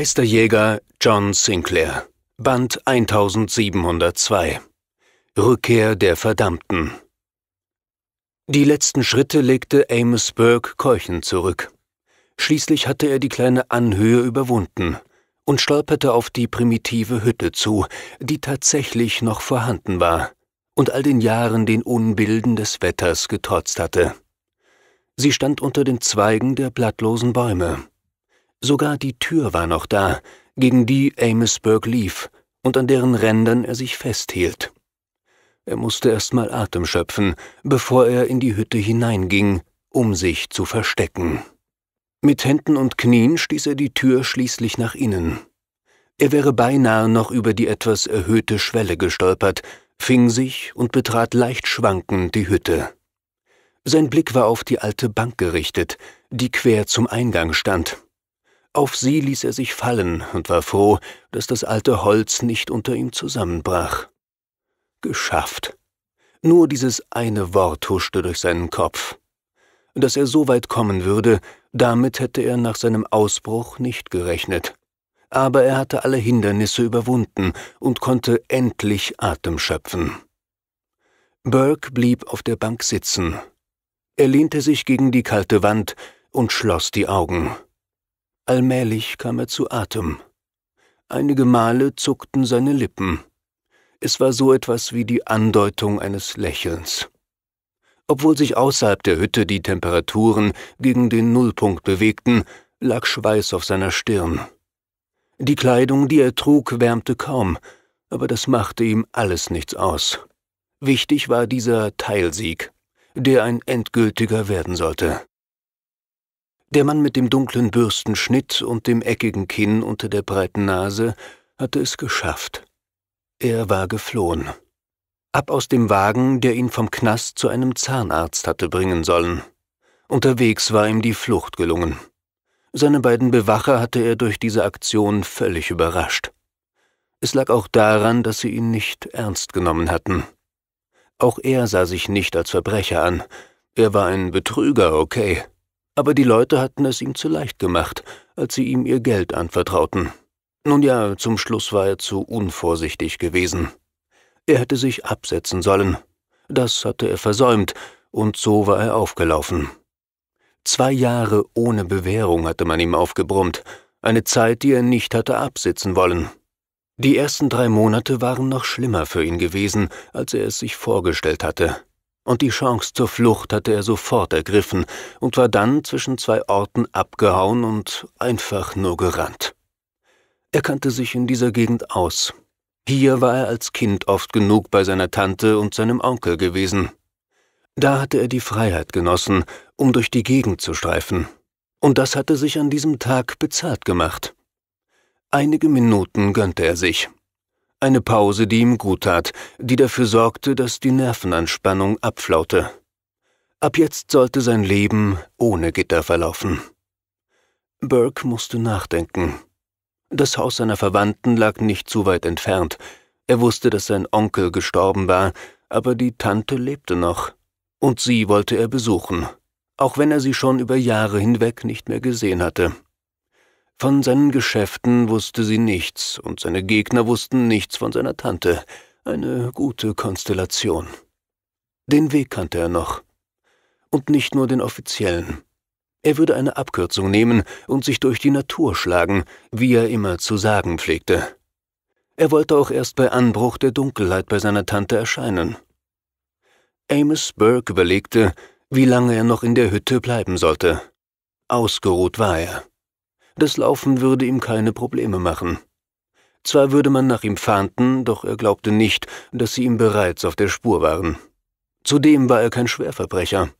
Geisterjäger John Sinclair, Band 1702 Rückkehr der Verdammten Die letzten Schritte legte Amos Burke keuchend zurück. Schließlich hatte er die kleine Anhöhe überwunden und stolperte auf die primitive Hütte zu, die tatsächlich noch vorhanden war und all den Jahren den Unbilden des Wetters getrotzt hatte. Sie stand unter den Zweigen der blattlosen Bäume Sogar die Tür war noch da, gegen die Amos Burke lief und an deren Rändern er sich festhielt. Er musste erst mal Atem schöpfen, bevor er in die Hütte hineinging, um sich zu verstecken. Mit Händen und Knien stieß er die Tür schließlich nach innen. Er wäre beinahe noch über die etwas erhöhte Schwelle gestolpert, fing sich und betrat leicht schwankend die Hütte. Sein Blick war auf die alte Bank gerichtet, die quer zum Eingang stand. Auf sie ließ er sich fallen und war froh, dass das alte Holz nicht unter ihm zusammenbrach. Geschafft. Nur dieses eine Wort huschte durch seinen Kopf. Dass er so weit kommen würde, damit hätte er nach seinem Ausbruch nicht gerechnet. Aber er hatte alle Hindernisse überwunden und konnte endlich Atem schöpfen. Burke blieb auf der Bank sitzen. Er lehnte sich gegen die kalte Wand und schloss die Augen. Allmählich kam er zu Atem. Einige Male zuckten seine Lippen. Es war so etwas wie die Andeutung eines Lächelns. Obwohl sich außerhalb der Hütte die Temperaturen gegen den Nullpunkt bewegten, lag Schweiß auf seiner Stirn. Die Kleidung, die er trug, wärmte kaum, aber das machte ihm alles nichts aus. Wichtig war dieser Teilsieg, der ein endgültiger werden sollte. Der Mann mit dem dunklen Bürstenschnitt und dem eckigen Kinn unter der breiten Nase hatte es geschafft. Er war geflohen. Ab aus dem Wagen, der ihn vom Knast zu einem Zahnarzt hatte bringen sollen. Unterwegs war ihm die Flucht gelungen. Seine beiden Bewacher hatte er durch diese Aktion völlig überrascht. Es lag auch daran, dass sie ihn nicht ernst genommen hatten. Auch er sah sich nicht als Verbrecher an. Er war ein Betrüger, okay, aber die Leute hatten es ihm zu leicht gemacht, als sie ihm ihr Geld anvertrauten. Nun ja, zum Schluss war er zu unvorsichtig gewesen. Er hätte sich absetzen sollen. Das hatte er versäumt, und so war er aufgelaufen. Zwei Jahre ohne Bewährung hatte man ihm aufgebrummt, eine Zeit, die er nicht hatte absitzen wollen. Die ersten drei Monate waren noch schlimmer für ihn gewesen, als er es sich vorgestellt hatte und die Chance zur Flucht hatte er sofort ergriffen und war dann zwischen zwei Orten abgehauen und einfach nur gerannt. Er kannte sich in dieser Gegend aus. Hier war er als Kind oft genug bei seiner Tante und seinem Onkel gewesen. Da hatte er die Freiheit genossen, um durch die Gegend zu streifen. Und das hatte sich an diesem Tag bezahlt gemacht. Einige Minuten gönnte er sich. Eine Pause, die ihm gut tat, die dafür sorgte, dass die Nervenanspannung abflaute. Ab jetzt sollte sein Leben ohne Gitter verlaufen. Burke musste nachdenken. Das Haus seiner Verwandten lag nicht zu weit entfernt. Er wusste, dass sein Onkel gestorben war, aber die Tante lebte noch. Und sie wollte er besuchen, auch wenn er sie schon über Jahre hinweg nicht mehr gesehen hatte. Von seinen Geschäften wusste sie nichts, und seine Gegner wussten nichts von seiner Tante. Eine gute Konstellation. Den Weg kannte er noch. Und nicht nur den offiziellen. Er würde eine Abkürzung nehmen und sich durch die Natur schlagen, wie er immer zu sagen pflegte. Er wollte auch erst bei Anbruch der Dunkelheit bei seiner Tante erscheinen. Amos Burke überlegte, wie lange er noch in der Hütte bleiben sollte. Ausgeruht war er. Das Laufen würde ihm keine Probleme machen. Zwar würde man nach ihm fahnden, doch er glaubte nicht, dass sie ihm bereits auf der Spur waren. Zudem war er kein Schwerverbrecher.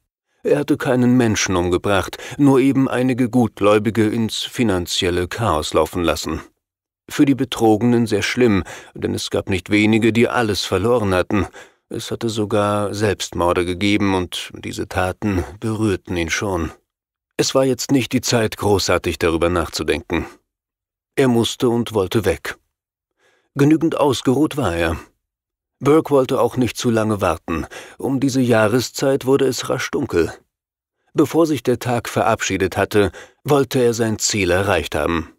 Er hatte keinen Menschen umgebracht, nur eben einige Gutgläubige ins finanzielle Chaos laufen lassen. Für die Betrogenen sehr schlimm, denn es gab nicht wenige, die alles verloren hatten. Es hatte sogar Selbstmorde gegeben und diese Taten berührten ihn schon. Es war jetzt nicht die Zeit, großartig darüber nachzudenken. Er musste und wollte weg. Genügend ausgeruht war er. Burke wollte auch nicht zu lange warten. Um diese Jahreszeit wurde es rasch dunkel. Bevor sich der Tag verabschiedet hatte, wollte er sein Ziel erreicht haben.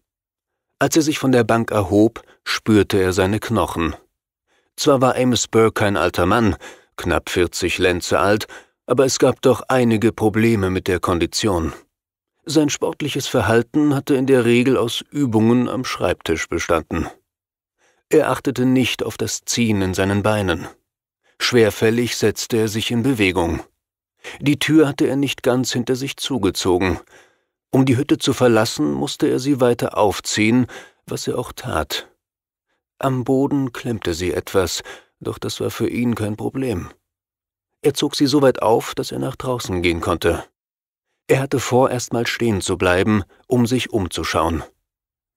Als er sich von der Bank erhob, spürte er seine Knochen. Zwar war Amos Burke kein alter Mann, knapp 40 Lenze alt, aber es gab doch einige Probleme mit der Kondition. Sein sportliches Verhalten hatte in der Regel aus Übungen am Schreibtisch bestanden. Er achtete nicht auf das Ziehen in seinen Beinen. Schwerfällig setzte er sich in Bewegung. Die Tür hatte er nicht ganz hinter sich zugezogen. Um die Hütte zu verlassen, musste er sie weiter aufziehen, was er auch tat. Am Boden klemmte sie etwas, doch das war für ihn kein Problem. Er zog sie so weit auf, dass er nach draußen gehen konnte. Er hatte vor, erst mal stehen zu bleiben, um sich umzuschauen.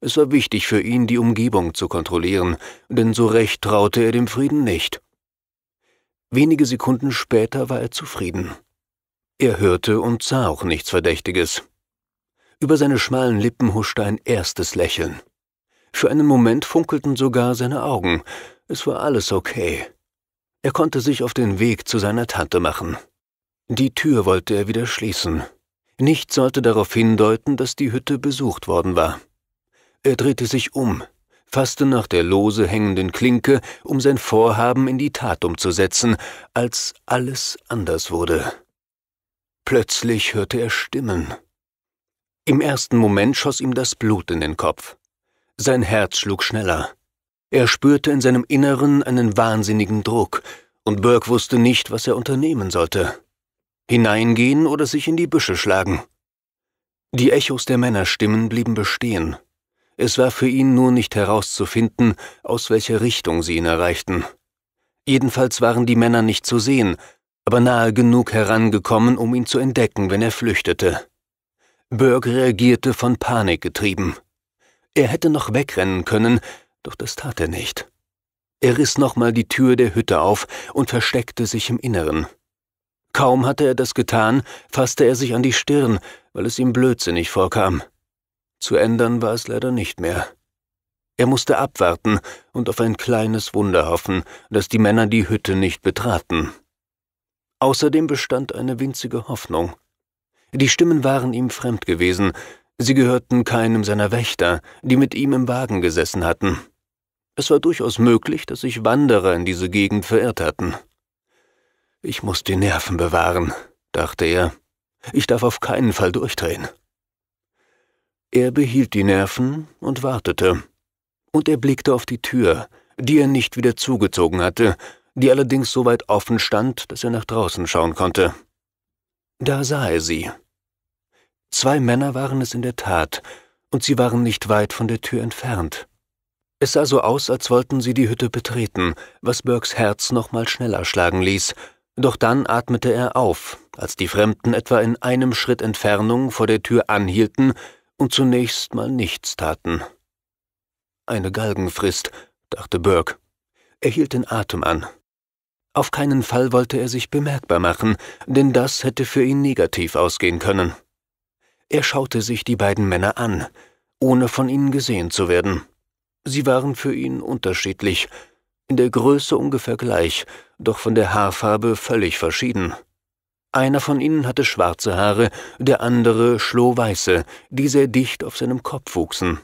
Es war wichtig für ihn, die Umgebung zu kontrollieren, denn so recht traute er dem Frieden nicht. Wenige Sekunden später war er zufrieden. Er hörte und sah auch nichts Verdächtiges. Über seine schmalen Lippen huschte ein erstes Lächeln. Für einen Moment funkelten sogar seine Augen. Es war alles okay. Er konnte sich auf den Weg zu seiner Tante machen. Die Tür wollte er wieder schließen, Nichts sollte darauf hindeuten, dass die Hütte besucht worden war. Er drehte sich um, fasste nach der lose hängenden Klinke, um sein Vorhaben in die Tat umzusetzen, als alles anders wurde. Plötzlich hörte er Stimmen. Im ersten Moment schoss ihm das Blut in den Kopf. Sein Herz schlug schneller. Er spürte in seinem Inneren einen wahnsinnigen Druck, und Burke wusste nicht, was er unternehmen sollte hineingehen oder sich in die Büsche schlagen. Die Echos der Männerstimmen blieben bestehen. Es war für ihn nur nicht herauszufinden, aus welcher Richtung sie ihn erreichten. Jedenfalls waren die Männer nicht zu sehen, aber nahe genug herangekommen, um ihn zu entdecken, wenn er flüchtete. Burke reagierte von Panik getrieben. Er hätte noch wegrennen können, doch das tat er nicht. Er riss nochmal die Tür der Hütte auf und versteckte sich im Inneren. Kaum hatte er das getan, fasste er sich an die Stirn, weil es ihm blödsinnig vorkam. Zu ändern war es leider nicht mehr. Er musste abwarten und auf ein kleines Wunder hoffen, dass die Männer die Hütte nicht betraten. Außerdem bestand eine winzige Hoffnung. Die Stimmen waren ihm fremd gewesen, sie gehörten keinem seiner Wächter, die mit ihm im Wagen gesessen hatten. Es war durchaus möglich, dass sich Wanderer in diese Gegend verirrt hatten. Ich muss die Nerven bewahren, dachte er. Ich darf auf keinen Fall durchdrehen. Er behielt die Nerven und wartete. Und er blickte auf die Tür, die er nicht wieder zugezogen hatte, die allerdings so weit offen stand, dass er nach draußen schauen konnte. Da sah er sie. Zwei Männer waren es in der Tat, und sie waren nicht weit von der Tür entfernt. Es sah so aus, als wollten sie die Hütte betreten, was Burks Herz nochmal schneller schlagen ließ, doch dann atmete er auf, als die Fremden etwa in einem Schritt Entfernung vor der Tür anhielten und zunächst mal nichts taten. Eine Galgenfrist, dachte Burke. Er hielt den Atem an. Auf keinen Fall wollte er sich bemerkbar machen, denn das hätte für ihn negativ ausgehen können. Er schaute sich die beiden Männer an, ohne von ihnen gesehen zu werden. Sie waren für ihn unterschiedlich, in der Größe ungefähr gleich, doch von der Haarfarbe völlig verschieden. Einer von ihnen hatte schwarze Haare, der andere schlohweiße, die sehr dicht auf seinem Kopf wuchsen.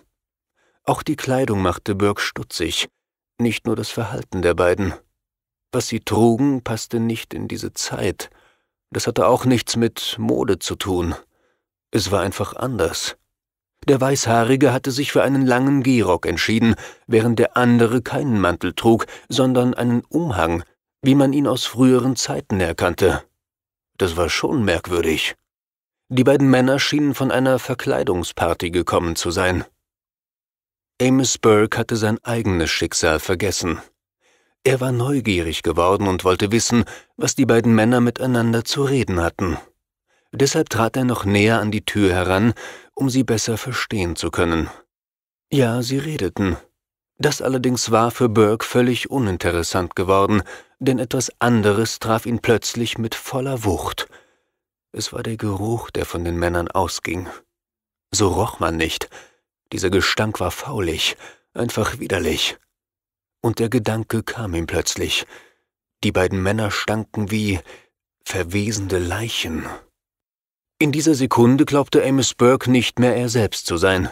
Auch die Kleidung machte Birk stutzig, nicht nur das Verhalten der beiden. Was sie trugen, passte nicht in diese Zeit. Das hatte auch nichts mit Mode zu tun. Es war einfach anders. Der Weißhaarige hatte sich für einen langen Gehrock entschieden, während der andere keinen Mantel trug, sondern einen Umhang, wie man ihn aus früheren Zeiten erkannte. Das war schon merkwürdig. Die beiden Männer schienen von einer Verkleidungsparty gekommen zu sein. Amos Burke hatte sein eigenes Schicksal vergessen. Er war neugierig geworden und wollte wissen, was die beiden Männer miteinander zu reden hatten. Deshalb trat er noch näher an die Tür heran, um sie besser verstehen zu können. Ja, sie redeten. Das allerdings war für Burke völlig uninteressant geworden, denn etwas anderes traf ihn plötzlich mit voller Wucht. Es war der Geruch, der von den Männern ausging. So roch man nicht. Dieser Gestank war faulig, einfach widerlich. Und der Gedanke kam ihm plötzlich. Die beiden Männer stanken wie verwesende Leichen. In dieser Sekunde glaubte Amos Burke nicht mehr er selbst zu sein.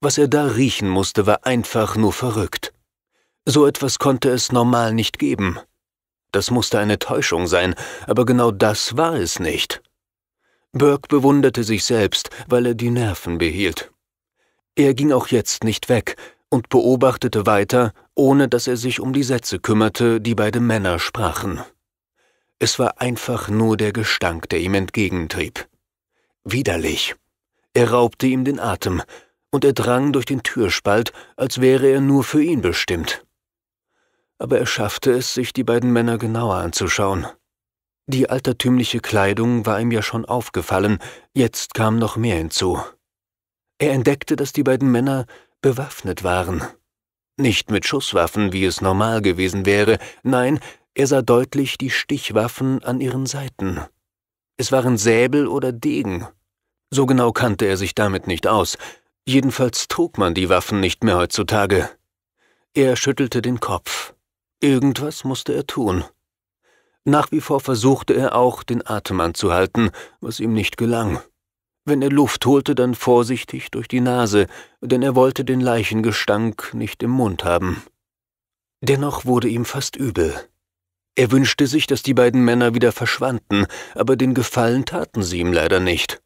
Was er da riechen musste, war einfach nur verrückt. So etwas konnte es normal nicht geben. Das musste eine Täuschung sein, aber genau das war es nicht. Burke bewunderte sich selbst, weil er die Nerven behielt. Er ging auch jetzt nicht weg und beobachtete weiter, ohne dass er sich um die Sätze kümmerte, die beide Männer sprachen. Es war einfach nur der Gestank, der ihm entgegentrieb. Widerlich. Er raubte ihm den Atem, und er drang durch den Türspalt, als wäre er nur für ihn bestimmt aber er schaffte es, sich die beiden Männer genauer anzuschauen. Die altertümliche Kleidung war ihm ja schon aufgefallen, jetzt kam noch mehr hinzu. Er entdeckte, dass die beiden Männer bewaffnet waren. Nicht mit Schusswaffen, wie es normal gewesen wäre, nein, er sah deutlich die Stichwaffen an ihren Seiten. Es waren Säbel oder Degen. So genau kannte er sich damit nicht aus, jedenfalls trug man die Waffen nicht mehr heutzutage. Er schüttelte den Kopf. Irgendwas musste er tun. Nach wie vor versuchte er auch, den Atem anzuhalten, was ihm nicht gelang. Wenn er Luft holte, dann vorsichtig durch die Nase, denn er wollte den Leichengestank nicht im Mund haben. Dennoch wurde ihm fast übel. Er wünschte sich, dass die beiden Männer wieder verschwanden, aber den Gefallen taten sie ihm leider nicht.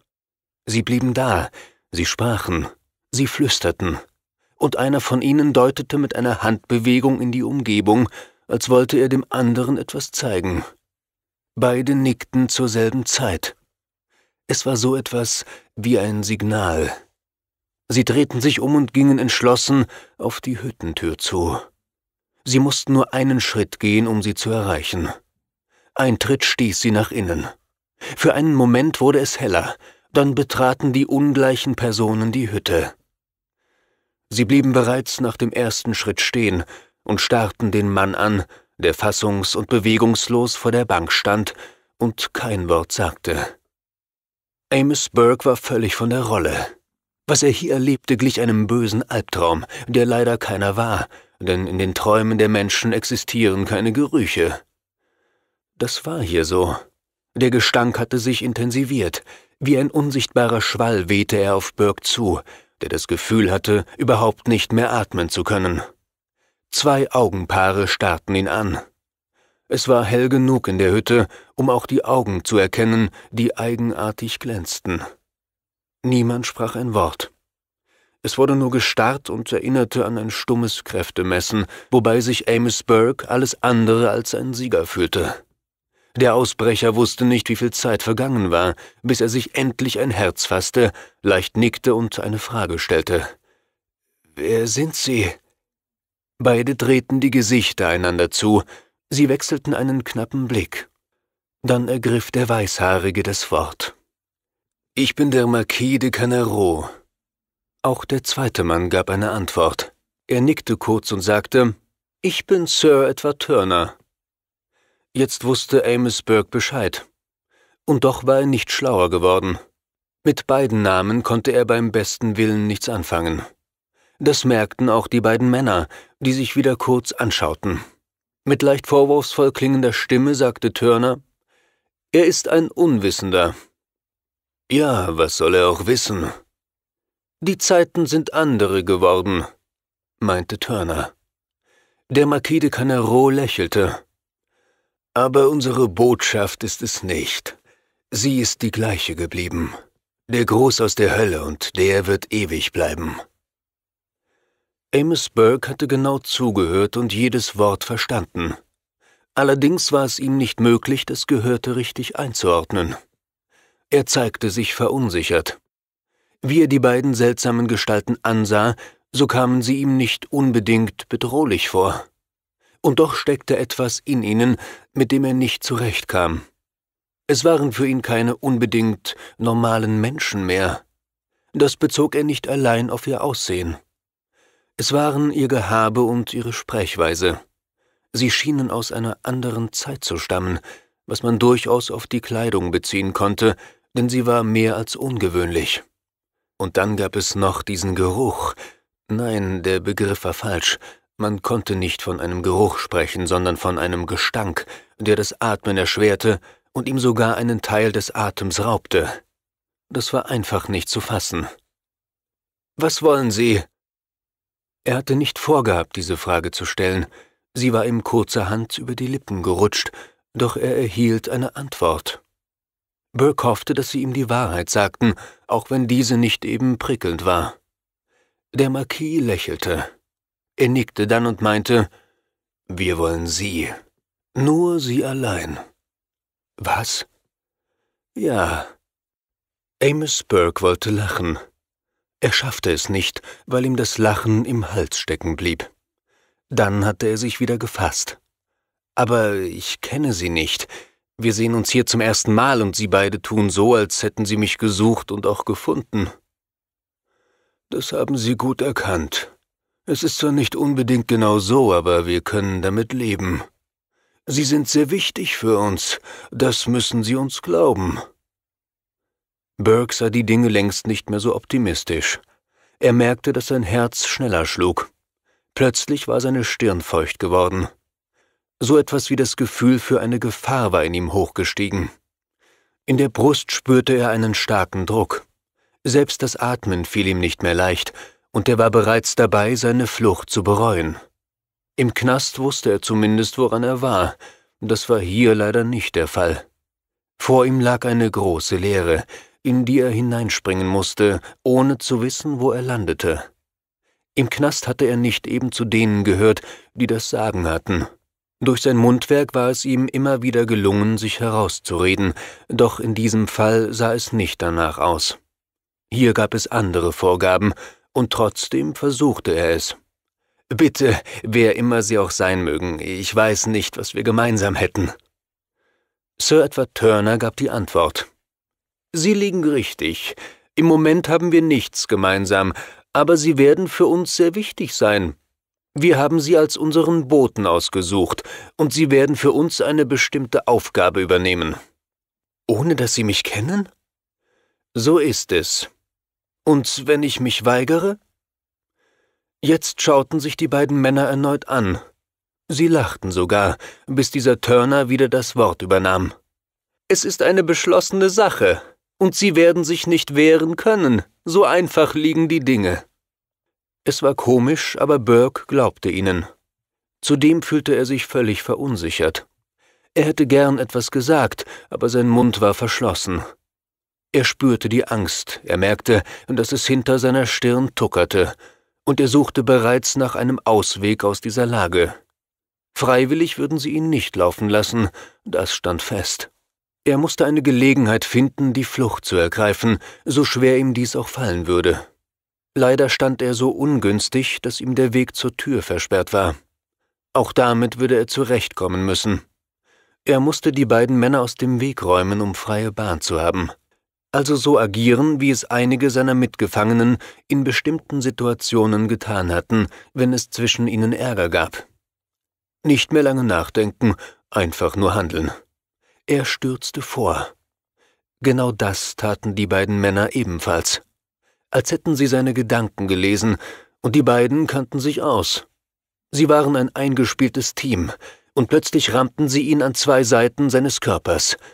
Sie blieben da, sie sprachen, sie flüsterten und einer von ihnen deutete mit einer Handbewegung in die Umgebung, als wollte er dem anderen etwas zeigen. Beide nickten zur selben Zeit. Es war so etwas wie ein Signal. Sie drehten sich um und gingen entschlossen auf die Hüttentür zu. Sie mussten nur einen Schritt gehen, um sie zu erreichen. Ein Tritt stieß sie nach innen. Für einen Moment wurde es heller, dann betraten die ungleichen Personen die Hütte. Sie blieben bereits nach dem ersten Schritt stehen und starrten den Mann an, der fassungs- und bewegungslos vor der Bank stand und kein Wort sagte. Amos Burke war völlig von der Rolle. Was er hier erlebte, glich einem bösen Albtraum, der leider keiner war, denn in den Träumen der Menschen existieren keine Gerüche. Das war hier so. Der Gestank hatte sich intensiviert. Wie ein unsichtbarer Schwall wehte er auf Burke zu, der das Gefühl hatte, überhaupt nicht mehr atmen zu können. Zwei Augenpaare starrten ihn an. Es war hell genug in der Hütte, um auch die Augen zu erkennen, die eigenartig glänzten. Niemand sprach ein Wort. Es wurde nur gestarrt und erinnerte an ein stummes Kräftemessen, wobei sich Amos Burke alles andere als ein Sieger fühlte. Der Ausbrecher wusste nicht, wie viel Zeit vergangen war, bis er sich endlich ein Herz fasste, leicht nickte und eine Frage stellte. Wer sind Sie? Beide drehten die Gesichter einander zu, sie wechselten einen knappen Blick. Dann ergriff der Weißhaarige das Wort. Ich bin der Marquis de Canero.« Auch der zweite Mann gab eine Antwort. Er nickte kurz und sagte, ich bin Sir Edward Turner. Jetzt wusste Amos Burke Bescheid. Und doch war er nicht schlauer geworden. Mit beiden Namen konnte er beim besten Willen nichts anfangen. Das merkten auch die beiden Männer, die sich wieder kurz anschauten. Mit leicht vorwurfsvoll klingender Stimme sagte Turner, er ist ein Unwissender. Ja, was soll er auch wissen? Die Zeiten sind andere geworden, meinte Turner. Der Marquis de Canero lächelte. Aber unsere Botschaft ist es nicht. Sie ist die gleiche geblieben. Der Gruß aus der Hölle und der wird ewig bleiben. Amos Burke hatte genau zugehört und jedes Wort verstanden. Allerdings war es ihm nicht möglich, das Gehörte richtig einzuordnen. Er zeigte sich verunsichert. Wie er die beiden seltsamen Gestalten ansah, so kamen sie ihm nicht unbedingt bedrohlich vor und doch steckte etwas in ihnen, mit dem er nicht zurechtkam. Es waren für ihn keine unbedingt normalen Menschen mehr. Das bezog er nicht allein auf ihr Aussehen. Es waren ihr Gehabe und ihre Sprechweise. Sie schienen aus einer anderen Zeit zu stammen, was man durchaus auf die Kleidung beziehen konnte, denn sie war mehr als ungewöhnlich. Und dann gab es noch diesen Geruch. Nein, der Begriff war falsch. Man konnte nicht von einem Geruch sprechen, sondern von einem Gestank, der das Atmen erschwerte und ihm sogar einen Teil des Atems raubte. Das war einfach nicht zu fassen. Was wollen Sie? Er hatte nicht vorgehabt, diese Frage zu stellen, sie war ihm kurzerhand über die Lippen gerutscht, doch er erhielt eine Antwort. Burke hoffte, dass sie ihm die Wahrheit sagten, auch wenn diese nicht eben prickelnd war. Der Marquis lächelte. Er nickte dann und meinte, wir wollen Sie. Nur Sie allein. Was? Ja. Amos Burke wollte lachen. Er schaffte es nicht, weil ihm das Lachen im Hals stecken blieb. Dann hatte er sich wieder gefasst. Aber ich kenne Sie nicht. Wir sehen uns hier zum ersten Mal und Sie beide tun so, als hätten Sie mich gesucht und auch gefunden. Das haben Sie gut erkannt, es ist zwar nicht unbedingt genau so, aber wir können damit leben. Sie sind sehr wichtig für uns, das müssen Sie uns glauben. Burke sah die Dinge längst nicht mehr so optimistisch. Er merkte, dass sein Herz schneller schlug. Plötzlich war seine Stirn feucht geworden. So etwas wie das Gefühl für eine Gefahr war in ihm hochgestiegen. In der Brust spürte er einen starken Druck. Selbst das Atmen fiel ihm nicht mehr leicht, und er war bereits dabei, seine Flucht zu bereuen. Im Knast wusste er zumindest, woran er war, das war hier leider nicht der Fall. Vor ihm lag eine große Leere, in die er hineinspringen musste, ohne zu wissen, wo er landete. Im Knast hatte er nicht eben zu denen gehört, die das Sagen hatten. Durch sein Mundwerk war es ihm immer wieder gelungen, sich herauszureden, doch in diesem Fall sah es nicht danach aus. Hier gab es andere Vorgaben, und trotzdem versuchte er es. Bitte, wer immer Sie auch sein mögen, ich weiß nicht, was wir gemeinsam hätten. Sir Edward Turner gab die Antwort. Sie liegen richtig. Im Moment haben wir nichts gemeinsam, aber Sie werden für uns sehr wichtig sein. Wir haben Sie als unseren Boten ausgesucht, und Sie werden für uns eine bestimmte Aufgabe übernehmen. Ohne dass Sie mich kennen? So ist es. Und wenn ich mich weigere? Jetzt schauten sich die beiden Männer erneut an. Sie lachten sogar, bis dieser Turner wieder das Wort übernahm. Es ist eine beschlossene Sache, und Sie werden sich nicht wehren können, so einfach liegen die Dinge. Es war komisch, aber Burke glaubte ihnen. Zudem fühlte er sich völlig verunsichert. Er hätte gern etwas gesagt, aber sein Mund war verschlossen. Er spürte die Angst, er merkte, dass es hinter seiner Stirn tuckerte, und er suchte bereits nach einem Ausweg aus dieser Lage. Freiwillig würden sie ihn nicht laufen lassen, das stand fest. Er musste eine Gelegenheit finden, die Flucht zu ergreifen, so schwer ihm dies auch fallen würde. Leider stand er so ungünstig, dass ihm der Weg zur Tür versperrt war. Auch damit würde er zurechtkommen müssen. Er musste die beiden Männer aus dem Weg räumen, um freie Bahn zu haben also so agieren, wie es einige seiner Mitgefangenen in bestimmten Situationen getan hatten, wenn es zwischen ihnen Ärger gab. Nicht mehr lange nachdenken, einfach nur handeln. Er stürzte vor. Genau das taten die beiden Männer ebenfalls. Als hätten sie seine Gedanken gelesen, und die beiden kannten sich aus. Sie waren ein eingespieltes Team, und plötzlich rammten sie ihn an zwei Seiten seines Körpers –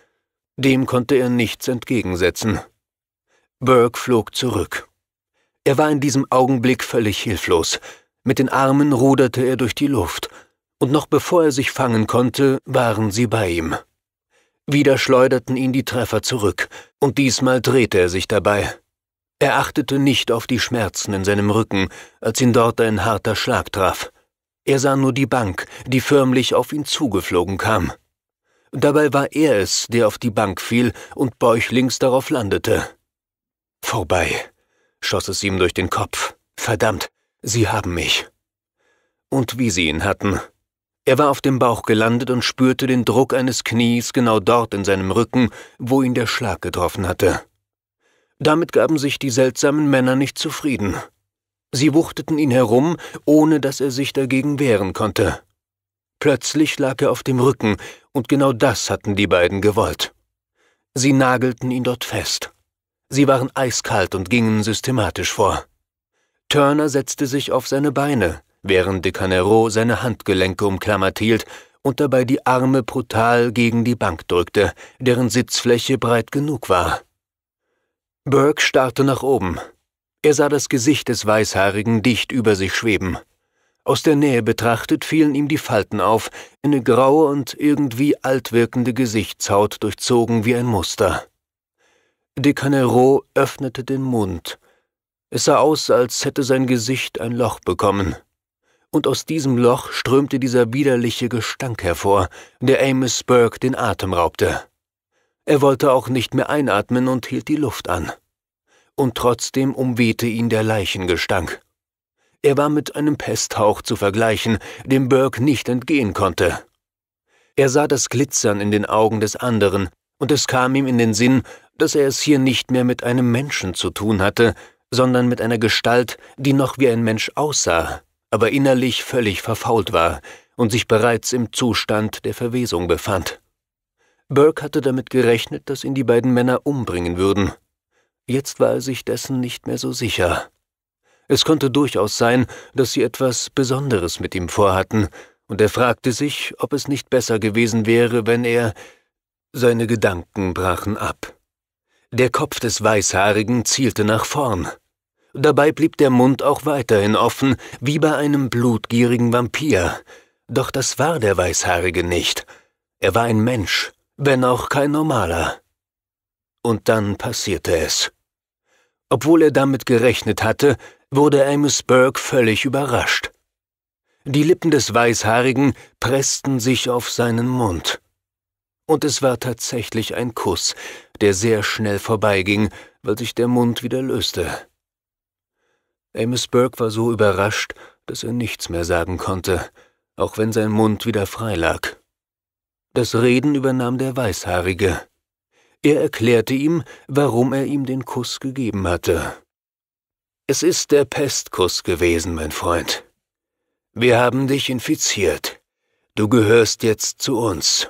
dem konnte er nichts entgegensetzen. Burke flog zurück. Er war in diesem Augenblick völlig hilflos. Mit den Armen ruderte er durch die Luft, und noch bevor er sich fangen konnte, waren sie bei ihm. Wieder schleuderten ihn die Treffer zurück, und diesmal drehte er sich dabei. Er achtete nicht auf die Schmerzen in seinem Rücken, als ihn dort ein harter Schlag traf. Er sah nur die Bank, die förmlich auf ihn zugeflogen kam. Dabei war er es, der auf die Bank fiel und bäuchlings darauf landete. Vorbei, schoss es ihm durch den Kopf. Verdammt, sie haben mich. Und wie sie ihn hatten. Er war auf dem Bauch gelandet und spürte den Druck eines Knies genau dort in seinem Rücken, wo ihn der Schlag getroffen hatte. Damit gaben sich die seltsamen Männer nicht zufrieden. Sie wuchteten ihn herum, ohne dass er sich dagegen wehren konnte. Plötzlich lag er auf dem Rücken, und genau das hatten die beiden gewollt. Sie nagelten ihn dort fest. Sie waren eiskalt und gingen systematisch vor. Turner setzte sich auf seine Beine, während De Canero seine Handgelenke umklammert hielt und dabei die Arme brutal gegen die Bank drückte, deren Sitzfläche breit genug war. Burke starrte nach oben. Er sah das Gesicht des Weißhaarigen dicht über sich schweben. Aus der Nähe betrachtet fielen ihm die Falten auf, eine graue und irgendwie altwirkende Gesichtshaut durchzogen wie ein Muster. Decanero öffnete den Mund. Es sah aus, als hätte sein Gesicht ein Loch bekommen. Und aus diesem Loch strömte dieser widerliche Gestank hervor, der Amos Burke den Atem raubte. Er wollte auch nicht mehr einatmen und hielt die Luft an. Und trotzdem umwehte ihn der Leichengestank. Er war mit einem Pesthauch zu vergleichen, dem Burke nicht entgehen konnte. Er sah das Glitzern in den Augen des anderen, und es kam ihm in den Sinn, dass er es hier nicht mehr mit einem Menschen zu tun hatte, sondern mit einer Gestalt, die noch wie ein Mensch aussah, aber innerlich völlig verfault war und sich bereits im Zustand der Verwesung befand. Burke hatte damit gerechnet, dass ihn die beiden Männer umbringen würden. Jetzt war er sich dessen nicht mehr so sicher. Es konnte durchaus sein, dass sie etwas Besonderes mit ihm vorhatten, und er fragte sich, ob es nicht besser gewesen wäre, wenn er seine Gedanken brachen ab. Der Kopf des Weißhaarigen zielte nach vorn. Dabei blieb der Mund auch weiterhin offen, wie bei einem blutgierigen Vampir. Doch das war der Weißhaarige nicht. Er war ein Mensch, wenn auch kein normaler. Und dann passierte es. Obwohl er damit gerechnet hatte, wurde Amos Burke völlig überrascht. Die Lippen des Weißhaarigen pressten sich auf seinen Mund. Und es war tatsächlich ein Kuss, der sehr schnell vorbeiging, weil sich der Mund wieder löste. Amos Burke war so überrascht, dass er nichts mehr sagen konnte, auch wenn sein Mund wieder frei lag. Das Reden übernahm der Weißhaarige. Er erklärte ihm, warum er ihm den Kuss gegeben hatte. Es ist der Pestkuss gewesen, mein Freund. Wir haben dich infiziert. Du gehörst jetzt zu uns.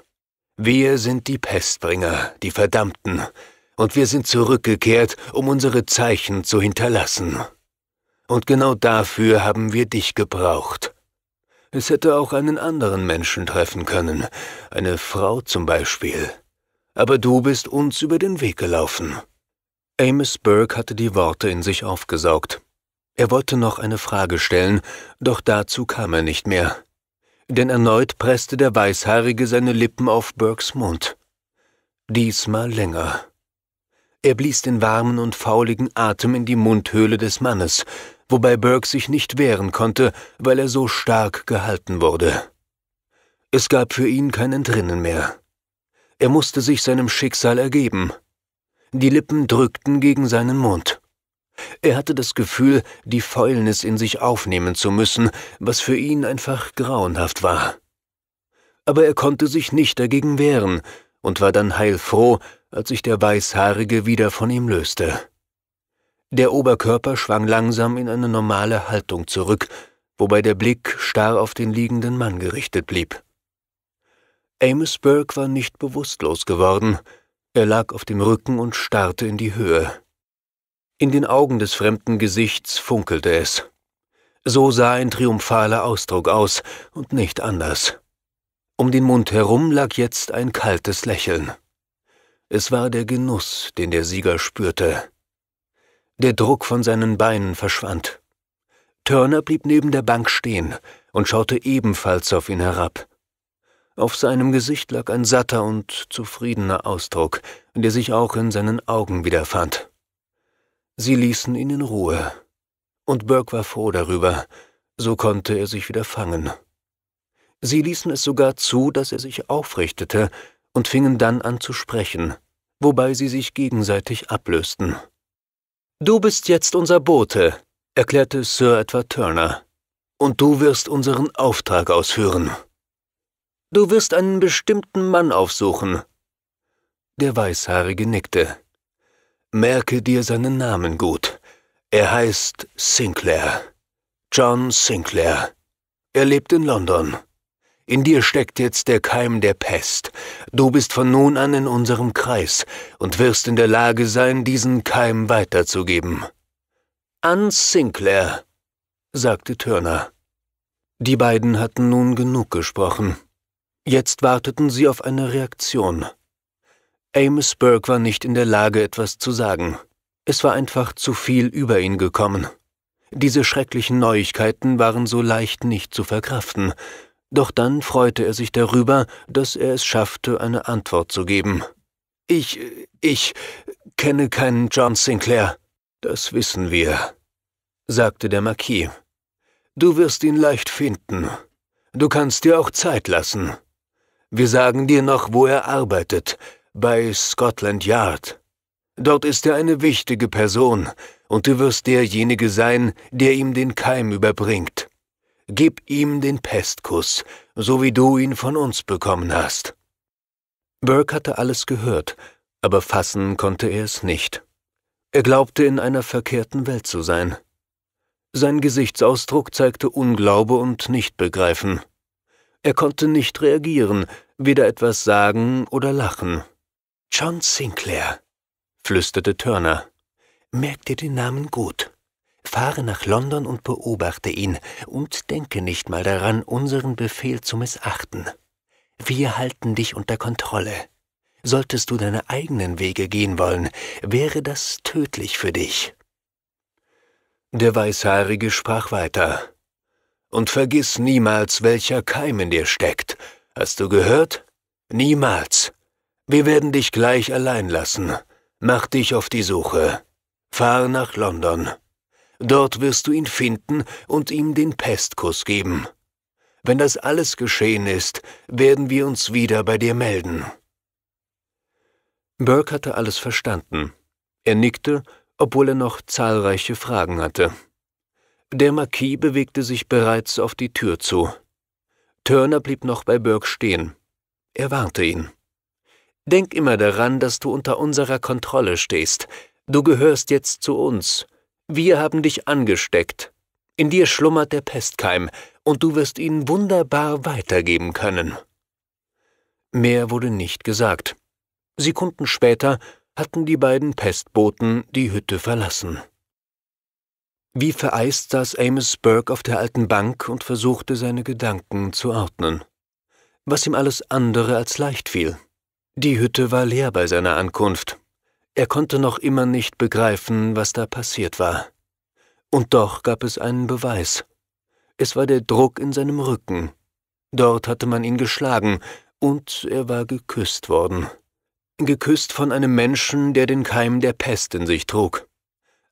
Wir sind die Pestbringer, die Verdammten, und wir sind zurückgekehrt, um unsere Zeichen zu hinterlassen. Und genau dafür haben wir dich gebraucht. Es hätte auch einen anderen Menschen treffen können, eine Frau zum Beispiel. Aber du bist uns über den Weg gelaufen. Amos Burke hatte die Worte in sich aufgesaugt. Er wollte noch eine Frage stellen, doch dazu kam er nicht mehr. Denn erneut presste der Weißhaarige seine Lippen auf Burkes Mund. Diesmal länger. Er blies den warmen und fauligen Atem in die Mundhöhle des Mannes, wobei Burke sich nicht wehren konnte, weil er so stark gehalten wurde. Es gab für ihn kein Entrinnen mehr. Er musste sich seinem Schicksal ergeben – die Lippen drückten gegen seinen Mund. Er hatte das Gefühl, die Fäulnis in sich aufnehmen zu müssen, was für ihn einfach grauenhaft war. Aber er konnte sich nicht dagegen wehren und war dann heilfroh, als sich der Weißhaarige wieder von ihm löste. Der Oberkörper schwang langsam in eine normale Haltung zurück, wobei der Blick starr auf den liegenden Mann gerichtet blieb. Amos Burke war nicht bewusstlos geworden, er lag auf dem Rücken und starrte in die Höhe. In den Augen des fremden Gesichts funkelte es. So sah ein triumphaler Ausdruck aus und nicht anders. Um den Mund herum lag jetzt ein kaltes Lächeln. Es war der Genuss, den der Sieger spürte. Der Druck von seinen Beinen verschwand. Turner blieb neben der Bank stehen und schaute ebenfalls auf ihn herab. Auf seinem Gesicht lag ein satter und zufriedener Ausdruck, der sich auch in seinen Augen wiederfand. Sie ließen ihn in Ruhe, und Burke war froh darüber, so konnte er sich wieder fangen. Sie ließen es sogar zu, dass er sich aufrichtete und fingen dann an zu sprechen, wobei sie sich gegenseitig ablösten. Du bist jetzt unser Bote, erklärte Sir Edward Turner, und du wirst unseren Auftrag ausführen. Du wirst einen bestimmten Mann aufsuchen. Der Weißhaarige nickte. Merke dir seinen Namen gut. Er heißt Sinclair. John Sinclair. Er lebt in London. In dir steckt jetzt der Keim der Pest. Du bist von nun an in unserem Kreis und wirst in der Lage sein, diesen Keim weiterzugeben. An Sinclair, sagte Turner. Die beiden hatten nun genug gesprochen. Jetzt warteten sie auf eine Reaktion. Amos Burke war nicht in der Lage, etwas zu sagen. Es war einfach zu viel über ihn gekommen. Diese schrecklichen Neuigkeiten waren so leicht nicht zu verkraften, doch dann freute er sich darüber, dass er es schaffte, eine Antwort zu geben. Ich, ich kenne keinen John Sinclair. Das wissen wir, sagte der Marquis. Du wirst ihn leicht finden. Du kannst dir auch Zeit lassen. Wir sagen dir noch, wo er arbeitet, bei Scotland Yard. Dort ist er eine wichtige Person, und du wirst derjenige sein, der ihm den Keim überbringt. Gib ihm den Pestkuss, so wie du ihn von uns bekommen hast. Burke hatte alles gehört, aber fassen konnte er es nicht. Er glaubte in einer verkehrten Welt zu sein. Sein Gesichtsausdruck zeigte Unglaube und Nichtbegreifen. Er konnte nicht reagieren, weder etwas sagen oder lachen. John Sinclair, flüsterte Turner. Merk dir den Namen gut. Fahre nach London und beobachte ihn und denke nicht mal daran, unseren Befehl zu missachten. Wir halten dich unter Kontrolle. Solltest du deine eigenen Wege gehen wollen, wäre das tödlich für dich. Der Weißhaarige sprach weiter und vergiss niemals, welcher Keim in dir steckt. Hast du gehört? Niemals. Wir werden dich gleich allein lassen. Mach dich auf die Suche. Fahr nach London. Dort wirst du ihn finden und ihm den Pestkuss geben. Wenn das alles geschehen ist, werden wir uns wieder bei dir melden. Burke hatte alles verstanden. Er nickte, obwohl er noch zahlreiche Fragen hatte. Der Marquis bewegte sich bereits auf die Tür zu. Turner blieb noch bei Burke stehen. Er warnte ihn. Denk immer daran, dass du unter unserer Kontrolle stehst. Du gehörst jetzt zu uns. Wir haben dich angesteckt. In dir schlummert der Pestkeim, und du wirst ihn wunderbar weitergeben können. Mehr wurde nicht gesagt. Sekunden später hatten die beiden Pestboten die Hütte verlassen. Wie vereist saß Amos Burke auf der alten Bank und versuchte seine Gedanken zu ordnen. Was ihm alles andere als leicht fiel. Die Hütte war leer bei seiner Ankunft. Er konnte noch immer nicht begreifen, was da passiert war. Und doch gab es einen Beweis. Es war der Druck in seinem Rücken. Dort hatte man ihn geschlagen, und er war geküsst worden. Geküsst von einem Menschen, der den Keim der Pest in sich trug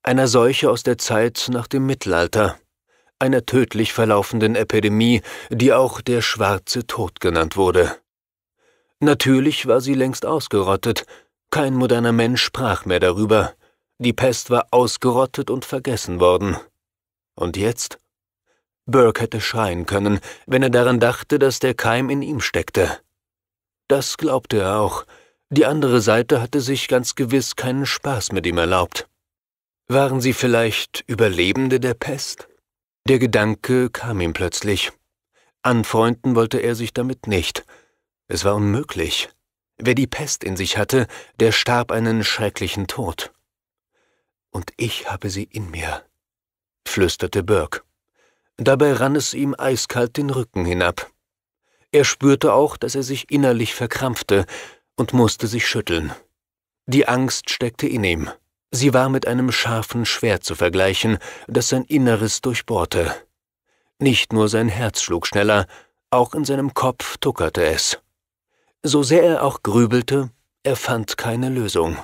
einer Seuche aus der Zeit nach dem Mittelalter, einer tödlich verlaufenden Epidemie, die auch der schwarze Tod genannt wurde. Natürlich war sie längst ausgerottet, kein moderner Mensch sprach mehr darüber, die Pest war ausgerottet und vergessen worden. Und jetzt? Burke hätte schreien können, wenn er daran dachte, dass der Keim in ihm steckte. Das glaubte er auch, die andere Seite hatte sich ganz gewiss keinen Spaß mit ihm erlaubt. Waren sie vielleicht Überlebende der Pest? Der Gedanke kam ihm plötzlich. Anfreunden wollte er sich damit nicht. Es war unmöglich. Wer die Pest in sich hatte, der starb einen schrecklichen Tod. Und ich habe sie in mir, flüsterte Burke. Dabei rann es ihm eiskalt den Rücken hinab. Er spürte auch, dass er sich innerlich verkrampfte und musste sich schütteln. Die Angst steckte in ihm. Sie war mit einem scharfen Schwert zu vergleichen, das sein Inneres durchbohrte. Nicht nur sein Herz schlug schneller, auch in seinem Kopf tuckerte es. So sehr er auch grübelte, er fand keine Lösung.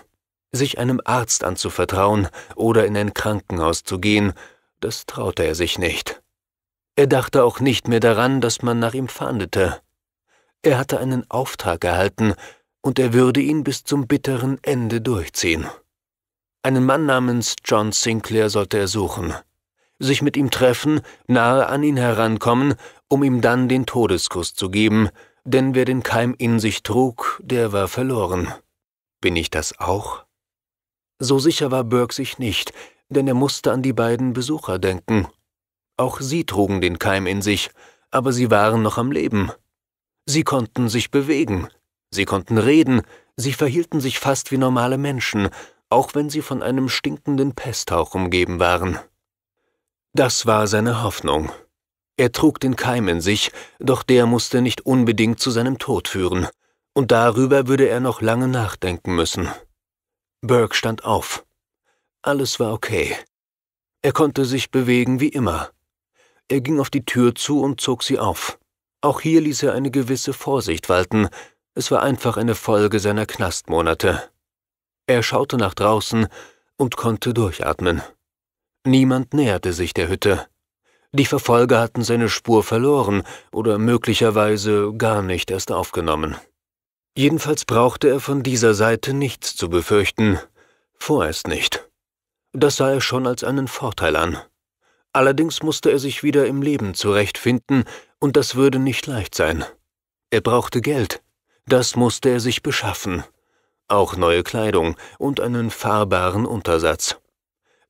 Sich einem Arzt anzuvertrauen oder in ein Krankenhaus zu gehen, das traute er sich nicht. Er dachte auch nicht mehr daran, dass man nach ihm fahndete. Er hatte einen Auftrag erhalten, und er würde ihn bis zum bitteren Ende durchziehen. Einen Mann namens John Sinclair sollte er suchen, sich mit ihm treffen, nahe an ihn herankommen, um ihm dann den Todeskuss zu geben, denn wer den Keim in sich trug, der war verloren. Bin ich das auch? So sicher war Burke sich nicht, denn er musste an die beiden Besucher denken. Auch sie trugen den Keim in sich, aber sie waren noch am Leben. Sie konnten sich bewegen, sie konnten reden, sie verhielten sich fast wie normale Menschen, auch wenn sie von einem stinkenden Pesthauch umgeben waren. Das war seine Hoffnung. Er trug den Keim in sich, doch der musste nicht unbedingt zu seinem Tod führen, und darüber würde er noch lange nachdenken müssen. Burke stand auf. Alles war okay. Er konnte sich bewegen wie immer. Er ging auf die Tür zu und zog sie auf. Auch hier ließ er eine gewisse Vorsicht walten. Es war einfach eine Folge seiner Knastmonate. Er schaute nach draußen und konnte durchatmen. Niemand näherte sich der Hütte. Die Verfolger hatten seine Spur verloren oder möglicherweise gar nicht erst aufgenommen. Jedenfalls brauchte er von dieser Seite nichts zu befürchten, vorerst nicht. Das sah er schon als einen Vorteil an. Allerdings musste er sich wieder im Leben zurechtfinden, und das würde nicht leicht sein. Er brauchte Geld, das musste er sich beschaffen auch neue Kleidung und einen fahrbaren Untersatz.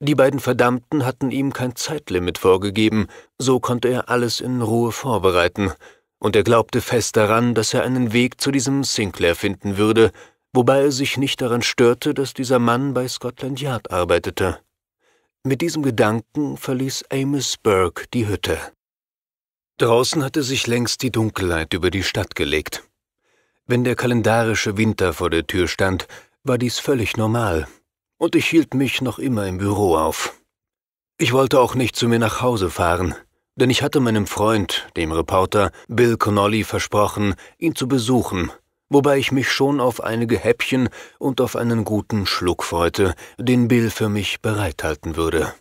Die beiden Verdammten hatten ihm kein Zeitlimit vorgegeben, so konnte er alles in Ruhe vorbereiten, und er glaubte fest daran, dass er einen Weg zu diesem Sinclair finden würde, wobei er sich nicht daran störte, dass dieser Mann bei Scotland Yard arbeitete. Mit diesem Gedanken verließ Amos Burke die Hütte. Draußen hatte sich längst die Dunkelheit über die Stadt gelegt. Wenn der kalendarische Winter vor der Tür stand, war dies völlig normal, und ich hielt mich noch immer im Büro auf. Ich wollte auch nicht zu mir nach Hause fahren, denn ich hatte meinem Freund, dem Reporter Bill Connolly, versprochen, ihn zu besuchen, wobei ich mich schon auf einige Häppchen und auf einen guten Schluck freute, den Bill für mich bereithalten würde.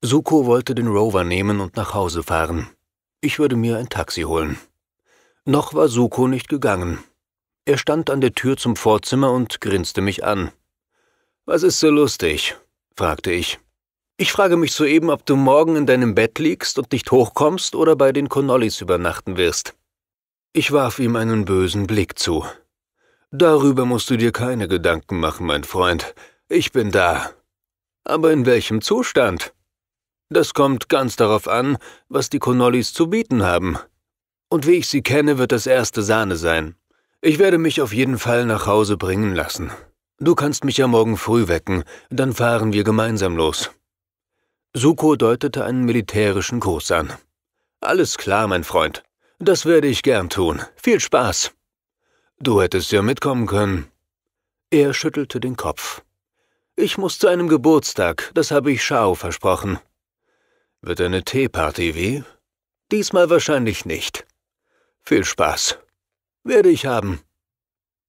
Suko wollte den Rover nehmen und nach Hause fahren. Ich würde mir ein Taxi holen. Noch war Suko nicht gegangen. Er stand an der Tür zum Vorzimmer und grinste mich an. Was ist so lustig? fragte ich. Ich frage mich soeben, ob du morgen in deinem Bett liegst und nicht hochkommst oder bei den Conollis übernachten wirst. Ich warf ihm einen bösen Blick zu. Darüber musst du dir keine Gedanken machen, mein Freund. Ich bin da. Aber in welchem Zustand? Das kommt ganz darauf an, was die Conollis zu bieten haben. Und wie ich sie kenne, wird das erste Sahne sein. Ich werde mich auf jeden Fall nach Hause bringen lassen. Du kannst mich ja morgen früh wecken, dann fahren wir gemeinsam los. Suko deutete einen militärischen Gruß an. Alles klar, mein Freund. Das werde ich gern tun. Viel Spaß. Du hättest ja mitkommen können. Er schüttelte den Kopf. Ich muss zu einem Geburtstag, das habe ich Shao versprochen. Wird eine Teeparty wie? Diesmal wahrscheinlich nicht. Viel Spaß. Werde ich haben.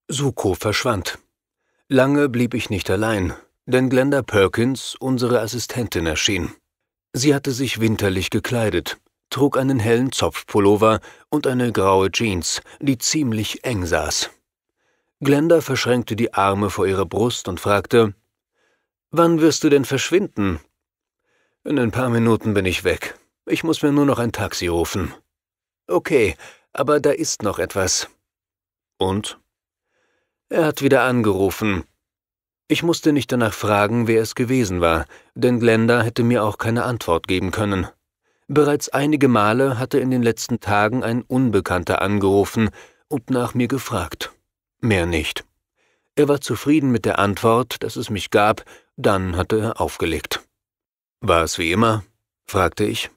Suko verschwand. Lange blieb ich nicht allein, denn Glenda Perkins, unsere Assistentin, erschien. Sie hatte sich winterlich gekleidet, trug einen hellen Zopfpullover und eine graue Jeans, die ziemlich eng saß. Glenda verschränkte die Arme vor ihrer Brust und fragte, Wann wirst du denn verschwinden? In ein paar Minuten bin ich weg. Ich muss mir nur noch ein Taxi rufen. Okay, aber da ist noch etwas. Und? Er hat wieder angerufen. Ich musste nicht danach fragen, wer es gewesen war, denn Glenda hätte mir auch keine Antwort geben können. Bereits einige Male hatte in den letzten Tagen ein Unbekannter angerufen und nach mir gefragt. Mehr nicht. Er war zufrieden mit der Antwort, dass es mich gab, dann hatte er aufgelegt. War es wie immer? fragte ich.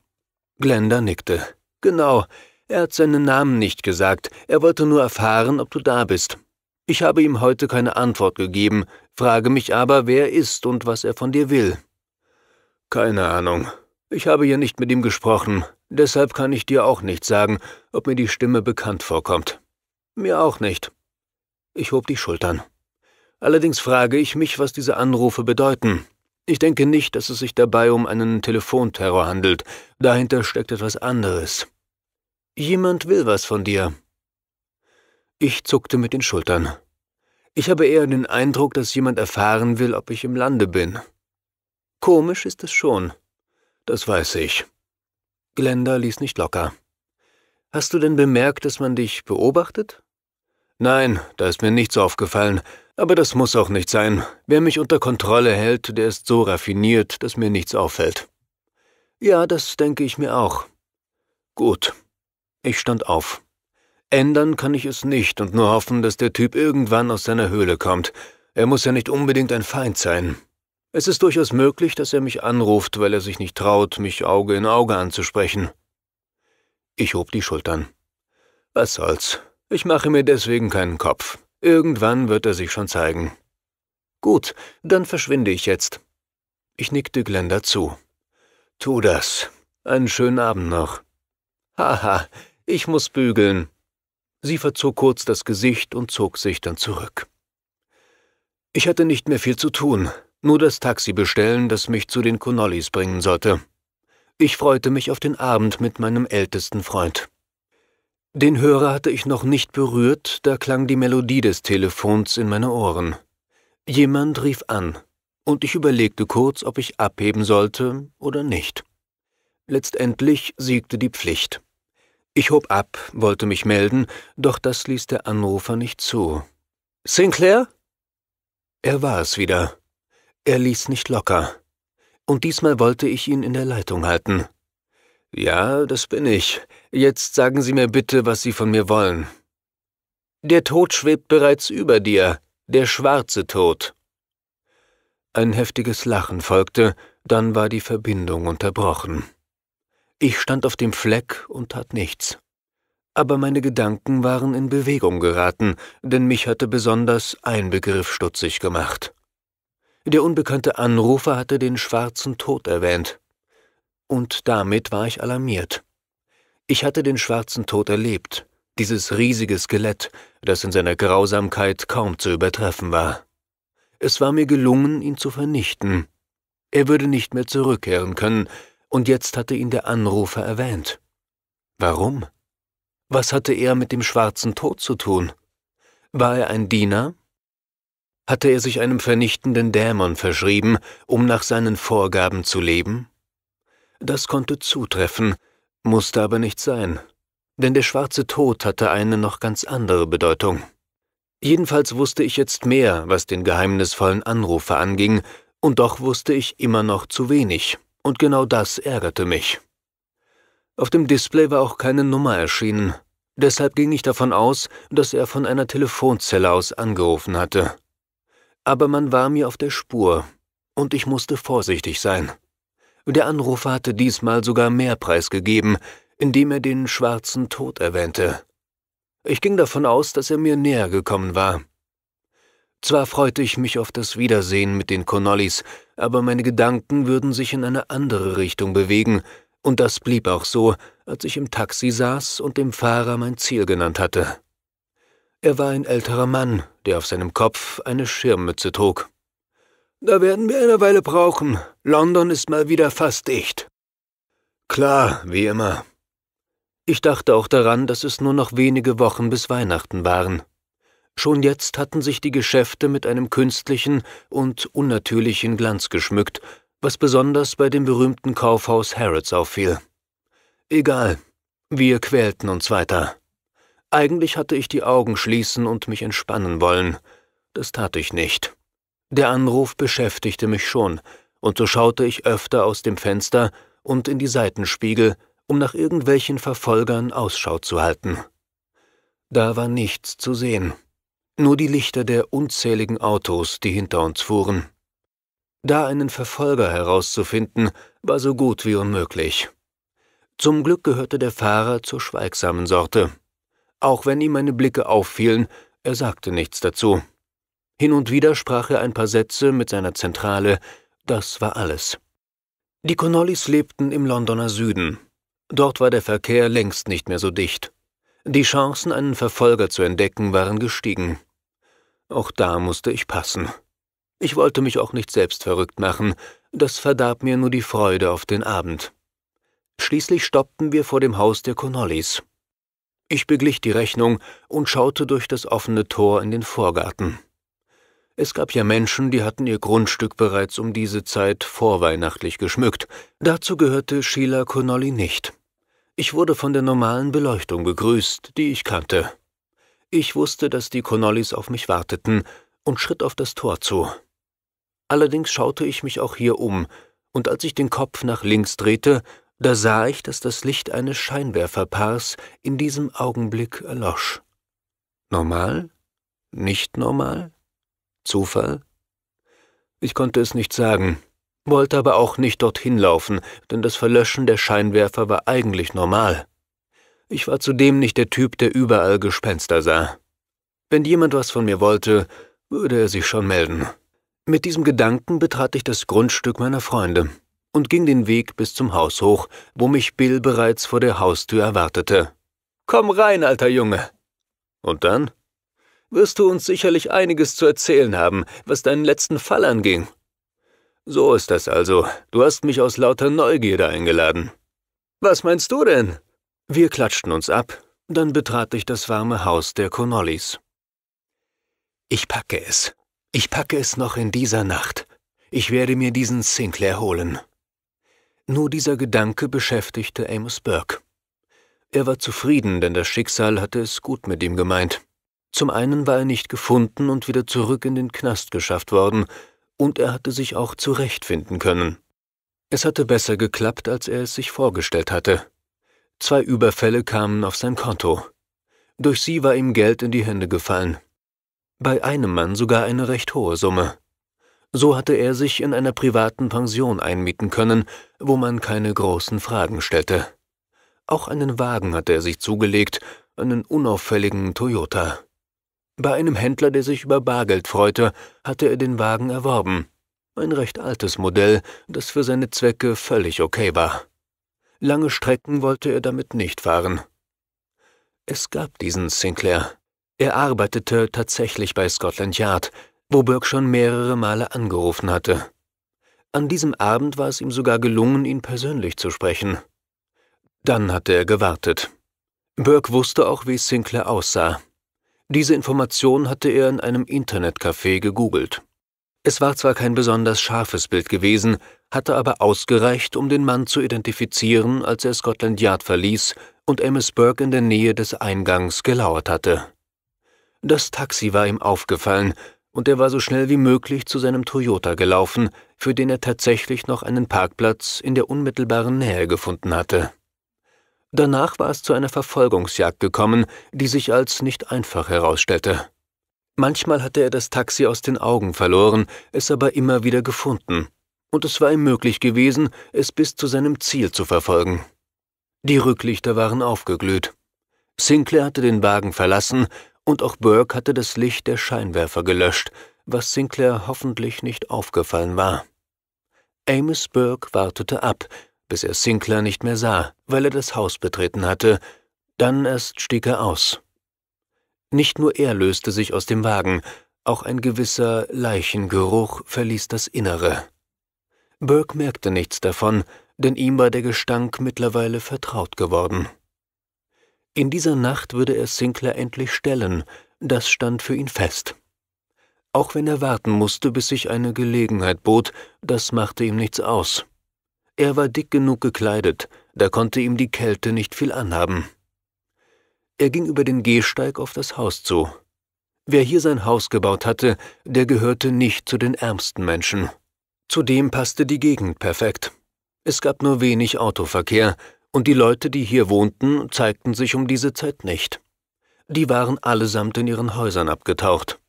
Glenda nickte. Genau, er hat seinen Namen nicht gesagt, er wollte nur erfahren, ob du da bist. Ich habe ihm heute keine Antwort gegeben, frage mich aber, wer er ist und was er von dir will. Keine Ahnung. Ich habe ja nicht mit ihm gesprochen, deshalb kann ich dir auch nicht sagen, ob mir die Stimme bekannt vorkommt. Mir auch nicht. Ich hob die Schultern. Allerdings frage ich mich, was diese Anrufe bedeuten. Ich denke nicht, dass es sich dabei um einen Telefonterror handelt. Dahinter steckt etwas anderes. Jemand will was von dir. Ich zuckte mit den Schultern. Ich habe eher den Eindruck, dass jemand erfahren will, ob ich im Lande bin. Komisch ist es schon. Das weiß ich. Glenda ließ nicht locker. Hast du denn bemerkt, dass man dich beobachtet? Nein, da ist mir nichts aufgefallen, aber das muss auch nicht sein. Wer mich unter Kontrolle hält, der ist so raffiniert, dass mir nichts auffällt. Ja, das denke ich mir auch. Gut. Ich stand auf. Ändern kann ich es nicht und nur hoffen, dass der Typ irgendwann aus seiner Höhle kommt. Er muss ja nicht unbedingt ein Feind sein. Es ist durchaus möglich, dass er mich anruft, weil er sich nicht traut, mich Auge in Auge anzusprechen. Ich hob die Schultern. Was soll's? Ich mache mir deswegen keinen Kopf. Irgendwann wird er sich schon zeigen. Gut, dann verschwinde ich jetzt. Ich nickte Glenda zu. Tu das. Einen schönen Abend noch. Haha, ich muss bügeln. Sie verzog kurz das Gesicht und zog sich dann zurück. Ich hatte nicht mehr viel zu tun, nur das Taxi bestellen, das mich zu den Conollis bringen sollte. Ich freute mich auf den Abend mit meinem ältesten Freund. Den Hörer hatte ich noch nicht berührt, da klang die Melodie des Telefons in meine Ohren. Jemand rief an, und ich überlegte kurz, ob ich abheben sollte oder nicht. Letztendlich siegte die Pflicht. Ich hob ab, wollte mich melden, doch das ließ der Anrufer nicht zu. Sinclair? Er war es wieder. Er ließ nicht locker. Und diesmal wollte ich ihn in der Leitung halten. Ja, das bin ich. Jetzt sagen Sie mir bitte, was Sie von mir wollen. Der Tod schwebt bereits über dir, der schwarze Tod. Ein heftiges Lachen folgte, dann war die Verbindung unterbrochen. Ich stand auf dem Fleck und tat nichts. Aber meine Gedanken waren in Bewegung geraten, denn mich hatte besonders ein Begriff stutzig gemacht. Der unbekannte Anrufer hatte den schwarzen Tod erwähnt. Und damit war ich alarmiert. Ich hatte den schwarzen Tod erlebt, dieses riesige Skelett, das in seiner Grausamkeit kaum zu übertreffen war. Es war mir gelungen, ihn zu vernichten. Er würde nicht mehr zurückkehren können, und jetzt hatte ihn der Anrufer erwähnt. Warum? Was hatte er mit dem schwarzen Tod zu tun? War er ein Diener? Hatte er sich einem vernichtenden Dämon verschrieben, um nach seinen Vorgaben zu leben? Das konnte zutreffen, musste aber nicht sein, denn der schwarze Tod hatte eine noch ganz andere Bedeutung. Jedenfalls wusste ich jetzt mehr, was den geheimnisvollen Anrufer anging, und doch wusste ich immer noch zu wenig und genau das ärgerte mich. Auf dem Display war auch keine Nummer erschienen, deshalb ging ich davon aus, dass er von einer Telefonzelle aus angerufen hatte. Aber man war mir auf der Spur, und ich musste vorsichtig sein. Der Anrufer hatte diesmal sogar mehr Preis gegeben, indem er den schwarzen Tod erwähnte. Ich ging davon aus, dass er mir näher gekommen war. Zwar freute ich mich auf das Wiedersehen mit den Connollys, aber meine Gedanken würden sich in eine andere Richtung bewegen, und das blieb auch so, als ich im Taxi saß und dem Fahrer mein Ziel genannt hatte. Er war ein älterer Mann, der auf seinem Kopf eine Schirmmütze trug. Da werden wir eine Weile brauchen. London ist mal wieder fast dicht. Klar, wie immer. Ich dachte auch daran, dass es nur noch wenige Wochen bis Weihnachten waren. Schon jetzt hatten sich die Geschäfte mit einem künstlichen und unnatürlichen Glanz geschmückt, was besonders bei dem berühmten Kaufhaus Harrods auffiel. Egal, wir quälten uns weiter. Eigentlich hatte ich die Augen schließen und mich entspannen wollen. Das tat ich nicht. Der Anruf beschäftigte mich schon, und so schaute ich öfter aus dem Fenster und in die Seitenspiegel, um nach irgendwelchen Verfolgern Ausschau zu halten. Da war nichts zu sehen. Nur die Lichter der unzähligen Autos, die hinter uns fuhren. Da einen Verfolger herauszufinden, war so gut wie unmöglich. Zum Glück gehörte der Fahrer zur schweigsamen Sorte. Auch wenn ihm meine Blicke auffielen, er sagte nichts dazu. Hin und wieder sprach er ein paar Sätze mit seiner Zentrale, das war alles. Die Connollys lebten im Londoner Süden. Dort war der Verkehr längst nicht mehr so dicht. Die Chancen, einen Verfolger zu entdecken, waren gestiegen. Auch da musste ich passen. Ich wollte mich auch nicht selbst verrückt machen, das verdarb mir nur die Freude auf den Abend. Schließlich stoppten wir vor dem Haus der Connollys. Ich beglich die Rechnung und schaute durch das offene Tor in den Vorgarten. Es gab ja Menschen, die hatten ihr Grundstück bereits um diese Zeit vorweihnachtlich geschmückt. Dazu gehörte Sheila Connolly nicht. Ich wurde von der normalen Beleuchtung begrüßt, die ich kannte. Ich wusste, dass die Connollys auf mich warteten und schritt auf das Tor zu. Allerdings schaute ich mich auch hier um, und als ich den Kopf nach links drehte, da sah ich, dass das Licht eines Scheinwerferpaars in diesem Augenblick erlosch. Normal? Nicht normal? Zufall? Ich konnte es nicht sagen, wollte aber auch nicht dorthin laufen, denn das Verlöschen der Scheinwerfer war eigentlich normal. Ich war zudem nicht der Typ, der überall Gespenster sah. Wenn jemand was von mir wollte, würde er sich schon melden. Mit diesem Gedanken betrat ich das Grundstück meiner Freunde und ging den Weg bis zum Haus hoch, wo mich Bill bereits vor der Haustür erwartete. Komm rein, alter Junge. Und dann? Wirst du uns sicherlich einiges zu erzählen haben, was deinen letzten Fall anging. So ist das also. Du hast mich aus lauter Neugierde eingeladen. Was meinst du denn? Wir klatschten uns ab, dann betrat ich das warme Haus der Conollis. Ich packe es. Ich packe es noch in dieser Nacht. Ich werde mir diesen Sinclair holen. Nur dieser Gedanke beschäftigte Amos Burke. Er war zufrieden, denn das Schicksal hatte es gut mit ihm gemeint. Zum einen war er nicht gefunden und wieder zurück in den Knast geschafft worden, und er hatte sich auch zurechtfinden können. Es hatte besser geklappt, als er es sich vorgestellt hatte. Zwei Überfälle kamen auf sein Konto. Durch sie war ihm Geld in die Hände gefallen. Bei einem Mann sogar eine recht hohe Summe. So hatte er sich in einer privaten Pension einmieten können, wo man keine großen Fragen stellte. Auch einen Wagen hatte er sich zugelegt, einen unauffälligen Toyota. Bei einem Händler, der sich über Bargeld freute, hatte er den Wagen erworben. Ein recht altes Modell, das für seine Zwecke völlig okay war. Lange Strecken wollte er damit nicht fahren. Es gab diesen Sinclair. Er arbeitete tatsächlich bei Scotland Yard, wo Burke schon mehrere Male angerufen hatte. An diesem Abend war es ihm sogar gelungen, ihn persönlich zu sprechen. Dann hatte er gewartet. Burke wusste auch, wie Sinclair aussah. Diese Information hatte er in einem Internetcafé gegoogelt. Es war zwar kein besonders scharfes Bild gewesen, hatte aber ausgereicht, um den Mann zu identifizieren, als er Scotland Yard verließ und Amos Burke in der Nähe des Eingangs gelauert hatte. Das Taxi war ihm aufgefallen, und er war so schnell wie möglich zu seinem Toyota gelaufen, für den er tatsächlich noch einen Parkplatz in der unmittelbaren Nähe gefunden hatte. Danach war es zu einer Verfolgungsjagd gekommen, die sich als nicht einfach herausstellte. Manchmal hatte er das Taxi aus den Augen verloren, es aber immer wieder gefunden, und es war ihm möglich gewesen, es bis zu seinem Ziel zu verfolgen. Die Rücklichter waren aufgeglüht. Sinclair hatte den Wagen verlassen, und auch Burke hatte das Licht der Scheinwerfer gelöscht, was Sinclair hoffentlich nicht aufgefallen war. Amos Burke wartete ab, bis er Sinclair nicht mehr sah, weil er das Haus betreten hatte, dann erst stieg er aus. Nicht nur er löste sich aus dem Wagen, auch ein gewisser Leichengeruch verließ das Innere. Burke merkte nichts davon, denn ihm war der Gestank mittlerweile vertraut geworden. In dieser Nacht würde er Sinclair endlich stellen, das stand für ihn fest. Auch wenn er warten musste, bis sich eine Gelegenheit bot, das machte ihm nichts aus. Er war dick genug gekleidet, da konnte ihm die Kälte nicht viel anhaben. Er ging über den Gehsteig auf das Haus zu. Wer hier sein Haus gebaut hatte, der gehörte nicht zu den ärmsten Menschen. Zudem passte die Gegend perfekt. Es gab nur wenig Autoverkehr, und die Leute, die hier wohnten, zeigten sich um diese Zeit nicht. Die waren allesamt in ihren Häusern abgetaucht.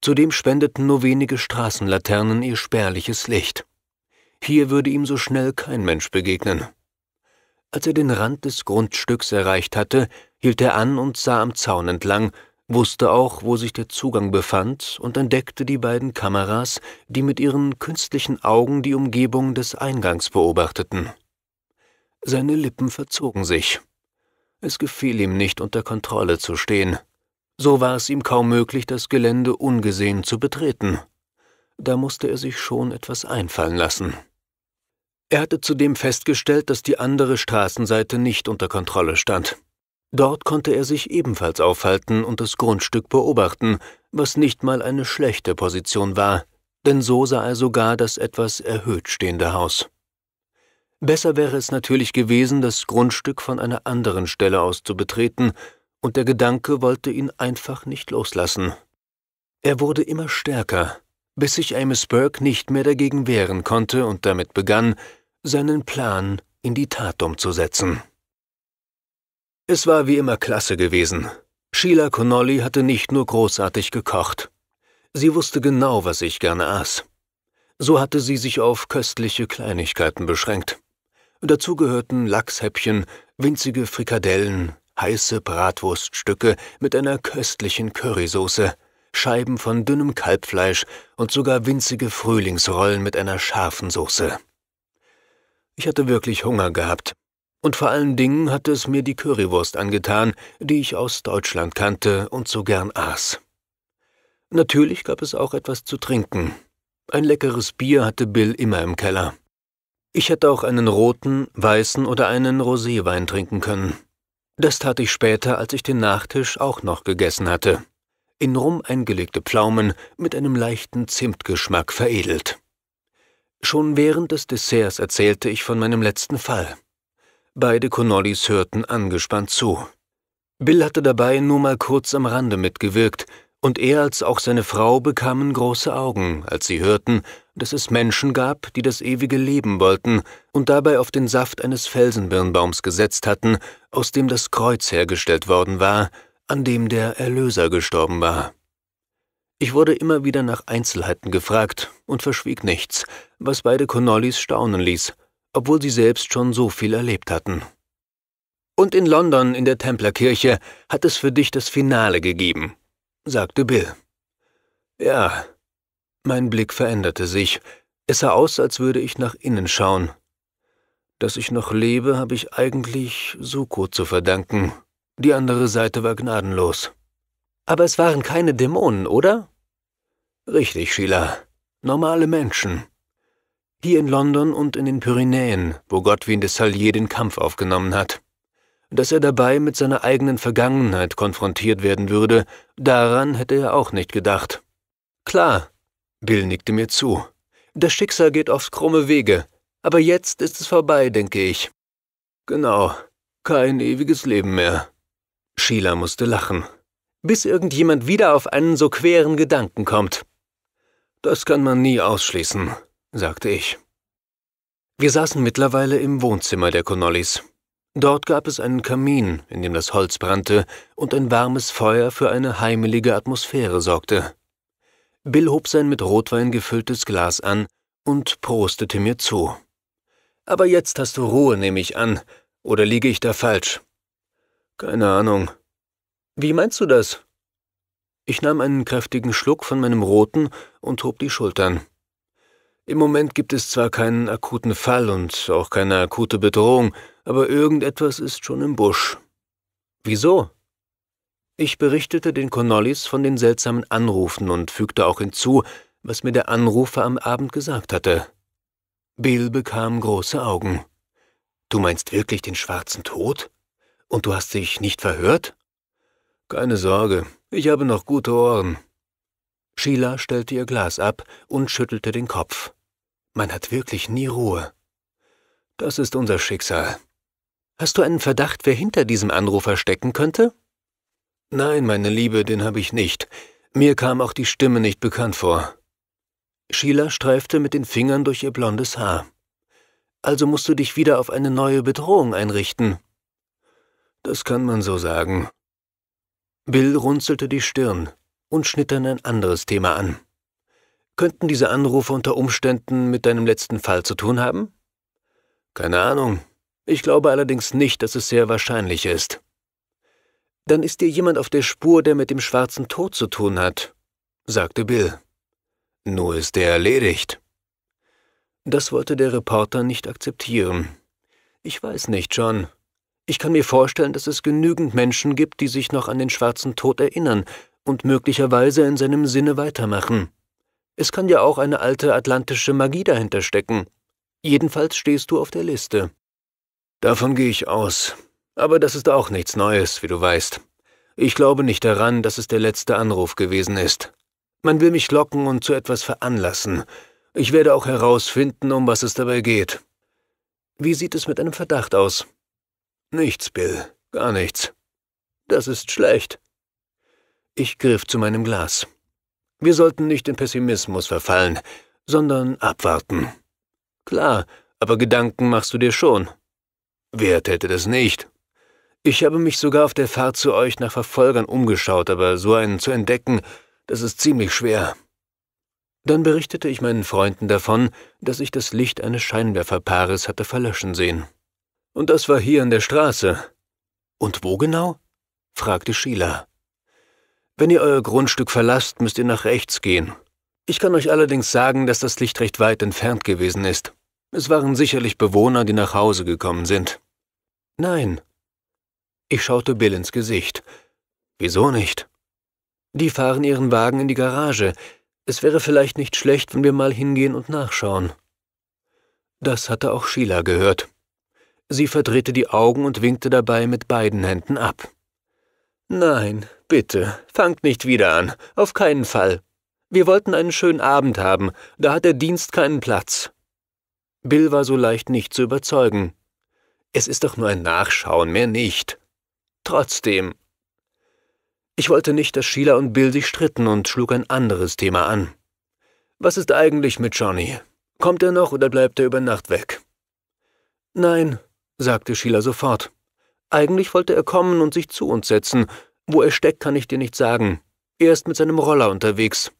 Zudem spendeten nur wenige Straßenlaternen ihr spärliches Licht. Hier würde ihm so schnell kein Mensch begegnen. Als er den Rand des Grundstücks erreicht hatte, hielt er an und sah am Zaun entlang, wusste auch, wo sich der Zugang befand und entdeckte die beiden Kameras, die mit ihren künstlichen Augen die Umgebung des Eingangs beobachteten. Seine Lippen verzogen sich. Es gefiel ihm nicht, unter Kontrolle zu stehen. So war es ihm kaum möglich, das Gelände ungesehen zu betreten. Da musste er sich schon etwas einfallen lassen. Er hatte zudem festgestellt, dass die andere Straßenseite nicht unter Kontrolle stand. Dort konnte er sich ebenfalls aufhalten und das Grundstück beobachten, was nicht mal eine schlechte Position war, denn so sah er sogar das etwas erhöht stehende Haus. Besser wäre es natürlich gewesen, das Grundstück von einer anderen Stelle aus zu betreten, und der Gedanke wollte ihn einfach nicht loslassen. Er wurde immer stärker, bis sich Amos Burke nicht mehr dagegen wehren konnte und damit begann, seinen Plan in die Tat umzusetzen. Es war wie immer klasse gewesen. Sheila Connolly hatte nicht nur großartig gekocht. Sie wusste genau, was ich gerne aß. So hatte sie sich auf köstliche Kleinigkeiten beschränkt. Dazu gehörten Lachshäppchen, winzige Frikadellen, heiße Bratwurststücke mit einer köstlichen Currysoße, Scheiben von dünnem Kalbfleisch und sogar winzige Frühlingsrollen mit einer scharfen Soße. Ich hatte wirklich Hunger gehabt. Und vor allen Dingen hatte es mir die Currywurst angetan, die ich aus Deutschland kannte und so gern aß. Natürlich gab es auch etwas zu trinken. Ein leckeres Bier hatte Bill immer im Keller. Ich hätte auch einen roten, weißen oder einen Roséwein trinken können. Das tat ich später, als ich den Nachtisch auch noch gegessen hatte. In Rum eingelegte Pflaumen mit einem leichten Zimtgeschmack veredelt. Schon während des Desserts erzählte ich von meinem letzten Fall. Beide Connollys hörten angespannt zu. Bill hatte dabei nur mal kurz am Rande mitgewirkt, und er als auch seine Frau bekamen große Augen, als sie hörten, dass es Menschen gab, die das ewige Leben wollten und dabei auf den Saft eines Felsenbirnbaums gesetzt hatten, aus dem das Kreuz hergestellt worden war, an dem der Erlöser gestorben war. Ich wurde immer wieder nach Einzelheiten gefragt und verschwieg nichts, was beide Connollys staunen ließ, obwohl sie selbst schon so viel erlebt hatten. Und in London in der Templerkirche hat es für dich das Finale gegeben, sagte Bill. Ja, mein Blick veränderte sich. Es sah aus, als würde ich nach innen schauen. Dass ich noch lebe, habe ich eigentlich Suko zu verdanken. Die andere Seite war gnadenlos. Aber es waren keine Dämonen, oder? Richtig, Sheila. Normale Menschen. Hier in London und in den Pyrenäen, wo Godwin de Salier den Kampf aufgenommen hat. Dass er dabei mit seiner eigenen Vergangenheit konfrontiert werden würde, daran hätte er auch nicht gedacht. Klar, Bill nickte mir zu. Das Schicksal geht oft krumme Wege, aber jetzt ist es vorbei, denke ich. Genau, kein ewiges Leben mehr. Sheila musste lachen. Bis irgendjemand wieder auf einen so queren Gedanken kommt. Das kann man nie ausschließen, sagte ich. Wir saßen mittlerweile im Wohnzimmer der Connollys. Dort gab es einen Kamin, in dem das Holz brannte und ein warmes Feuer für eine heimelige Atmosphäre sorgte. Bill hob sein mit Rotwein gefülltes Glas an und prostete mir zu. Aber jetzt hast du Ruhe, nehme ich an, oder liege ich da falsch? Keine Ahnung. Wie meinst du das? Ich nahm einen kräftigen Schluck von meinem roten und hob die Schultern. Im Moment gibt es zwar keinen akuten Fall und auch keine akute Bedrohung, aber irgendetwas ist schon im Busch. Wieso? Ich berichtete den Connollys von den seltsamen Anrufen und fügte auch hinzu, was mir der Anrufer am Abend gesagt hatte. Bill bekam große Augen. Du meinst wirklich den schwarzen Tod? Und du hast dich nicht verhört? Keine Sorge, ich habe noch gute Ohren. Sheila stellte ihr Glas ab und schüttelte den Kopf. Man hat wirklich nie Ruhe. Das ist unser Schicksal. Hast du einen Verdacht, wer hinter diesem Anrufer stecken könnte? Nein, meine Liebe, den habe ich nicht. Mir kam auch die Stimme nicht bekannt vor. Sheila streifte mit den Fingern durch ihr blondes Haar. Also musst du dich wieder auf eine neue Bedrohung einrichten. Das kann man so sagen. Bill runzelte die Stirn und schnitt dann ein anderes Thema an. Könnten diese Anrufe unter Umständen mit deinem letzten Fall zu tun haben? Keine Ahnung. Ich glaube allerdings nicht, dass es sehr wahrscheinlich ist. Dann ist dir jemand auf der Spur, der mit dem schwarzen Tod zu tun hat, sagte Bill. Nur ist er erledigt. Das wollte der Reporter nicht akzeptieren. Ich weiß nicht, John. Ich kann mir vorstellen, dass es genügend Menschen gibt, die sich noch an den schwarzen Tod erinnern, und möglicherweise in seinem Sinne weitermachen. Es kann ja auch eine alte atlantische Magie dahinter stecken. Jedenfalls stehst du auf der Liste. Davon gehe ich aus. Aber das ist auch nichts Neues, wie du weißt. Ich glaube nicht daran, dass es der letzte Anruf gewesen ist. Man will mich locken und zu etwas veranlassen. Ich werde auch herausfinden, um was es dabei geht. Wie sieht es mit einem Verdacht aus? Nichts, Bill, gar nichts. Das ist schlecht. Ich griff zu meinem Glas. Wir sollten nicht in Pessimismus verfallen, sondern abwarten. Klar, aber Gedanken machst du dir schon. Wer täte das nicht? Ich habe mich sogar auf der Fahrt zu euch nach Verfolgern umgeschaut, aber so einen zu entdecken, das ist ziemlich schwer. Dann berichtete ich meinen Freunden davon, dass ich das Licht eines Scheinwerferpaares hatte verlöschen sehen. Und das war hier an der Straße. Und wo genau? fragte Sheila. Wenn ihr euer Grundstück verlasst, müsst ihr nach rechts gehen. Ich kann euch allerdings sagen, dass das Licht recht weit entfernt gewesen ist. Es waren sicherlich Bewohner, die nach Hause gekommen sind. Nein. Ich schaute Bill ins Gesicht. Wieso nicht? Die fahren ihren Wagen in die Garage. Es wäre vielleicht nicht schlecht, wenn wir mal hingehen und nachschauen. Das hatte auch Sheila gehört. Sie verdrehte die Augen und winkte dabei mit beiden Händen ab. Nein, bitte, fangt nicht wieder an, auf keinen Fall. Wir wollten einen schönen Abend haben, da hat der Dienst keinen Platz. Bill war so leicht nicht zu überzeugen. Es ist doch nur ein Nachschauen, mehr nicht. Trotzdem. Ich wollte nicht, dass Sheila und Bill sich stritten und schlug ein anderes Thema an. Was ist eigentlich mit Johnny? Kommt er noch oder bleibt er über Nacht weg? Nein, sagte Sheila sofort. Eigentlich wollte er kommen und sich zu uns setzen. Wo er steckt, kann ich dir nicht sagen. Er ist mit seinem Roller unterwegs.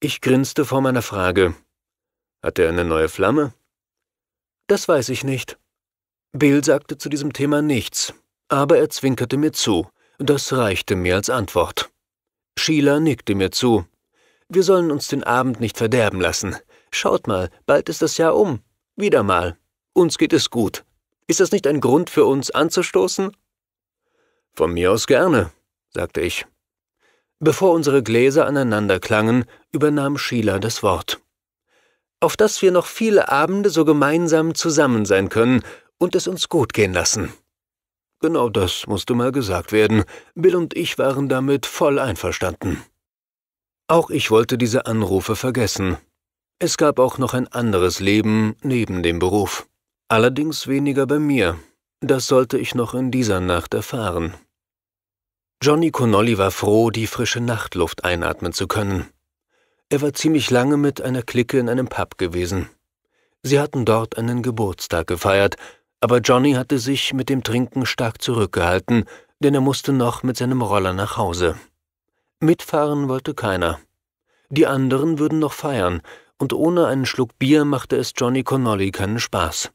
Ich grinste vor meiner Frage. Hat er eine neue Flamme? Das weiß ich nicht. Bill sagte zu diesem Thema nichts, aber er zwinkerte mir zu. Das reichte mir als Antwort. Sheila nickte mir zu. Wir sollen uns den Abend nicht verderben lassen. Schaut mal, bald ist das Jahr um. Wieder mal. Uns geht es gut, ist das nicht ein Grund für uns anzustoßen? Von mir aus gerne, sagte ich. Bevor unsere Gläser aneinander klangen, übernahm Sheila das Wort. Auf dass wir noch viele Abende so gemeinsam zusammen sein können und es uns gut gehen lassen. Genau das musste mal gesagt werden. Bill und ich waren damit voll einverstanden. Auch ich wollte diese Anrufe vergessen. Es gab auch noch ein anderes Leben neben dem Beruf. Allerdings weniger bei mir. Das sollte ich noch in dieser Nacht erfahren. Johnny Connolly war froh, die frische Nachtluft einatmen zu können. Er war ziemlich lange mit einer Clique in einem Pub gewesen. Sie hatten dort einen Geburtstag gefeiert, aber Johnny hatte sich mit dem Trinken stark zurückgehalten, denn er musste noch mit seinem Roller nach Hause. Mitfahren wollte keiner. Die anderen würden noch feiern, und ohne einen Schluck Bier machte es Johnny Connolly keinen Spaß.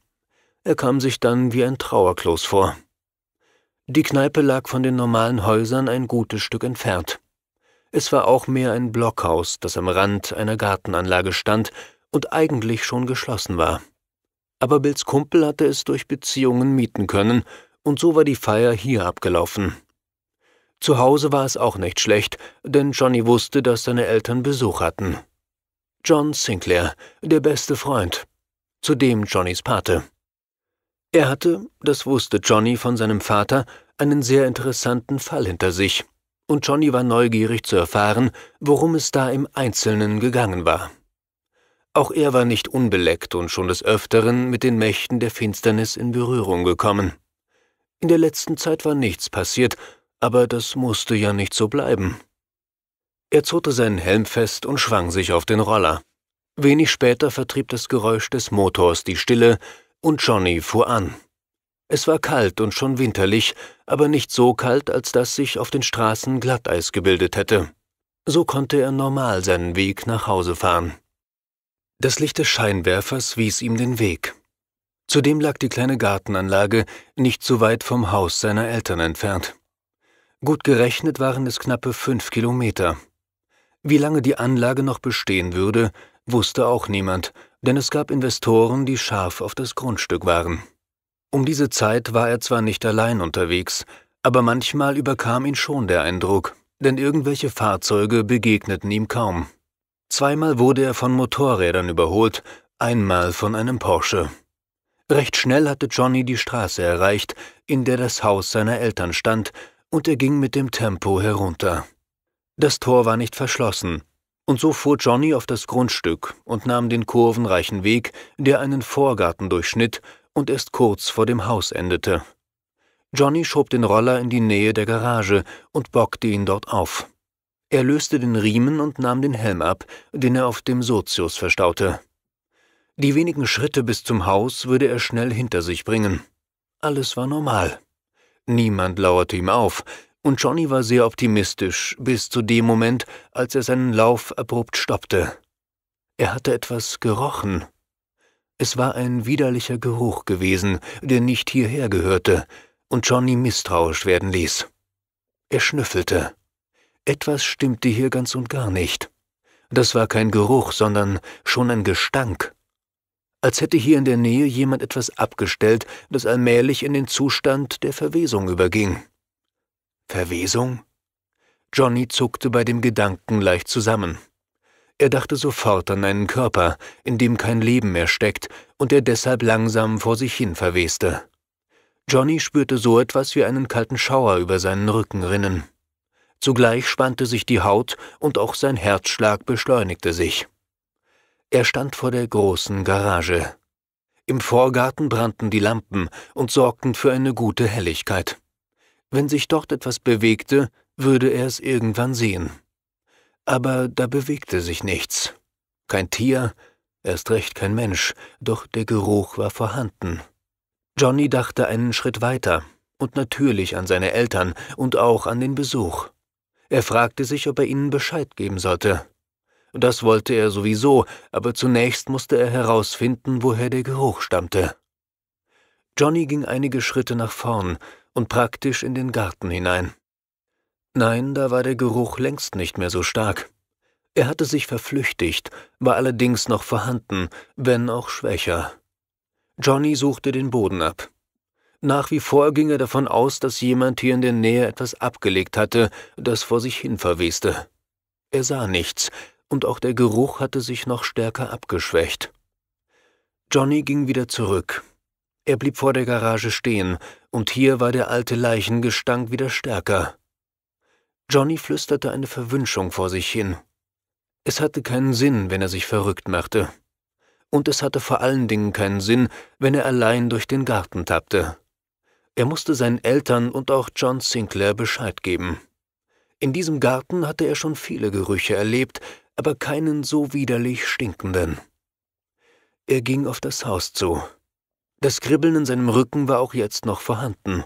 Er kam sich dann wie ein Trauerklos vor. Die Kneipe lag von den normalen Häusern ein gutes Stück entfernt. Es war auch mehr ein Blockhaus, das am Rand einer Gartenanlage stand und eigentlich schon geschlossen war. Aber Bills Kumpel hatte es durch Beziehungen mieten können, und so war die Feier hier abgelaufen. Zu Hause war es auch nicht schlecht, denn Johnny wusste, dass seine Eltern Besuch hatten. John Sinclair, der beste Freund, zudem Johnnys Pate. Er hatte, das wusste Johnny von seinem Vater, einen sehr interessanten Fall hinter sich, und Johnny war neugierig zu erfahren, worum es da im Einzelnen gegangen war. Auch er war nicht unbeleckt und schon des Öfteren mit den Mächten der Finsternis in Berührung gekommen. In der letzten Zeit war nichts passiert, aber das musste ja nicht so bleiben. Er zurrte seinen Helm fest und schwang sich auf den Roller. Wenig später vertrieb das Geräusch des Motors die Stille, und Johnny fuhr an. Es war kalt und schon winterlich, aber nicht so kalt, als dass sich auf den Straßen Glatteis gebildet hätte. So konnte er normal seinen Weg nach Hause fahren. Das Licht des Scheinwerfers wies ihm den Weg. Zudem lag die kleine Gartenanlage nicht so weit vom Haus seiner Eltern entfernt. Gut gerechnet waren es knappe fünf Kilometer. Wie lange die Anlage noch bestehen würde, wusste auch niemand, denn es gab Investoren, die scharf auf das Grundstück waren. Um diese Zeit war er zwar nicht allein unterwegs, aber manchmal überkam ihn schon der Eindruck, denn irgendwelche Fahrzeuge begegneten ihm kaum. Zweimal wurde er von Motorrädern überholt, einmal von einem Porsche. Recht schnell hatte Johnny die Straße erreicht, in der das Haus seiner Eltern stand, und er ging mit dem Tempo herunter. Das Tor war nicht verschlossen, und so fuhr Johnny auf das Grundstück und nahm den kurvenreichen Weg, der einen Vorgarten durchschnitt und erst kurz vor dem Haus endete. Johnny schob den Roller in die Nähe der Garage und bockte ihn dort auf. Er löste den Riemen und nahm den Helm ab, den er auf dem Sozius verstaute. Die wenigen Schritte bis zum Haus würde er schnell hinter sich bringen. Alles war normal. Niemand lauerte ihm auf, und Johnny war sehr optimistisch bis zu dem Moment, als er seinen Lauf abrupt stoppte. Er hatte etwas gerochen. Es war ein widerlicher Geruch gewesen, der nicht hierher gehörte und Johnny misstrauisch werden ließ. Er schnüffelte. Etwas stimmte hier ganz und gar nicht. Das war kein Geruch, sondern schon ein Gestank. Als hätte hier in der Nähe jemand etwas abgestellt, das allmählich in den Zustand der Verwesung überging. Verwesung? Johnny zuckte bei dem Gedanken leicht zusammen. Er dachte sofort an einen Körper, in dem kein Leben mehr steckt und der deshalb langsam vor sich hin verweste. Johnny spürte so etwas wie einen kalten Schauer über seinen Rücken rinnen. Zugleich spannte sich die Haut und auch sein Herzschlag beschleunigte sich. Er stand vor der großen Garage. Im Vorgarten brannten die Lampen und sorgten für eine gute Helligkeit. Wenn sich dort etwas bewegte, würde er es irgendwann sehen. Aber da bewegte sich nichts. Kein Tier, erst recht kein Mensch, doch der Geruch war vorhanden. Johnny dachte einen Schritt weiter und natürlich an seine Eltern und auch an den Besuch. Er fragte sich, ob er ihnen Bescheid geben sollte. Das wollte er sowieso, aber zunächst musste er herausfinden, woher der Geruch stammte. Johnny ging einige Schritte nach vorn, und praktisch in den Garten hinein. Nein, da war der Geruch längst nicht mehr so stark. Er hatte sich verflüchtigt, war allerdings noch vorhanden, wenn auch schwächer. Johnny suchte den Boden ab. Nach wie vor ging er davon aus, dass jemand hier in der Nähe etwas abgelegt hatte, das vor sich hin verweste. Er sah nichts, und auch der Geruch hatte sich noch stärker abgeschwächt. Johnny ging wieder zurück. Er blieb vor der Garage stehen und hier war der alte Leichengestank wieder stärker. Johnny flüsterte eine Verwünschung vor sich hin. Es hatte keinen Sinn, wenn er sich verrückt machte. Und es hatte vor allen Dingen keinen Sinn, wenn er allein durch den Garten tappte. Er musste seinen Eltern und auch John Sinclair Bescheid geben. In diesem Garten hatte er schon viele Gerüche erlebt, aber keinen so widerlich stinkenden. Er ging auf das Haus zu. Das Kribbeln in seinem Rücken war auch jetzt noch vorhanden.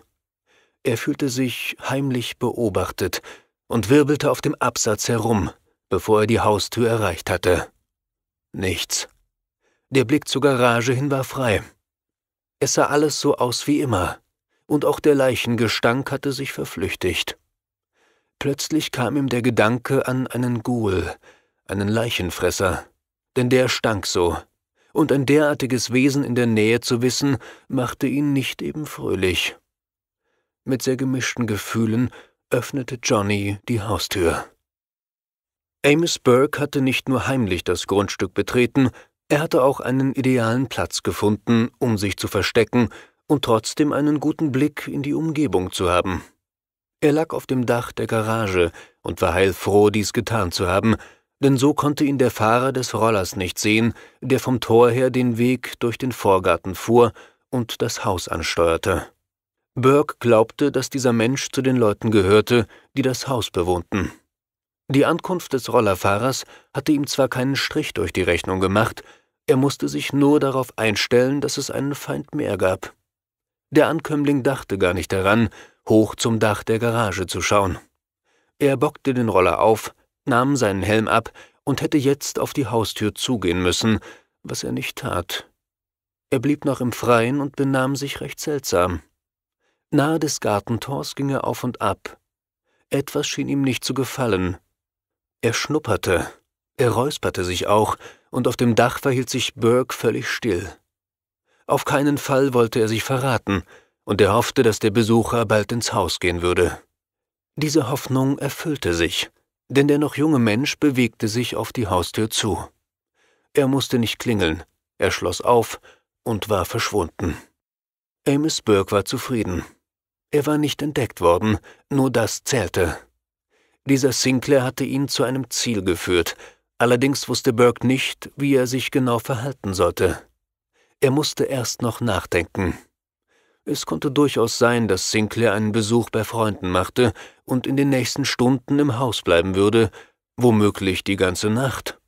Er fühlte sich heimlich beobachtet und wirbelte auf dem Absatz herum, bevor er die Haustür erreicht hatte. Nichts. Der Blick zur Garage hin war frei. Es sah alles so aus wie immer, und auch der Leichengestank hatte sich verflüchtigt. Plötzlich kam ihm der Gedanke an einen Ghoul, einen Leichenfresser, denn der stank so, und ein derartiges Wesen in der Nähe zu wissen, machte ihn nicht eben fröhlich. Mit sehr gemischten Gefühlen öffnete Johnny die Haustür. Amos Burke hatte nicht nur heimlich das Grundstück betreten, er hatte auch einen idealen Platz gefunden, um sich zu verstecken und trotzdem einen guten Blick in die Umgebung zu haben. Er lag auf dem Dach der Garage und war heilfroh, dies getan zu haben, denn so konnte ihn der Fahrer des Rollers nicht sehen, der vom Tor her den Weg durch den Vorgarten fuhr und das Haus ansteuerte. Burke glaubte, dass dieser Mensch zu den Leuten gehörte, die das Haus bewohnten. Die Ankunft des Rollerfahrers hatte ihm zwar keinen Strich durch die Rechnung gemacht, er musste sich nur darauf einstellen, dass es einen Feind mehr gab. Der Ankömmling dachte gar nicht daran, hoch zum Dach der Garage zu schauen. Er bockte den Roller auf, nahm seinen Helm ab und hätte jetzt auf die Haustür zugehen müssen, was er nicht tat. Er blieb noch im Freien und benahm sich recht seltsam. Nahe des Gartentors ging er auf und ab. Etwas schien ihm nicht zu gefallen. Er schnupperte, er räusperte sich auch, und auf dem Dach verhielt sich Burke völlig still. Auf keinen Fall wollte er sich verraten, und er hoffte, dass der Besucher bald ins Haus gehen würde. Diese Hoffnung erfüllte sich denn der noch junge Mensch bewegte sich auf die Haustür zu. Er musste nicht klingeln, er schloss auf und war verschwunden. Amos Burke war zufrieden. Er war nicht entdeckt worden, nur das zählte. Dieser Sinclair hatte ihn zu einem Ziel geführt, allerdings wusste Burke nicht, wie er sich genau verhalten sollte. Er musste erst noch nachdenken. Es konnte durchaus sein, dass Sinclair einen Besuch bei Freunden machte und in den nächsten Stunden im Haus bleiben würde, womöglich die ganze Nacht.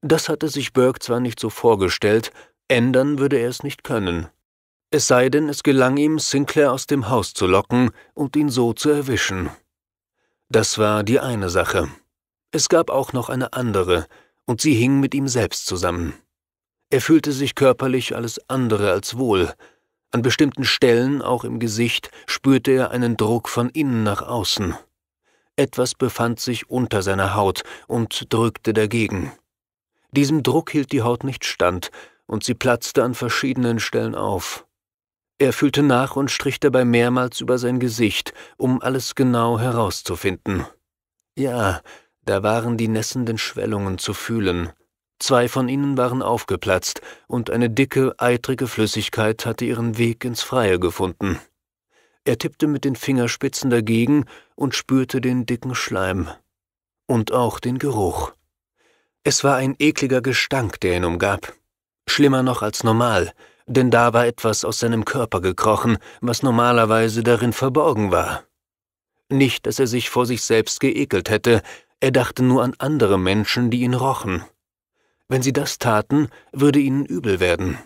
Das hatte sich Burke zwar nicht so vorgestellt, ändern würde er es nicht können. Es sei denn, es gelang ihm, Sinclair aus dem Haus zu locken und ihn so zu erwischen. Das war die eine Sache. Es gab auch noch eine andere, und sie hing mit ihm selbst zusammen. Er fühlte sich körperlich alles andere als wohl, an bestimmten Stellen, auch im Gesicht, spürte er einen Druck von innen nach außen. Etwas befand sich unter seiner Haut und drückte dagegen. Diesem Druck hielt die Haut nicht stand, und sie platzte an verschiedenen Stellen auf. Er fühlte nach und strich dabei mehrmals über sein Gesicht, um alles genau herauszufinden. Ja, da waren die nässenden Schwellungen zu fühlen, Zwei von ihnen waren aufgeplatzt, und eine dicke, eitrige Flüssigkeit hatte ihren Weg ins Freie gefunden. Er tippte mit den Fingerspitzen dagegen und spürte den dicken Schleim und auch den Geruch. Es war ein ekliger Gestank, der ihn umgab. Schlimmer noch als normal, denn da war etwas aus seinem Körper gekrochen, was normalerweise darin verborgen war. Nicht, dass er sich vor sich selbst geekelt hätte, er dachte nur an andere Menschen, die ihn rochen. Wenn sie das taten, würde ihnen übel werden.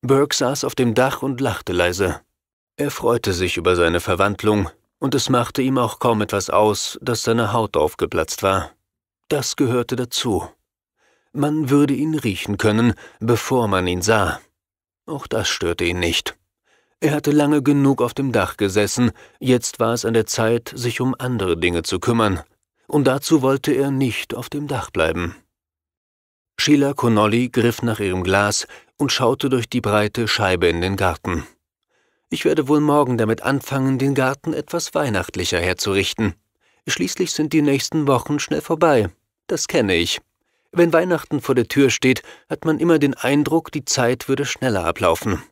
Burke saß auf dem Dach und lachte leise. Er freute sich über seine Verwandlung, und es machte ihm auch kaum etwas aus, dass seine Haut aufgeplatzt war. Das gehörte dazu. Man würde ihn riechen können, bevor man ihn sah. Auch das störte ihn nicht. Er hatte lange genug auf dem Dach gesessen, jetzt war es an der Zeit, sich um andere Dinge zu kümmern, und dazu wollte er nicht auf dem Dach bleiben. Sheila Connolly griff nach ihrem Glas und schaute durch die breite Scheibe in den Garten. Ich werde wohl morgen damit anfangen, den Garten etwas weihnachtlicher herzurichten. Schließlich sind die nächsten Wochen schnell vorbei. Das kenne ich. Wenn Weihnachten vor der Tür steht, hat man immer den Eindruck, die Zeit würde schneller ablaufen.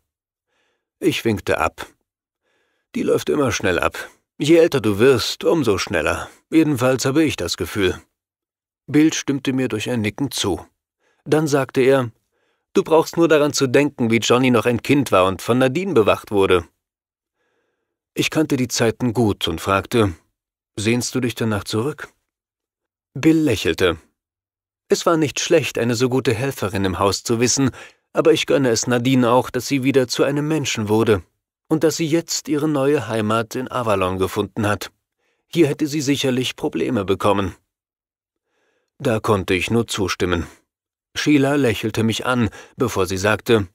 Ich winkte ab. Die läuft immer schnell ab. Je älter du wirst, umso schneller. Jedenfalls habe ich das Gefühl. Bild stimmte mir durch ein Nicken zu. Dann sagte er, Du brauchst nur daran zu denken, wie Johnny noch ein Kind war und von Nadine bewacht wurde. Ich kannte die Zeiten gut und fragte, Sehnst du dich danach zurück? Bill lächelte. Es war nicht schlecht, eine so gute Helferin im Haus zu wissen, aber ich gönne es Nadine auch, dass sie wieder zu einem Menschen wurde und dass sie jetzt ihre neue Heimat in Avalon gefunden hat. Hier hätte sie sicherlich Probleme bekommen. Da konnte ich nur zustimmen. Sheila lächelte mich an, bevor sie sagte,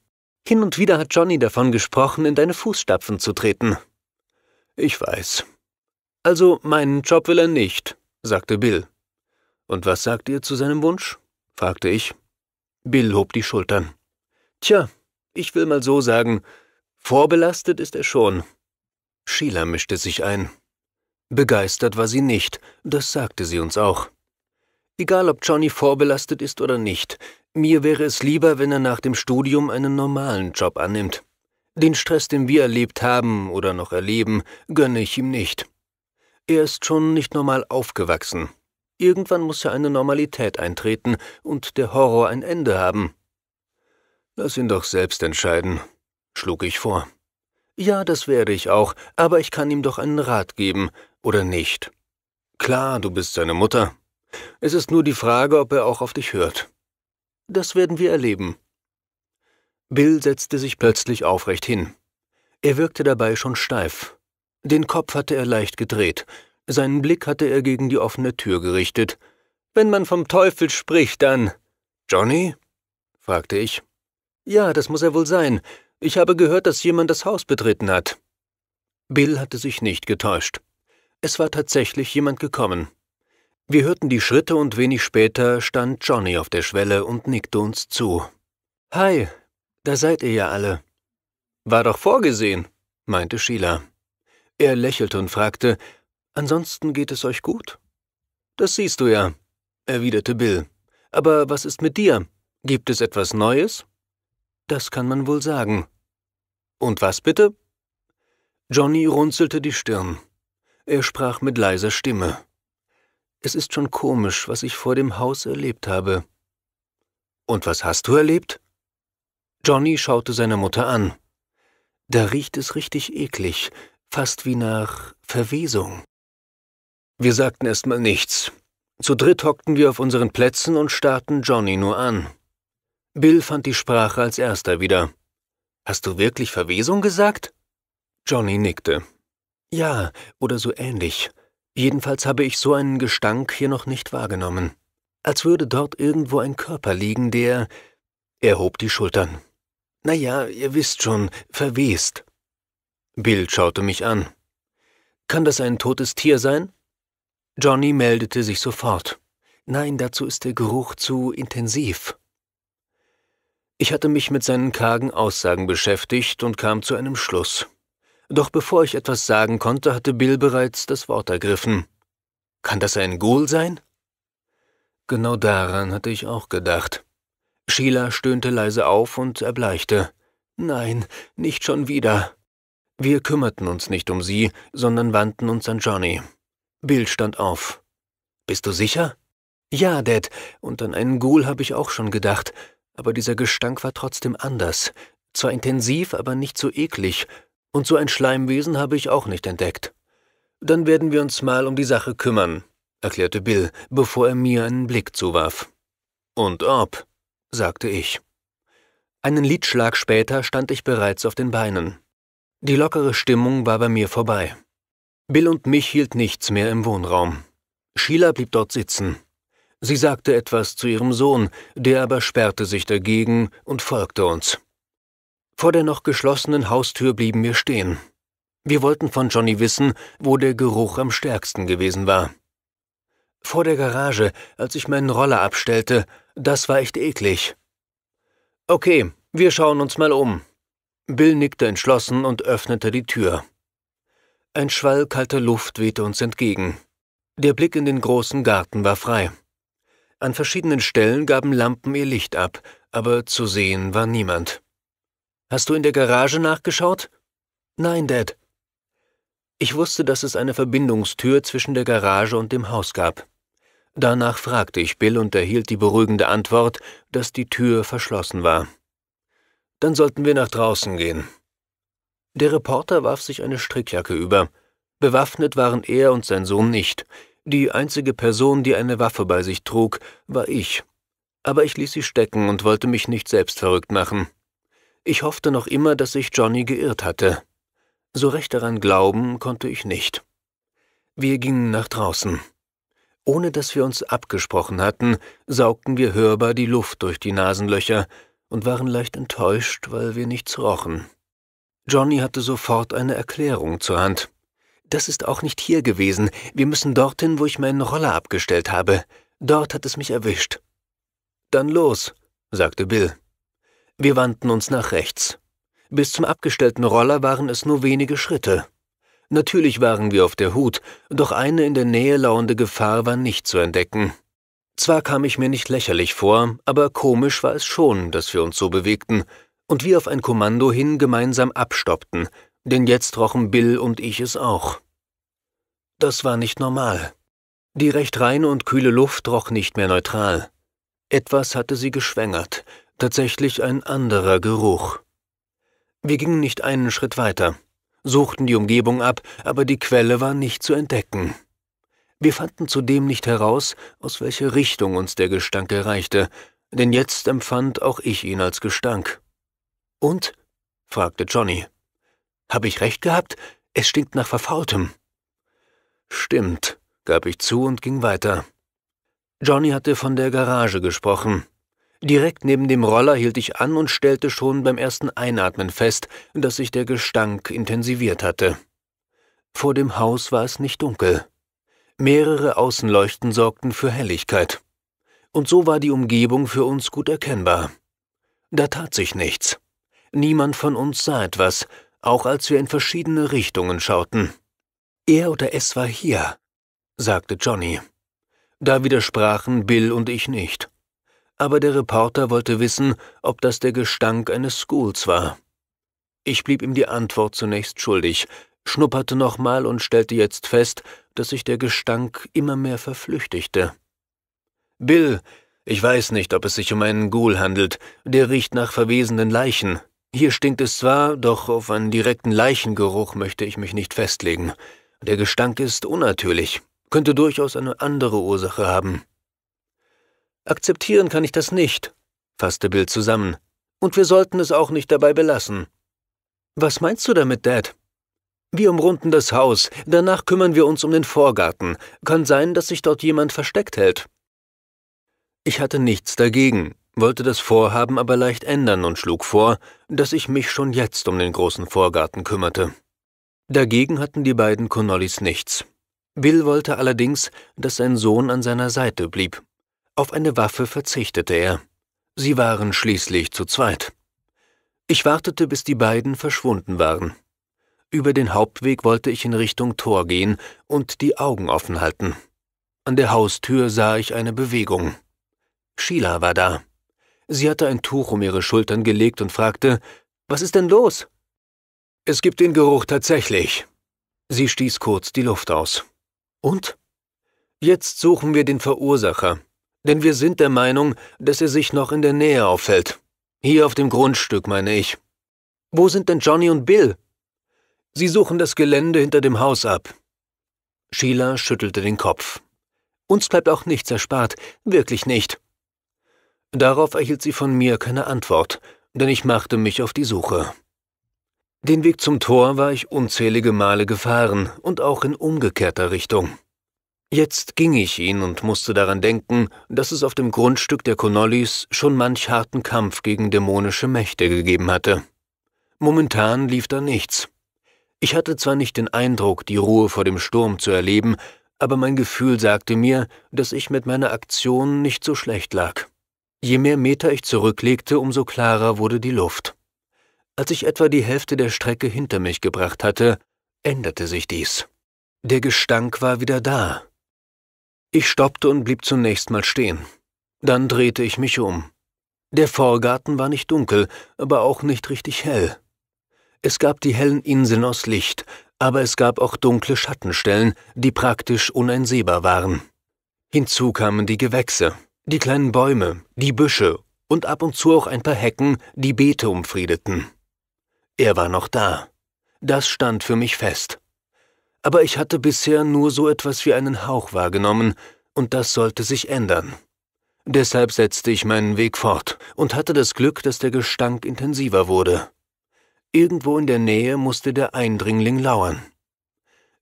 hin und wieder hat Johnny davon gesprochen, in deine Fußstapfen zu treten. Ich weiß. Also meinen Job will er nicht, sagte Bill. Und was sagt ihr zu seinem Wunsch? fragte ich. Bill hob die Schultern. Tja, ich will mal so sagen, vorbelastet ist er schon. Sheila mischte sich ein. Begeistert war sie nicht, das sagte sie uns auch. Egal, ob Johnny vorbelastet ist oder nicht, mir wäre es lieber, wenn er nach dem Studium einen normalen Job annimmt. Den Stress, den wir erlebt haben oder noch erleben, gönne ich ihm nicht. Er ist schon nicht normal aufgewachsen. Irgendwann muss ja eine Normalität eintreten und der Horror ein Ende haben. Lass ihn doch selbst entscheiden, schlug ich vor. Ja, das werde ich auch, aber ich kann ihm doch einen Rat geben, oder nicht? Klar, du bist seine Mutter, es ist nur die Frage, ob er auch auf dich hört. Das werden wir erleben. Bill setzte sich plötzlich aufrecht hin. Er wirkte dabei schon steif. Den Kopf hatte er leicht gedreht, seinen Blick hatte er gegen die offene Tür gerichtet. Wenn man vom Teufel spricht, dann. Johnny? fragte ich. Ja, das muss er wohl sein. Ich habe gehört, dass jemand das Haus betreten hat. Bill hatte sich nicht getäuscht. Es war tatsächlich jemand gekommen. Wir hörten die Schritte und wenig später stand Johnny auf der Schwelle und nickte uns zu. Hi, da seid ihr ja alle. War doch vorgesehen, meinte Sheila. Er lächelte und fragte, Ansonsten geht es euch gut? Das siehst du ja, erwiderte Bill. Aber was ist mit dir? Gibt es etwas Neues? Das kann man wohl sagen. Und was bitte? Johnny runzelte die Stirn. Er sprach mit leiser Stimme. Es ist schon komisch, was ich vor dem Haus erlebt habe. Und was hast du erlebt? Johnny schaute seine Mutter an. Da riecht es richtig eklig, fast wie nach Verwesung. Wir sagten erstmal nichts. Zu dritt hockten wir auf unseren Plätzen und starrten Johnny nur an. Bill fand die Sprache als erster wieder. Hast du wirklich Verwesung gesagt? Johnny nickte. Ja, oder so ähnlich. Jedenfalls habe ich so einen Gestank hier noch nicht wahrgenommen. Als würde dort irgendwo ein Körper liegen, der. Er hob die Schultern. Na ja, ihr wisst schon, verwest. Bill schaute mich an. Kann das ein totes Tier sein? Johnny meldete sich sofort. Nein, dazu ist der Geruch zu intensiv. Ich hatte mich mit seinen kargen Aussagen beschäftigt und kam zu einem Schluss. Doch bevor ich etwas sagen konnte, hatte Bill bereits das Wort ergriffen. Kann das ein Ghoul sein? Genau daran hatte ich auch gedacht. Sheila stöhnte leise auf und erbleichte. Nein, nicht schon wieder. Wir kümmerten uns nicht um sie, sondern wandten uns an Johnny. Bill stand auf. Bist du sicher? Ja, Dad, und an einen Ghoul habe ich auch schon gedacht, aber dieser Gestank war trotzdem anders. Zwar intensiv, aber nicht so eklig, und so ein Schleimwesen habe ich auch nicht entdeckt. Dann werden wir uns mal um die Sache kümmern, erklärte Bill, bevor er mir einen Blick zuwarf. Und ob, sagte ich. Einen Liedschlag später stand ich bereits auf den Beinen. Die lockere Stimmung war bei mir vorbei. Bill und mich hielt nichts mehr im Wohnraum. Sheila blieb dort sitzen. Sie sagte etwas zu ihrem Sohn, der aber sperrte sich dagegen und folgte uns. Vor der noch geschlossenen Haustür blieben wir stehen. Wir wollten von Johnny wissen, wo der Geruch am stärksten gewesen war. Vor der Garage, als ich meinen Roller abstellte, das war echt eklig. Okay, wir schauen uns mal um. Bill nickte entschlossen und öffnete die Tür. Ein Schwall kalter Luft wehte uns entgegen. Der Blick in den großen Garten war frei. An verschiedenen Stellen gaben Lampen ihr Licht ab, aber zu sehen war niemand. Hast du in der Garage nachgeschaut? Nein, Dad. Ich wusste, dass es eine Verbindungstür zwischen der Garage und dem Haus gab. Danach fragte ich Bill und erhielt die beruhigende Antwort, dass die Tür verschlossen war. Dann sollten wir nach draußen gehen. Der Reporter warf sich eine Strickjacke über. Bewaffnet waren er und sein Sohn nicht. Die einzige Person, die eine Waffe bei sich trug, war ich. Aber ich ließ sie stecken und wollte mich nicht selbst verrückt machen. Ich hoffte noch immer, dass sich Johnny geirrt hatte. So recht daran glauben konnte ich nicht. Wir gingen nach draußen. Ohne dass wir uns abgesprochen hatten, saugten wir hörbar die Luft durch die Nasenlöcher und waren leicht enttäuscht, weil wir nichts rochen. Johnny hatte sofort eine Erklärung zur Hand. Das ist auch nicht hier gewesen. Wir müssen dorthin, wo ich meinen Roller abgestellt habe. Dort hat es mich erwischt. Dann los, sagte Bill. Wir wandten uns nach rechts. Bis zum abgestellten Roller waren es nur wenige Schritte. Natürlich waren wir auf der Hut, doch eine in der Nähe lauernde Gefahr war nicht zu entdecken. Zwar kam ich mir nicht lächerlich vor, aber komisch war es schon, dass wir uns so bewegten und wie auf ein Kommando hin gemeinsam abstoppten, denn jetzt rochen Bill und ich es auch. Das war nicht normal. Die recht reine und kühle Luft roch nicht mehr neutral. Etwas hatte sie geschwängert, tatsächlich ein anderer Geruch. Wir gingen nicht einen Schritt weiter, suchten die Umgebung ab, aber die Quelle war nicht zu entdecken. Wir fanden zudem nicht heraus, aus welcher Richtung uns der Gestank erreichte, denn jetzt empfand auch ich ihn als Gestank. Und? fragte Johnny. Habe ich recht gehabt? Es stinkt nach Verfaultem. Stimmt, gab ich zu und ging weiter. Johnny hatte von der Garage gesprochen. Direkt neben dem Roller hielt ich an und stellte schon beim ersten Einatmen fest, dass sich der Gestank intensiviert hatte. Vor dem Haus war es nicht dunkel. Mehrere Außenleuchten sorgten für Helligkeit. Und so war die Umgebung für uns gut erkennbar. Da tat sich nichts. Niemand von uns sah etwas, auch als wir in verschiedene Richtungen schauten. Er oder es war hier, sagte Johnny. Da widersprachen Bill und ich nicht aber der Reporter wollte wissen, ob das der Gestank eines Schools war. Ich blieb ihm die Antwort zunächst schuldig, schnupperte nochmal und stellte jetzt fest, dass sich der Gestank immer mehr verflüchtigte. Bill, ich weiß nicht, ob es sich um einen Ghoul handelt, der riecht nach verwesenden Leichen. Hier stinkt es zwar, doch auf einen direkten Leichengeruch möchte ich mich nicht festlegen. Der Gestank ist unnatürlich, könnte durchaus eine andere Ursache haben. Akzeptieren kann ich das nicht, fasste Bill zusammen, und wir sollten es auch nicht dabei belassen. Was meinst du damit, Dad? Wir umrunden das Haus, danach kümmern wir uns um den Vorgarten. Kann sein, dass sich dort jemand versteckt hält. Ich hatte nichts dagegen, wollte das Vorhaben aber leicht ändern und schlug vor, dass ich mich schon jetzt um den großen Vorgarten kümmerte. Dagegen hatten die beiden Connollys nichts. Bill wollte allerdings, dass sein Sohn an seiner Seite blieb. Auf eine Waffe verzichtete er. Sie waren schließlich zu zweit. Ich wartete, bis die beiden verschwunden waren. Über den Hauptweg wollte ich in Richtung Tor gehen und die Augen offen halten. An der Haustür sah ich eine Bewegung. Sheila war da. Sie hatte ein Tuch um ihre Schultern gelegt und fragte, Was ist denn los? Es gibt den Geruch tatsächlich. Sie stieß kurz die Luft aus. Und? Jetzt suchen wir den Verursacher, denn wir sind der Meinung, dass er sich noch in der Nähe aufhält. Hier auf dem Grundstück, meine ich. Wo sind denn Johnny und Bill? Sie suchen das Gelände hinter dem Haus ab. Sheila schüttelte den Kopf. Uns bleibt auch nichts erspart, wirklich nicht. Darauf erhielt sie von mir keine Antwort, denn ich machte mich auf die Suche. Den Weg zum Tor war ich unzählige Male gefahren und auch in umgekehrter Richtung. Jetzt ging ich ihn und musste daran denken, dass es auf dem Grundstück der Conollis schon manch harten Kampf gegen dämonische Mächte gegeben hatte. Momentan lief da nichts. Ich hatte zwar nicht den Eindruck, die Ruhe vor dem Sturm zu erleben, aber mein Gefühl sagte mir, dass ich mit meiner Aktion nicht so schlecht lag. Je mehr Meter ich zurücklegte, umso klarer wurde die Luft. Als ich etwa die Hälfte der Strecke hinter mich gebracht hatte, änderte sich dies. Der Gestank war wieder da, ich stoppte und blieb zunächst mal stehen. Dann drehte ich mich um. Der Vorgarten war nicht dunkel, aber auch nicht richtig hell. Es gab die hellen Inseln aus Licht, aber es gab auch dunkle Schattenstellen, die praktisch uneinsehbar waren. Hinzu kamen die Gewächse, die kleinen Bäume, die Büsche und ab und zu auch ein paar Hecken, die Beete umfriedeten. Er war noch da. Das stand für mich fest aber ich hatte bisher nur so etwas wie einen Hauch wahrgenommen, und das sollte sich ändern. Deshalb setzte ich meinen Weg fort und hatte das Glück, dass der Gestank intensiver wurde. Irgendwo in der Nähe musste der Eindringling lauern.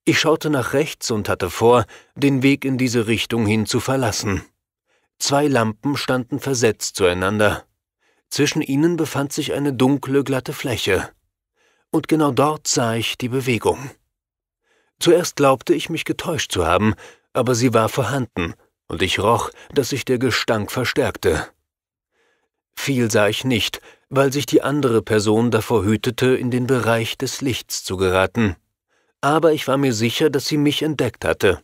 Ich schaute nach rechts und hatte vor, den Weg in diese Richtung hin zu verlassen. Zwei Lampen standen versetzt zueinander. Zwischen ihnen befand sich eine dunkle, glatte Fläche. Und genau dort sah ich die Bewegung. Zuerst glaubte ich, mich getäuscht zu haben, aber sie war vorhanden, und ich roch, dass sich der Gestank verstärkte. Viel sah ich nicht, weil sich die andere Person davor hütete, in den Bereich des Lichts zu geraten. Aber ich war mir sicher, dass sie mich entdeckt hatte.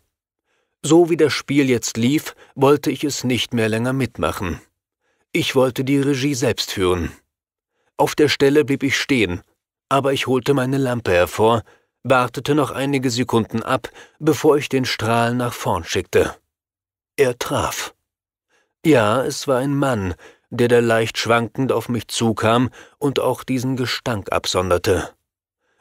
So wie das Spiel jetzt lief, wollte ich es nicht mehr länger mitmachen. Ich wollte die Regie selbst führen. Auf der Stelle blieb ich stehen, aber ich holte meine Lampe hervor, wartete noch einige Sekunden ab, bevor ich den Strahl nach vorn schickte. Er traf. Ja, es war ein Mann, der da leicht schwankend auf mich zukam und auch diesen Gestank absonderte.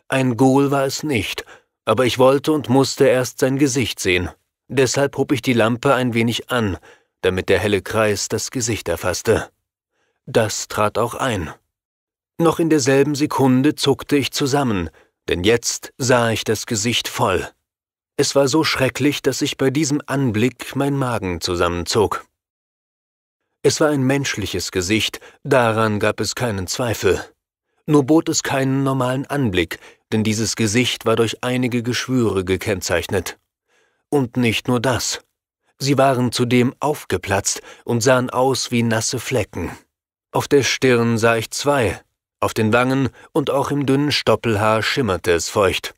Ein Ghoul war es nicht, aber ich wollte und musste erst sein Gesicht sehen. Deshalb hob ich die Lampe ein wenig an, damit der helle Kreis das Gesicht erfasste. Das trat auch ein. Noch in derselben Sekunde zuckte ich zusammen, denn jetzt sah ich das Gesicht voll. Es war so schrecklich, dass ich bei diesem Anblick mein Magen zusammenzog. Es war ein menschliches Gesicht, daran gab es keinen Zweifel. Nur bot es keinen normalen Anblick, denn dieses Gesicht war durch einige Geschwüre gekennzeichnet. Und nicht nur das. Sie waren zudem aufgeplatzt und sahen aus wie nasse Flecken. Auf der Stirn sah ich zwei, auf den Wangen und auch im dünnen Stoppelhaar schimmerte es feucht.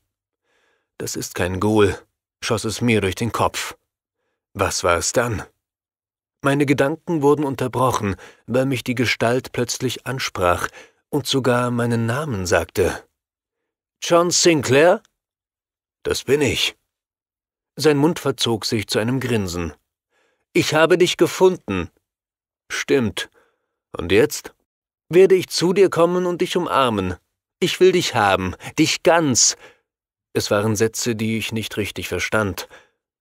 Das ist kein Ghoul, schoss es mir durch den Kopf. Was war es dann? Meine Gedanken wurden unterbrochen, weil mich die Gestalt plötzlich ansprach und sogar meinen Namen sagte. John Sinclair? Das bin ich. Sein Mund verzog sich zu einem Grinsen. Ich habe dich gefunden. Stimmt. Und jetzt? werde ich zu dir kommen und dich umarmen. Ich will dich haben, dich ganz. Es waren Sätze, die ich nicht richtig verstand.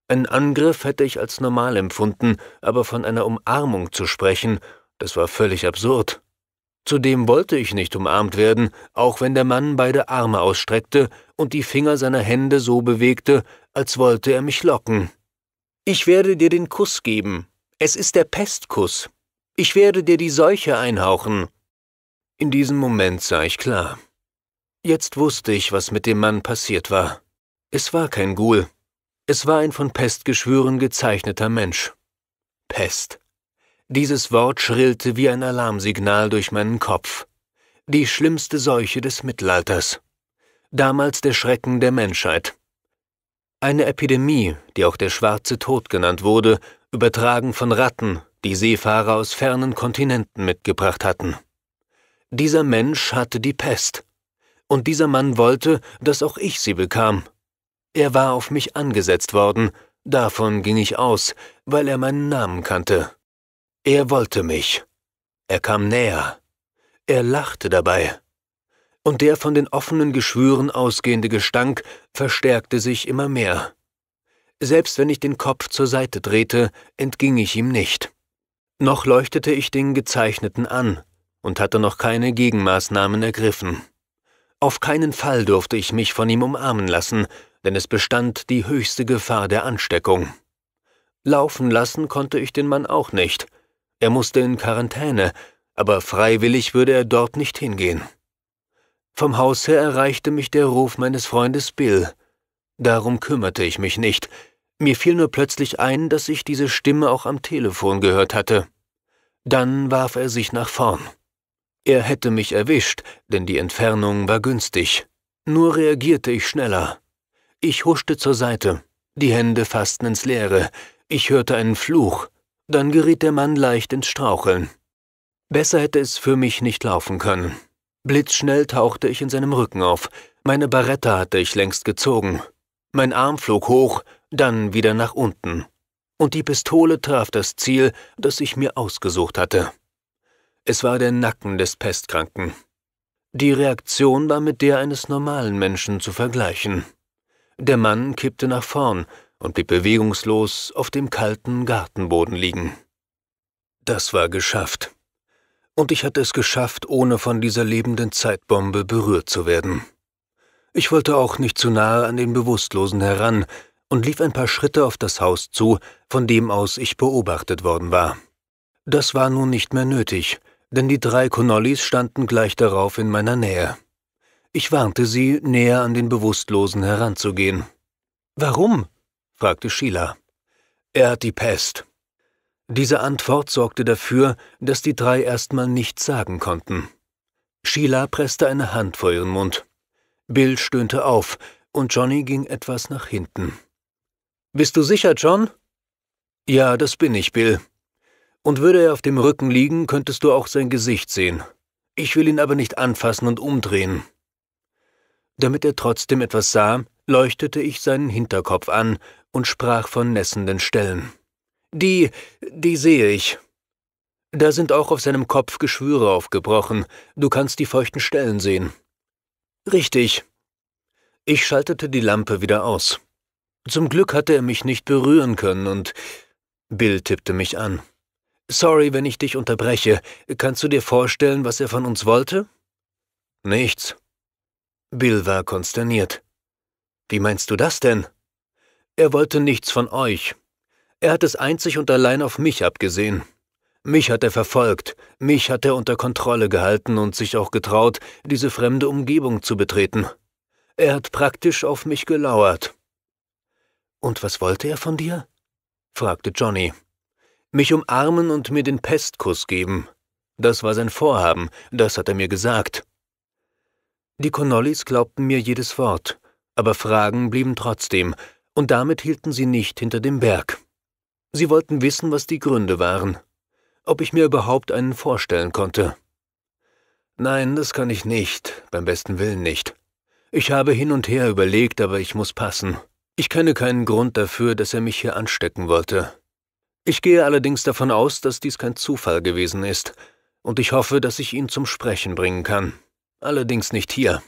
Einen Angriff hätte ich als normal empfunden, aber von einer Umarmung zu sprechen, das war völlig absurd. Zudem wollte ich nicht umarmt werden, auch wenn der Mann beide Arme ausstreckte und die Finger seiner Hände so bewegte, als wollte er mich locken. Ich werde dir den Kuss geben. Es ist der Pestkuss. Ich werde dir die Seuche einhauchen. In diesem Moment sah ich klar. Jetzt wusste ich, was mit dem Mann passiert war. Es war kein Ghoul. Es war ein von Pestgeschwüren gezeichneter Mensch. Pest. Dieses Wort schrillte wie ein Alarmsignal durch meinen Kopf. Die schlimmste Seuche des Mittelalters. Damals der Schrecken der Menschheit. Eine Epidemie, die auch der schwarze Tod genannt wurde, übertragen von Ratten, die Seefahrer aus fernen Kontinenten mitgebracht hatten. Dieser Mensch hatte die Pest. Und dieser Mann wollte, dass auch ich sie bekam. Er war auf mich angesetzt worden, davon ging ich aus, weil er meinen Namen kannte. Er wollte mich. Er kam näher. Er lachte dabei. Und der von den offenen Geschwüren ausgehende Gestank verstärkte sich immer mehr. Selbst wenn ich den Kopf zur Seite drehte, entging ich ihm nicht. Noch leuchtete ich den Gezeichneten an, und hatte noch keine Gegenmaßnahmen ergriffen. Auf keinen Fall durfte ich mich von ihm umarmen lassen, denn es bestand die höchste Gefahr der Ansteckung. Laufen lassen konnte ich den Mann auch nicht. Er musste in Quarantäne, aber freiwillig würde er dort nicht hingehen. Vom Haus her erreichte mich der Ruf meines Freundes Bill. Darum kümmerte ich mich nicht. Mir fiel nur plötzlich ein, dass ich diese Stimme auch am Telefon gehört hatte. Dann warf er sich nach vorn. Er hätte mich erwischt, denn die Entfernung war günstig. Nur reagierte ich schneller. Ich huschte zur Seite. Die Hände fassten ins Leere. Ich hörte einen Fluch. Dann geriet der Mann leicht ins Straucheln. Besser hätte es für mich nicht laufen können. Blitzschnell tauchte ich in seinem Rücken auf. Meine Baretta hatte ich längst gezogen. Mein Arm flog hoch, dann wieder nach unten. Und die Pistole traf das Ziel, das ich mir ausgesucht hatte. Es war der Nacken des Pestkranken. Die Reaktion war mit der eines normalen Menschen zu vergleichen. Der Mann kippte nach vorn und blieb bewegungslos auf dem kalten Gartenboden liegen. Das war geschafft. Und ich hatte es geschafft, ohne von dieser lebenden Zeitbombe berührt zu werden. Ich wollte auch nicht zu nahe an den Bewusstlosen heran und lief ein paar Schritte auf das Haus zu, von dem aus ich beobachtet worden war. Das war nun nicht mehr nötig, denn die drei Connollys standen gleich darauf in meiner Nähe. Ich warnte sie, näher an den Bewusstlosen heranzugehen. Warum? fragte Sheila. Er hat die Pest. Diese Antwort sorgte dafür, dass die drei erstmal nichts sagen konnten. Sheila presste eine Hand vor ihren Mund. Bill stöhnte auf, und Johnny ging etwas nach hinten. Bist du sicher, John? Ja, das bin ich, Bill. Und würde er auf dem Rücken liegen, könntest du auch sein Gesicht sehen. Ich will ihn aber nicht anfassen und umdrehen. Damit er trotzdem etwas sah, leuchtete ich seinen Hinterkopf an und sprach von nässenden Stellen. Die, die sehe ich. Da sind auch auf seinem Kopf Geschwüre aufgebrochen, du kannst die feuchten Stellen sehen. Richtig. Ich schaltete die Lampe wieder aus. Zum Glück hatte er mich nicht berühren können und Bill tippte mich an. Sorry, wenn ich dich unterbreche. Kannst du dir vorstellen, was er von uns wollte? Nichts. Bill war konsterniert. Wie meinst du das denn? Er wollte nichts von euch. Er hat es einzig und allein auf mich abgesehen. Mich hat er verfolgt, mich hat er unter Kontrolle gehalten und sich auch getraut, diese fremde Umgebung zu betreten. Er hat praktisch auf mich gelauert. Und was wollte er von dir? fragte Johnny mich umarmen und mir den Pestkuss geben. Das war sein Vorhaben, das hat er mir gesagt. Die Connollys glaubten mir jedes Wort, aber Fragen blieben trotzdem, und damit hielten sie nicht hinter dem Berg. Sie wollten wissen, was die Gründe waren, ob ich mir überhaupt einen vorstellen konnte. Nein, das kann ich nicht, beim besten Willen nicht. Ich habe hin und her überlegt, aber ich muss passen. Ich kenne keinen Grund dafür, dass er mich hier anstecken wollte. Ich gehe allerdings davon aus, dass dies kein Zufall gewesen ist, und ich hoffe, dass ich ihn zum Sprechen bringen kann. Allerdings nicht hier.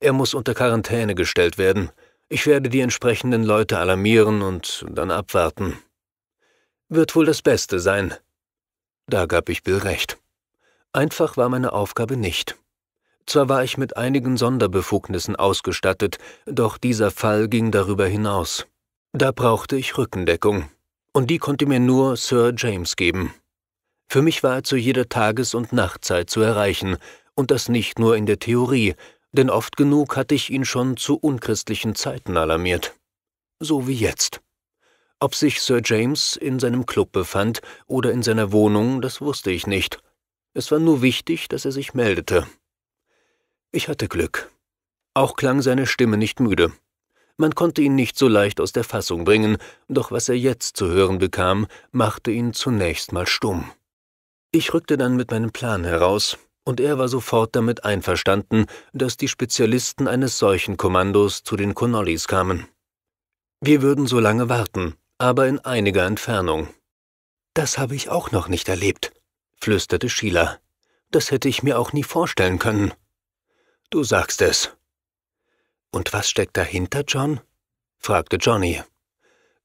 Er muss unter Quarantäne gestellt werden. Ich werde die entsprechenden Leute alarmieren und dann abwarten. Wird wohl das Beste sein. Da gab ich Bill recht. Einfach war meine Aufgabe nicht. Zwar war ich mit einigen Sonderbefugnissen ausgestattet, doch dieser Fall ging darüber hinaus. Da brauchte ich Rückendeckung und die konnte mir nur Sir James geben. Für mich war er zu jeder Tages- und Nachtzeit zu erreichen, und das nicht nur in der Theorie, denn oft genug hatte ich ihn schon zu unchristlichen Zeiten alarmiert. So wie jetzt. Ob sich Sir James in seinem Club befand oder in seiner Wohnung, das wusste ich nicht. Es war nur wichtig, dass er sich meldete. Ich hatte Glück. Auch klang seine Stimme nicht müde. Man konnte ihn nicht so leicht aus der Fassung bringen, doch was er jetzt zu hören bekam, machte ihn zunächst mal stumm. Ich rückte dann mit meinem Plan heraus, und er war sofort damit einverstanden, dass die Spezialisten eines solchen Kommandos zu den Conollis kamen. Wir würden so lange warten, aber in einiger Entfernung. Das habe ich auch noch nicht erlebt, flüsterte Sheila. Das hätte ich mir auch nie vorstellen können. Du sagst es, und was steckt dahinter, John? fragte Johnny.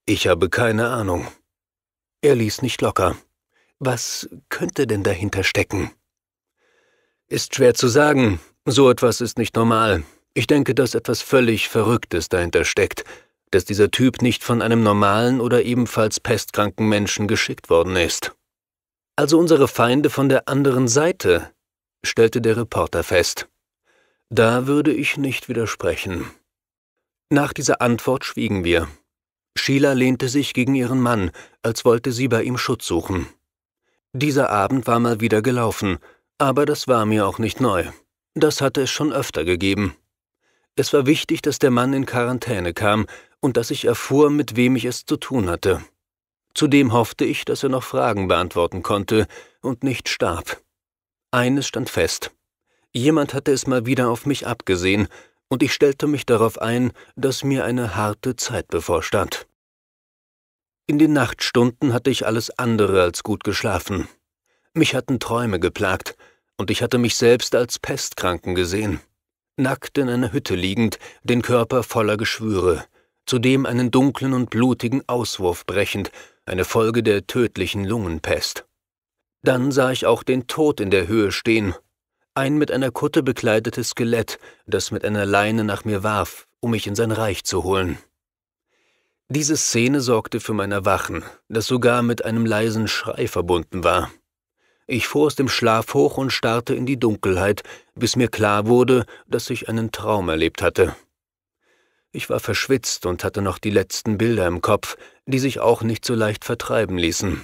Ich habe keine Ahnung. Er ließ nicht locker. Was könnte denn dahinter stecken? Ist schwer zu sagen. So etwas ist nicht normal. Ich denke, dass etwas völlig Verrücktes dahinter steckt, dass dieser Typ nicht von einem normalen oder ebenfalls pestkranken Menschen geschickt worden ist. Also unsere Feinde von der anderen Seite, stellte der Reporter fest. Da würde ich nicht widersprechen. Nach dieser Antwort schwiegen wir. Sheila lehnte sich gegen ihren Mann, als wollte sie bei ihm Schutz suchen. Dieser Abend war mal wieder gelaufen, aber das war mir auch nicht neu. Das hatte es schon öfter gegeben. Es war wichtig, dass der Mann in Quarantäne kam und dass ich erfuhr, mit wem ich es zu tun hatte. Zudem hoffte ich, dass er noch Fragen beantworten konnte und nicht starb. Eines stand fest. Jemand hatte es mal wieder auf mich abgesehen, und ich stellte mich darauf ein, dass mir eine harte Zeit bevorstand. In den Nachtstunden hatte ich alles andere als gut geschlafen. Mich hatten Träume geplagt, und ich hatte mich selbst als Pestkranken gesehen, nackt in einer Hütte liegend, den Körper voller Geschwüre, zudem einen dunklen und blutigen Auswurf brechend, eine Folge der tödlichen Lungenpest. Dann sah ich auch den Tod in der Höhe stehen ein mit einer Kutte bekleidetes Skelett, das mit einer Leine nach mir warf, um mich in sein Reich zu holen. Diese Szene sorgte für mein Erwachen, das sogar mit einem leisen Schrei verbunden war. Ich fuhr aus dem Schlaf hoch und starrte in die Dunkelheit, bis mir klar wurde, dass ich einen Traum erlebt hatte. Ich war verschwitzt und hatte noch die letzten Bilder im Kopf, die sich auch nicht so leicht vertreiben ließen.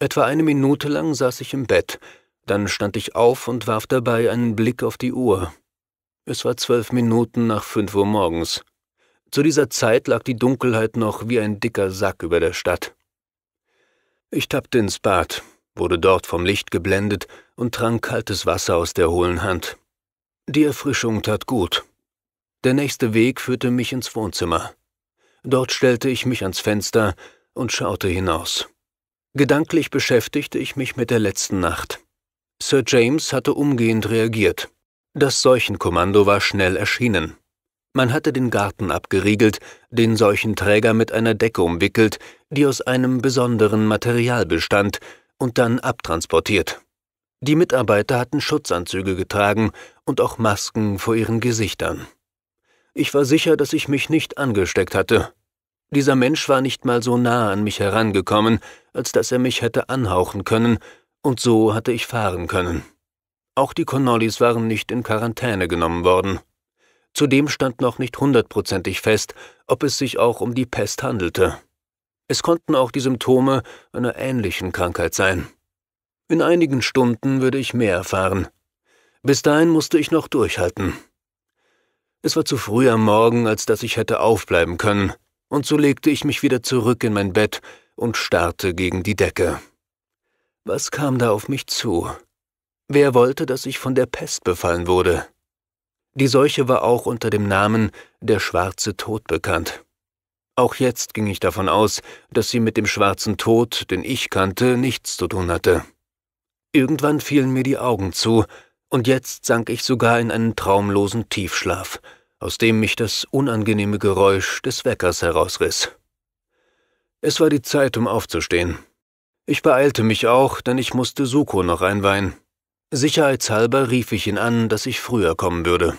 Etwa eine Minute lang saß ich im Bett, dann stand ich auf und warf dabei einen Blick auf die Uhr. Es war zwölf Minuten nach fünf Uhr morgens. Zu dieser Zeit lag die Dunkelheit noch wie ein dicker Sack über der Stadt. Ich tappte ins Bad, wurde dort vom Licht geblendet und trank kaltes Wasser aus der hohlen Hand. Die Erfrischung tat gut. Der nächste Weg führte mich ins Wohnzimmer. Dort stellte ich mich ans Fenster und schaute hinaus. Gedanklich beschäftigte ich mich mit der letzten Nacht. Sir James hatte umgehend reagiert. Das Seuchenkommando war schnell erschienen. Man hatte den Garten abgeriegelt, den Seuchenträger mit einer Decke umwickelt, die aus einem besonderen Material bestand, und dann abtransportiert. Die Mitarbeiter hatten Schutzanzüge getragen und auch Masken vor ihren Gesichtern. Ich war sicher, dass ich mich nicht angesteckt hatte. Dieser Mensch war nicht mal so nah an mich herangekommen, als dass er mich hätte anhauchen können, und so hatte ich fahren können. Auch die Connollys waren nicht in Quarantäne genommen worden. Zudem stand noch nicht hundertprozentig fest, ob es sich auch um die Pest handelte. Es konnten auch die Symptome einer ähnlichen Krankheit sein. In einigen Stunden würde ich mehr erfahren. Bis dahin musste ich noch durchhalten. Es war zu früh am Morgen, als dass ich hätte aufbleiben können, und so legte ich mich wieder zurück in mein Bett und starrte gegen die Decke. Was kam da auf mich zu? Wer wollte, dass ich von der Pest befallen wurde? Die Seuche war auch unter dem Namen der Schwarze Tod bekannt. Auch jetzt ging ich davon aus, dass sie mit dem schwarzen Tod, den ich kannte, nichts zu tun hatte. Irgendwann fielen mir die Augen zu, und jetzt sank ich sogar in einen traumlosen Tiefschlaf, aus dem mich das unangenehme Geräusch des Weckers herausriss. Es war die Zeit, um aufzustehen. Ich beeilte mich auch, denn ich musste Suko noch einweihen. Sicherheitshalber rief ich ihn an, dass ich früher kommen würde.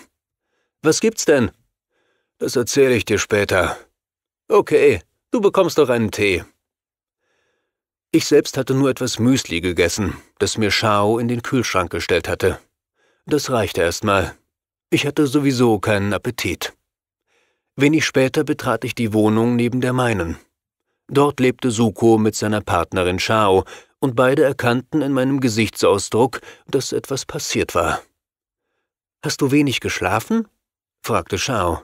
Was gibt's denn? Das erzähle ich dir später. Okay, du bekommst doch einen Tee. Ich selbst hatte nur etwas Müsli gegessen, das mir Shao in den Kühlschrank gestellt hatte. Das reichte erstmal. Ich hatte sowieso keinen Appetit. Wenig später betrat ich die Wohnung neben der meinen. Dort lebte Suko mit seiner Partnerin Shao, und beide erkannten in meinem Gesichtsausdruck, dass etwas passiert war. Hast du wenig geschlafen? fragte Shao.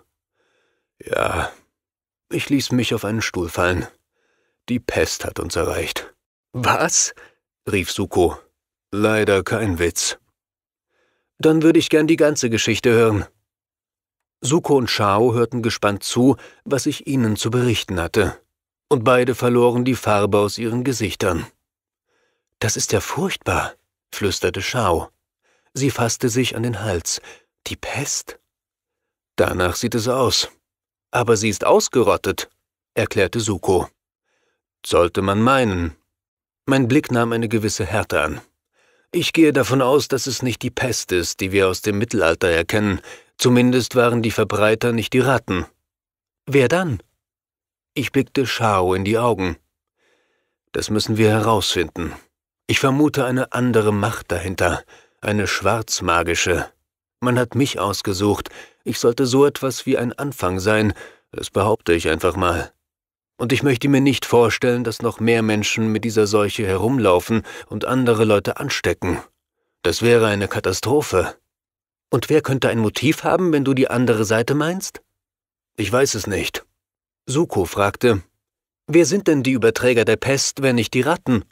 Ja. Ich ließ mich auf einen Stuhl fallen. Die Pest hat uns erreicht. Was? rief Suko. Leider kein Witz. Dann würde ich gern die ganze Geschichte hören. Suko und Shao hörten gespannt zu, was ich ihnen zu berichten hatte und beide verloren die Farbe aus ihren Gesichtern. Das ist ja furchtbar, flüsterte Schau. Sie fasste sich an den Hals. Die Pest? Danach sieht es aus. Aber sie ist ausgerottet, erklärte Suko. Sollte man meinen. Mein Blick nahm eine gewisse Härte an. Ich gehe davon aus, dass es nicht die Pest ist, die wir aus dem Mittelalter erkennen. Zumindest waren die Verbreiter nicht die Ratten. Wer dann? Ich blickte Shao in die Augen. Das müssen wir herausfinden. Ich vermute eine andere Macht dahinter, eine schwarzmagische. Man hat mich ausgesucht. Ich sollte so etwas wie ein Anfang sein, das behaupte ich einfach mal. Und ich möchte mir nicht vorstellen, dass noch mehr Menschen mit dieser Seuche herumlaufen und andere Leute anstecken. Das wäre eine Katastrophe. Und wer könnte ein Motiv haben, wenn du die andere Seite meinst? Ich weiß es nicht. Suko fragte, Wer sind denn die Überträger der Pest, wenn nicht die Ratten?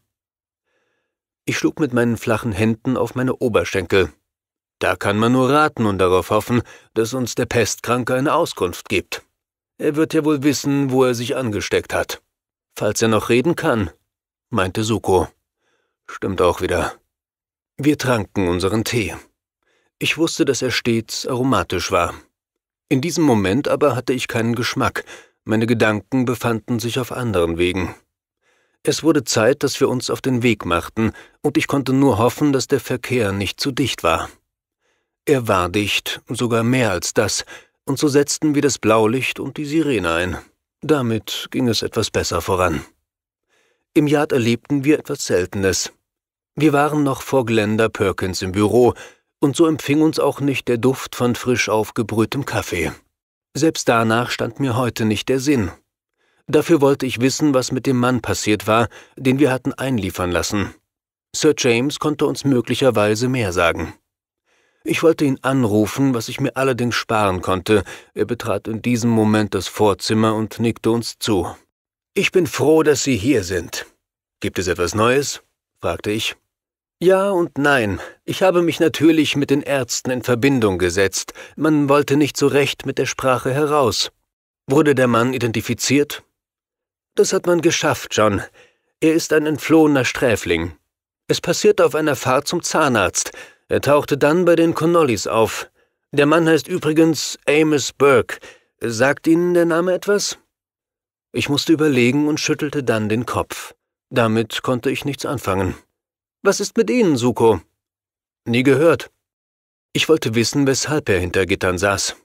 Ich schlug mit meinen flachen Händen auf meine Oberschenkel. Da kann man nur raten und darauf hoffen, dass uns der Pestkranke eine Auskunft gibt. Er wird ja wohl wissen, wo er sich angesteckt hat. Falls er noch reden kann, meinte Suko. Stimmt auch wieder. Wir tranken unseren Tee. Ich wusste, dass er stets aromatisch war. In diesem Moment aber hatte ich keinen Geschmack, meine Gedanken befanden sich auf anderen Wegen. Es wurde Zeit, dass wir uns auf den Weg machten, und ich konnte nur hoffen, dass der Verkehr nicht zu dicht war. Er war dicht, sogar mehr als das, und so setzten wir das Blaulicht und die Sirene ein. Damit ging es etwas besser voran. Im Yard erlebten wir etwas Seltenes. Wir waren noch vor Glenda Perkins im Büro, und so empfing uns auch nicht der Duft von frisch aufgebrühtem Kaffee. Selbst danach stand mir heute nicht der Sinn. Dafür wollte ich wissen, was mit dem Mann passiert war, den wir hatten einliefern lassen. Sir James konnte uns möglicherweise mehr sagen. Ich wollte ihn anrufen, was ich mir allerdings sparen konnte. Er betrat in diesem Moment das Vorzimmer und nickte uns zu. Ich bin froh, dass Sie hier sind. Gibt es etwas Neues? fragte ich. Ja und nein. Ich habe mich natürlich mit den Ärzten in Verbindung gesetzt. Man wollte nicht so recht mit der Sprache heraus. Wurde der Mann identifiziert? Das hat man geschafft, John. Er ist ein entflohener Sträfling. Es passierte auf einer Fahrt zum Zahnarzt. Er tauchte dann bei den Connollys auf. Der Mann heißt übrigens Amos Burke. Sagt Ihnen der Name etwas? Ich musste überlegen und schüttelte dann den Kopf. Damit konnte ich nichts anfangen. Was ist mit Ihnen, Suko? Nie gehört. Ich wollte wissen, weshalb er hinter Gittern saß.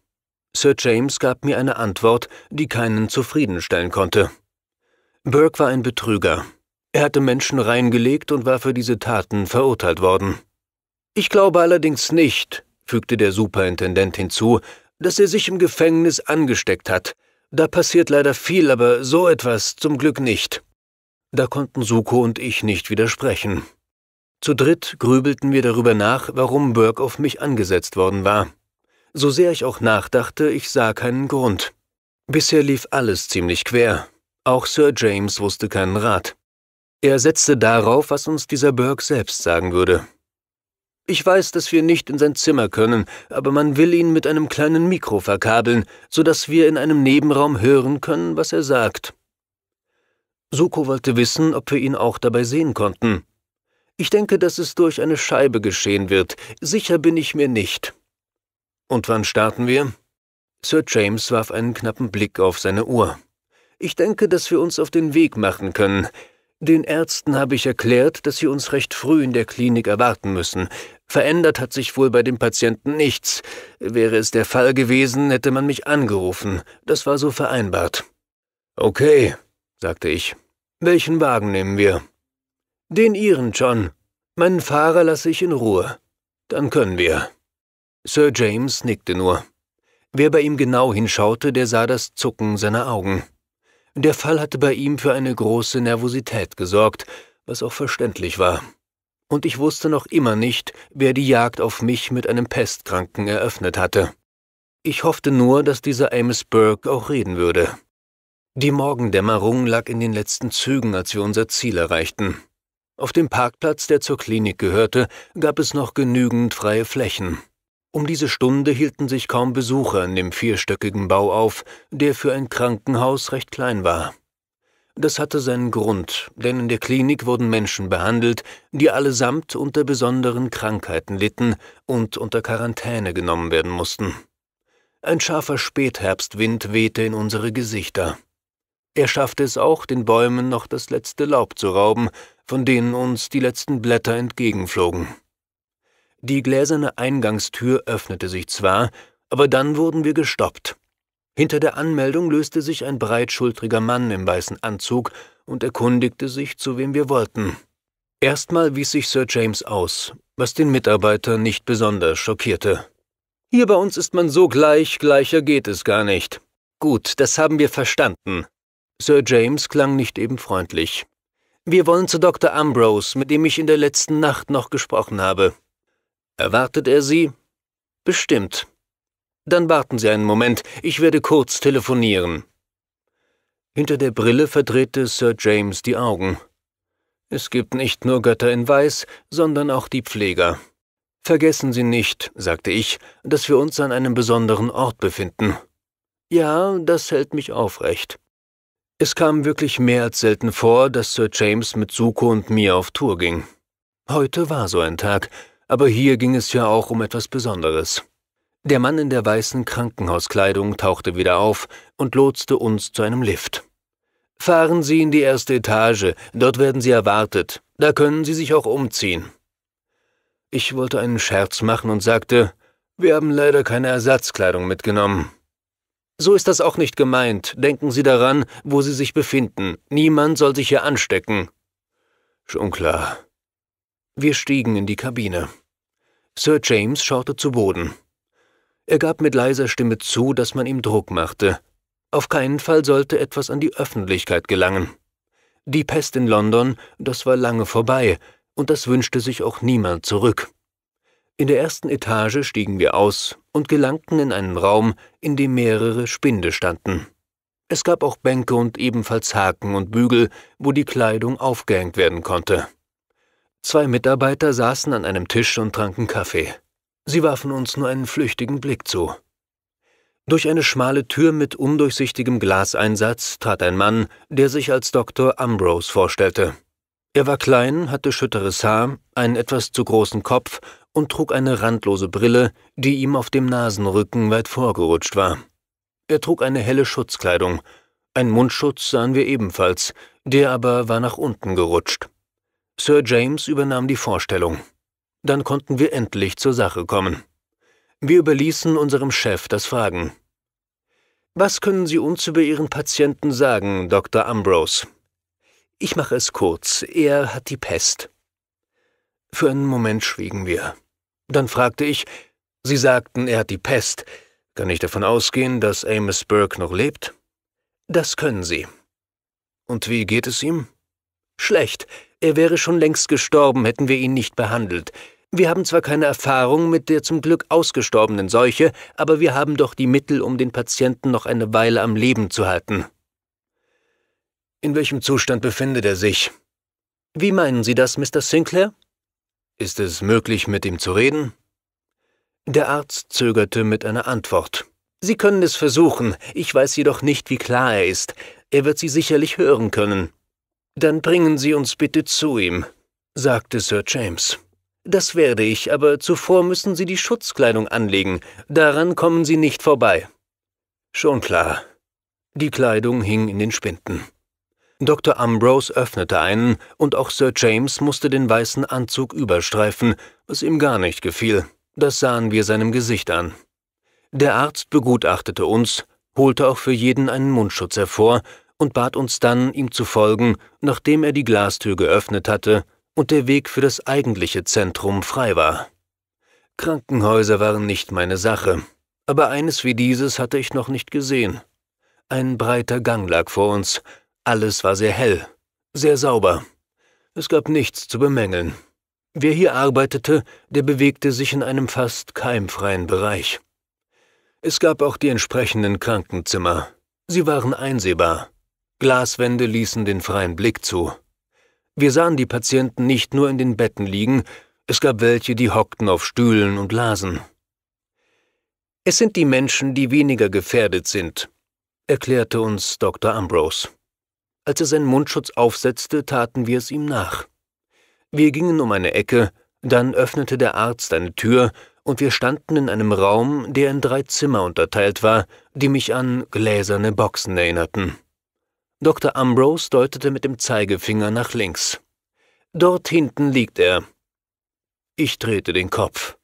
Sir James gab mir eine Antwort, die keinen zufriedenstellen konnte. Burke war ein Betrüger. Er hatte Menschen reingelegt und war für diese Taten verurteilt worden. Ich glaube allerdings nicht, fügte der Superintendent hinzu, dass er sich im Gefängnis angesteckt hat. Da passiert leider viel, aber so etwas zum Glück nicht. Da konnten Suko und ich nicht widersprechen. Zu dritt grübelten wir darüber nach, warum Burke auf mich angesetzt worden war. So sehr ich auch nachdachte, ich sah keinen Grund. Bisher lief alles ziemlich quer. Auch Sir James wusste keinen Rat. Er setzte darauf, was uns dieser Burke selbst sagen würde. Ich weiß, dass wir nicht in sein Zimmer können, aber man will ihn mit einem kleinen Mikro verkabeln, sodass wir in einem Nebenraum hören können, was er sagt. Suko wollte wissen, ob wir ihn auch dabei sehen konnten. Ich denke, dass es durch eine Scheibe geschehen wird. Sicher bin ich mir nicht. Und wann starten wir? Sir James warf einen knappen Blick auf seine Uhr. Ich denke, dass wir uns auf den Weg machen können. Den Ärzten habe ich erklärt, dass sie uns recht früh in der Klinik erwarten müssen. Verändert hat sich wohl bei dem Patienten nichts. Wäre es der Fall gewesen, hätte man mich angerufen. Das war so vereinbart. Okay, sagte ich. Welchen Wagen nehmen wir? Den Ihren, John. Meinen Fahrer lasse ich in Ruhe. Dann können wir. Sir James nickte nur. Wer bei ihm genau hinschaute, der sah das Zucken seiner Augen. Der Fall hatte bei ihm für eine große Nervosität gesorgt, was auch verständlich war. Und ich wusste noch immer nicht, wer die Jagd auf mich mit einem Pestkranken eröffnet hatte. Ich hoffte nur, dass dieser Amos Burke auch reden würde. Die Morgendämmerung lag in den letzten Zügen, als wir unser Ziel erreichten. Auf dem Parkplatz, der zur Klinik gehörte, gab es noch genügend freie Flächen. Um diese Stunde hielten sich kaum Besucher in dem vierstöckigen Bau auf, der für ein Krankenhaus recht klein war. Das hatte seinen Grund, denn in der Klinik wurden Menschen behandelt, die allesamt unter besonderen Krankheiten litten und unter Quarantäne genommen werden mussten. Ein scharfer Spätherbstwind wehte in unsere Gesichter. Er schaffte es auch, den Bäumen noch das letzte Laub zu rauben, von denen uns die letzten Blätter entgegenflogen. Die gläserne Eingangstür öffnete sich zwar, aber dann wurden wir gestoppt. Hinter der Anmeldung löste sich ein breitschultriger Mann im weißen Anzug und erkundigte sich, zu wem wir wollten. Erstmal wies sich Sir James aus, was den Mitarbeiter nicht besonders schockierte. Hier bei uns ist man so gleich, gleicher geht es gar nicht. Gut, das haben wir verstanden. Sir James klang nicht eben freundlich. Wir wollen zu Dr. Ambrose, mit dem ich in der letzten Nacht noch gesprochen habe. Erwartet er Sie? Bestimmt. Dann warten Sie einen Moment, ich werde kurz telefonieren. Hinter der Brille verdrehte Sir James die Augen. Es gibt nicht nur Götter in Weiß, sondern auch die Pfleger. Vergessen Sie nicht, sagte ich, dass wir uns an einem besonderen Ort befinden. Ja, das hält mich aufrecht. Es kam wirklich mehr als selten vor, dass Sir James mit Suko und mir auf Tour ging. Heute war so ein Tag, aber hier ging es ja auch um etwas Besonderes. Der Mann in der weißen Krankenhauskleidung tauchte wieder auf und lotste uns zu einem Lift. Fahren Sie in die erste Etage, dort werden Sie erwartet, da können Sie sich auch umziehen. Ich wollte einen Scherz machen und sagte, wir haben leider keine Ersatzkleidung mitgenommen. So ist das auch nicht gemeint. Denken Sie daran, wo Sie sich befinden. Niemand soll sich hier anstecken. Schon klar. Wir stiegen in die Kabine. Sir James schaute zu Boden. Er gab mit leiser Stimme zu, dass man ihm Druck machte. Auf keinen Fall sollte etwas an die Öffentlichkeit gelangen. Die Pest in London, das war lange vorbei, und das wünschte sich auch niemand zurück. In der ersten Etage stiegen wir aus, und gelangten in einen Raum, in dem mehrere Spinde standen. Es gab auch Bänke und ebenfalls Haken und Bügel, wo die Kleidung aufgehängt werden konnte. Zwei Mitarbeiter saßen an einem Tisch und tranken Kaffee. Sie warfen uns nur einen flüchtigen Blick zu. Durch eine schmale Tür mit undurchsichtigem Glaseinsatz trat ein Mann, der sich als Dr. Ambrose vorstellte. Er war klein, hatte schütteres Haar, einen etwas zu großen Kopf und trug eine randlose Brille, die ihm auf dem Nasenrücken weit vorgerutscht war. Er trug eine helle Schutzkleidung. Ein Mundschutz sahen wir ebenfalls, der aber war nach unten gerutscht. Sir James übernahm die Vorstellung. Dann konnten wir endlich zur Sache kommen. Wir überließen unserem Chef das Fragen. Was können Sie uns über Ihren Patienten sagen, Dr. Ambrose? Ich mache es kurz. Er hat die Pest. Für einen Moment schwiegen wir. Dann fragte ich, Sie sagten, er hat die Pest. Kann ich davon ausgehen, dass Amos Burke noch lebt? Das können Sie. Und wie geht es ihm? Schlecht. Er wäre schon längst gestorben, hätten wir ihn nicht behandelt. Wir haben zwar keine Erfahrung mit der zum Glück ausgestorbenen Seuche, aber wir haben doch die Mittel, um den Patienten noch eine Weile am Leben zu halten. In welchem Zustand befindet er sich? Wie meinen Sie das, Mr. Sinclair? Ist es möglich, mit ihm zu reden? Der Arzt zögerte mit einer Antwort. Sie können es versuchen, ich weiß jedoch nicht, wie klar er ist. Er wird Sie sicherlich hören können. Dann bringen Sie uns bitte zu ihm, sagte Sir James. Das werde ich, aber zuvor müssen Sie die Schutzkleidung anlegen, daran kommen Sie nicht vorbei. Schon klar. Die Kleidung hing in den Spinden. Dr. Ambrose öffnete einen, und auch Sir James musste den weißen Anzug überstreifen, was ihm gar nicht gefiel. Das sahen wir seinem Gesicht an. Der Arzt begutachtete uns, holte auch für jeden einen Mundschutz hervor und bat uns dann, ihm zu folgen, nachdem er die Glastür geöffnet hatte und der Weg für das eigentliche Zentrum frei war. Krankenhäuser waren nicht meine Sache, aber eines wie dieses hatte ich noch nicht gesehen. Ein breiter Gang lag vor uns, alles war sehr hell, sehr sauber. Es gab nichts zu bemängeln. Wer hier arbeitete, der bewegte sich in einem fast keimfreien Bereich. Es gab auch die entsprechenden Krankenzimmer. Sie waren einsehbar. Glaswände ließen den freien Blick zu. Wir sahen die Patienten nicht nur in den Betten liegen, es gab welche, die hockten auf Stühlen und lasen. Es sind die Menschen, die weniger gefährdet sind, erklärte uns Dr. Ambrose. Als er seinen Mundschutz aufsetzte, taten wir es ihm nach. Wir gingen um eine Ecke, dann öffnete der Arzt eine Tür, und wir standen in einem Raum, der in drei Zimmer unterteilt war, die mich an gläserne Boxen erinnerten. Dr. Ambrose deutete mit dem Zeigefinger nach links. Dort hinten liegt er. Ich drehte den Kopf.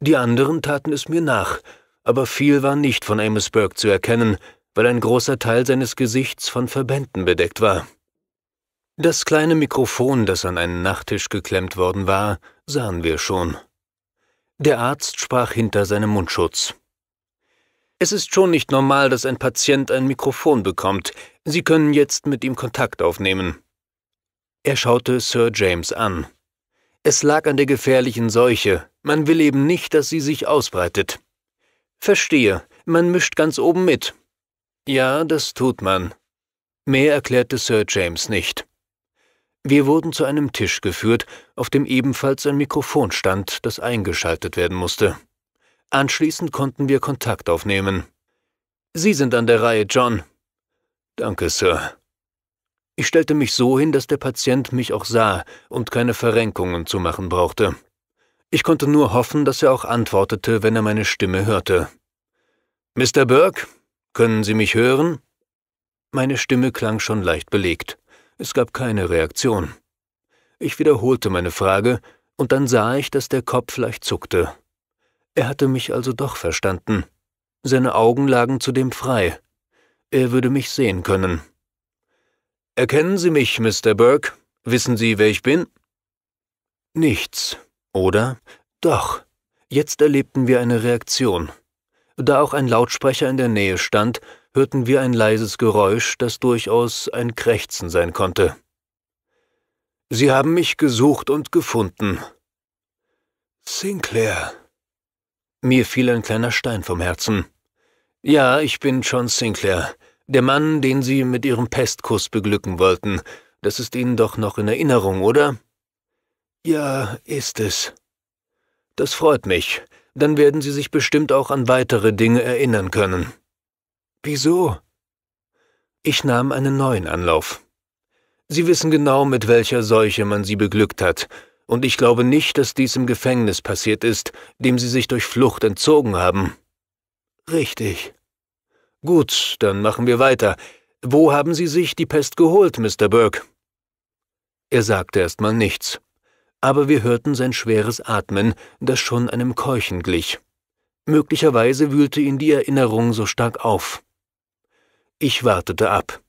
Die anderen taten es mir nach, aber viel war nicht von Amosburg zu erkennen, weil ein großer Teil seines Gesichts von Verbänden bedeckt war. Das kleine Mikrofon, das an einen Nachttisch geklemmt worden war, sahen wir schon. Der Arzt sprach hinter seinem Mundschutz. Es ist schon nicht normal, dass ein Patient ein Mikrofon bekommt. Sie können jetzt mit ihm Kontakt aufnehmen. Er schaute Sir James an. Es lag an der gefährlichen Seuche. Man will eben nicht, dass sie sich ausbreitet. Verstehe, man mischt ganz oben mit, ja, das tut man. Mehr erklärte Sir James nicht. Wir wurden zu einem Tisch geführt, auf dem ebenfalls ein Mikrofon stand, das eingeschaltet werden musste. Anschließend konnten wir Kontakt aufnehmen. Sie sind an der Reihe, John. Danke, Sir. Ich stellte mich so hin, dass der Patient mich auch sah und keine Verrenkungen zu machen brauchte. Ich konnte nur hoffen, dass er auch antwortete, wenn er meine Stimme hörte. Mr. Burke, können Sie mich hören? Meine Stimme klang schon leicht belegt. Es gab keine Reaktion. Ich wiederholte meine Frage, und dann sah ich, dass der Kopf leicht zuckte. Er hatte mich also doch verstanden. Seine Augen lagen zudem frei. Er würde mich sehen können. Erkennen Sie mich, Mr. Burke? Wissen Sie, wer ich bin? Nichts, oder? Doch. Jetzt erlebten wir eine Reaktion. Da auch ein Lautsprecher in der Nähe stand, hörten wir ein leises Geräusch, das durchaus ein Krächzen sein konnte. Sie haben mich gesucht und gefunden. Sinclair. Mir fiel ein kleiner Stein vom Herzen. Ja, ich bin John Sinclair, der Mann, den Sie mit Ihrem Pestkuss beglücken wollten. Das ist Ihnen doch noch in Erinnerung, oder? Ja, ist es. Das freut mich dann werden Sie sich bestimmt auch an weitere Dinge erinnern können. Wieso? Ich nahm einen neuen Anlauf. Sie wissen genau, mit welcher Seuche man Sie beglückt hat, und ich glaube nicht, dass dies im Gefängnis passiert ist, dem Sie sich durch Flucht entzogen haben. Richtig. Gut, dann machen wir weiter. Wo haben Sie sich die Pest geholt, Mr. Burke? Er sagte erstmal nichts aber wir hörten sein schweres Atmen, das schon einem Keuchen glich. Möglicherweise wühlte ihn die Erinnerung so stark auf. Ich wartete ab.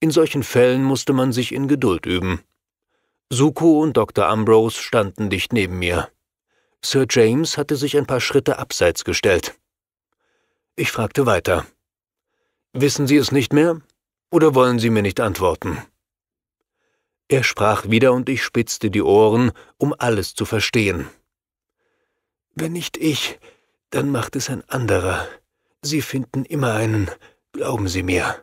In solchen Fällen musste man sich in Geduld üben. Suko und Dr. Ambrose standen dicht neben mir. Sir James hatte sich ein paar Schritte abseits gestellt. Ich fragte weiter. Wissen Sie es nicht mehr? Oder wollen Sie mir nicht antworten? Er sprach wieder und ich spitzte die Ohren, um alles zu verstehen. Wenn nicht ich, dann macht es ein anderer. Sie finden immer einen, glauben Sie mir.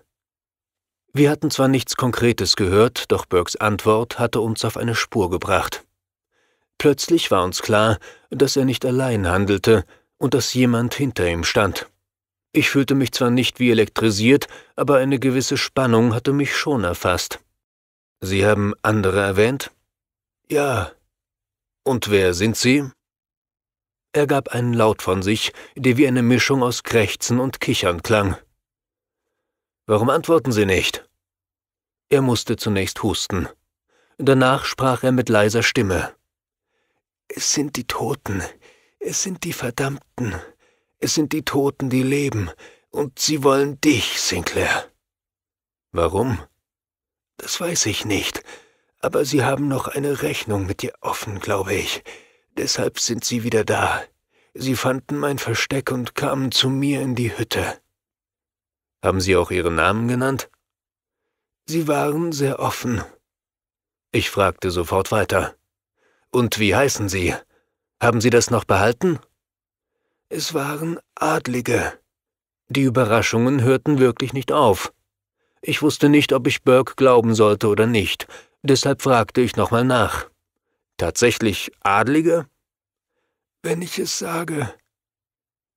Wir hatten zwar nichts Konkretes gehört, doch Burks Antwort hatte uns auf eine Spur gebracht. Plötzlich war uns klar, dass er nicht allein handelte und dass jemand hinter ihm stand. Ich fühlte mich zwar nicht wie elektrisiert, aber eine gewisse Spannung hatte mich schon erfasst. Sie haben andere erwähnt? Ja. Und wer sind Sie? Er gab einen Laut von sich, der wie eine Mischung aus Krächzen und Kichern klang. Warum antworten Sie nicht? Er musste zunächst husten. Danach sprach er mit leiser Stimme. Es sind die Toten, es sind die Verdammten, es sind die Toten, die leben, und sie wollen dich, Sinclair. Warum? Das weiß ich nicht. Aber Sie haben noch eine Rechnung mit dir offen, glaube ich. Deshalb sind Sie wieder da. Sie fanden mein Versteck und kamen zu mir in die Hütte. Haben Sie auch Ihren Namen genannt? Sie waren sehr offen. Ich fragte sofort weiter. Und wie heißen Sie? Haben Sie das noch behalten? Es waren Adlige. Die Überraschungen hörten wirklich nicht auf. Ich wusste nicht, ob ich Burke glauben sollte oder nicht, deshalb fragte ich nochmal nach. Tatsächlich Adlige? Wenn ich es sage.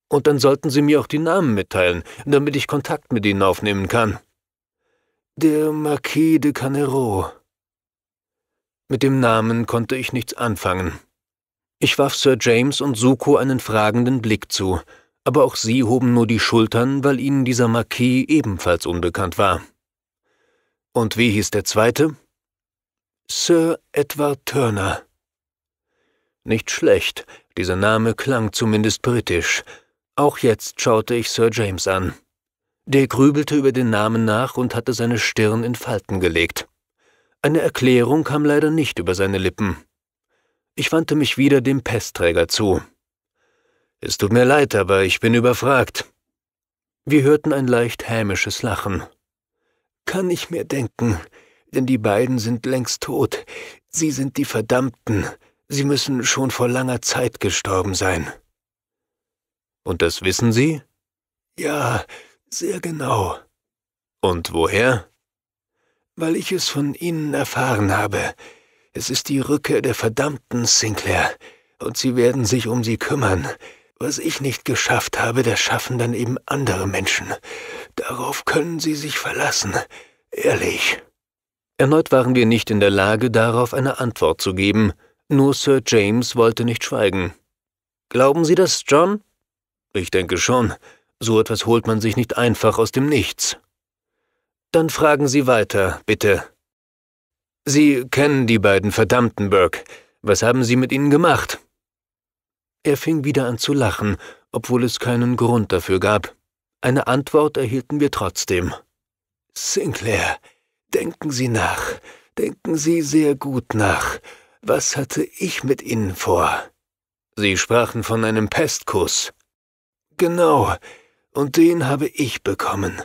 Und dann sollten Sie mir auch die Namen mitteilen, damit ich Kontakt mit Ihnen aufnehmen kann. Der Marquis de Canero. Mit dem Namen konnte ich nichts anfangen. Ich warf Sir James und Suko einen fragenden Blick zu, aber auch sie hoben nur die Schultern, weil ihnen dieser Marquis ebenfalls unbekannt war. Und wie hieß der zweite? Sir Edward Turner. Nicht schlecht, dieser Name klang zumindest britisch. Auch jetzt schaute ich Sir James an. Der grübelte über den Namen nach und hatte seine Stirn in Falten gelegt. Eine Erklärung kam leider nicht über seine Lippen. Ich wandte mich wieder dem Pestträger zu. Es tut mir leid, aber ich bin überfragt. Wir hörten ein leicht hämisches Lachen kann ich mir denken, denn die beiden sind längst tot. Sie sind die Verdammten. Sie müssen schon vor langer Zeit gestorben sein. Und das wissen Sie? Ja, sehr genau. Und woher? Weil ich es von Ihnen erfahren habe. Es ist die Rückkehr der Verdammten, Sinclair, und Sie werden sich um sie kümmern. Was ich nicht geschafft habe, das schaffen dann eben andere Menschen. Darauf können Sie sich verlassen. Ehrlich. Erneut waren wir nicht in der Lage, darauf eine Antwort zu geben. Nur Sir James wollte nicht schweigen. Glauben Sie das, John? Ich denke schon. So etwas holt man sich nicht einfach aus dem Nichts. Dann fragen Sie weiter, bitte. Sie kennen die beiden Verdammten, Burke. Was haben Sie mit ihnen gemacht? Er fing wieder an zu lachen, obwohl es keinen Grund dafür gab. Eine Antwort erhielten wir trotzdem. Sinclair, denken Sie nach, denken Sie sehr gut nach. Was hatte ich mit Ihnen vor? Sie sprachen von einem Pestkuss. Genau, und den habe ich bekommen.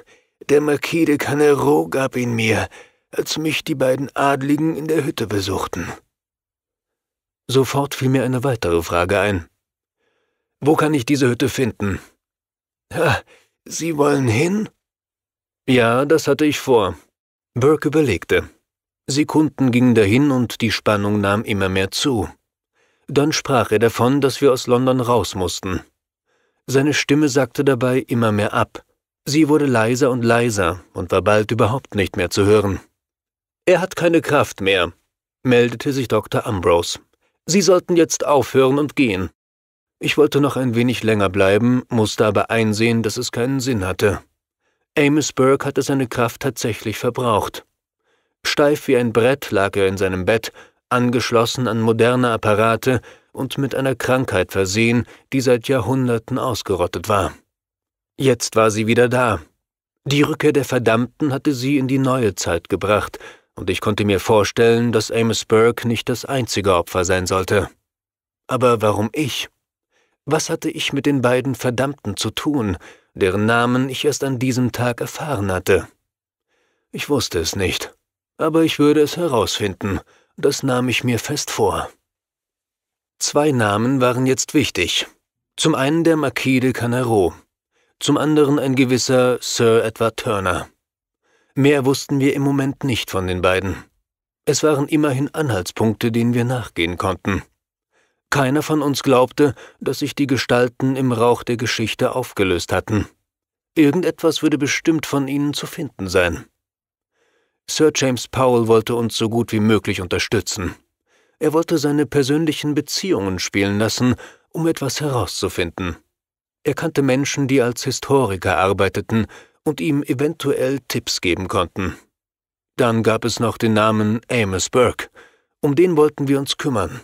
Der Marquis de Canero gab ihn mir, als mich die beiden Adligen in der Hütte besuchten. Sofort fiel mir eine weitere Frage ein. Wo kann ich diese Hütte finden? Ha, Sie wollen hin? Ja, das hatte ich vor. Burke überlegte. Sekunden gingen dahin und die Spannung nahm immer mehr zu. Dann sprach er davon, dass wir aus London raus mussten. Seine Stimme sagte dabei immer mehr ab. Sie wurde leiser und leiser und war bald überhaupt nicht mehr zu hören. Er hat keine Kraft mehr, meldete sich Dr. Ambrose. Sie sollten jetzt aufhören und gehen. Ich wollte noch ein wenig länger bleiben, musste aber einsehen, dass es keinen Sinn hatte. Amos Burke hatte seine Kraft tatsächlich verbraucht. Steif wie ein Brett lag er in seinem Bett, angeschlossen an moderne Apparate und mit einer Krankheit versehen, die seit Jahrhunderten ausgerottet war. Jetzt war sie wieder da. Die Rückkehr der Verdammten hatte sie in die neue Zeit gebracht, und ich konnte mir vorstellen, dass Amos Burke nicht das einzige Opfer sein sollte. Aber warum ich? Was hatte ich mit den beiden Verdammten zu tun, deren Namen ich erst an diesem Tag erfahren hatte? Ich wusste es nicht, aber ich würde es herausfinden, das nahm ich mir fest vor. Zwei Namen waren jetzt wichtig. Zum einen der Marquis de Canero, zum anderen ein gewisser Sir Edward Turner. Mehr wussten wir im Moment nicht von den beiden. Es waren immerhin Anhaltspunkte, denen wir nachgehen konnten. Keiner von uns glaubte, dass sich die Gestalten im Rauch der Geschichte aufgelöst hatten. Irgendetwas würde bestimmt von ihnen zu finden sein. Sir James Powell wollte uns so gut wie möglich unterstützen. Er wollte seine persönlichen Beziehungen spielen lassen, um etwas herauszufinden. Er kannte Menschen, die als Historiker arbeiteten und ihm eventuell Tipps geben konnten. Dann gab es noch den Namen Amos Burke. Um den wollten wir uns kümmern.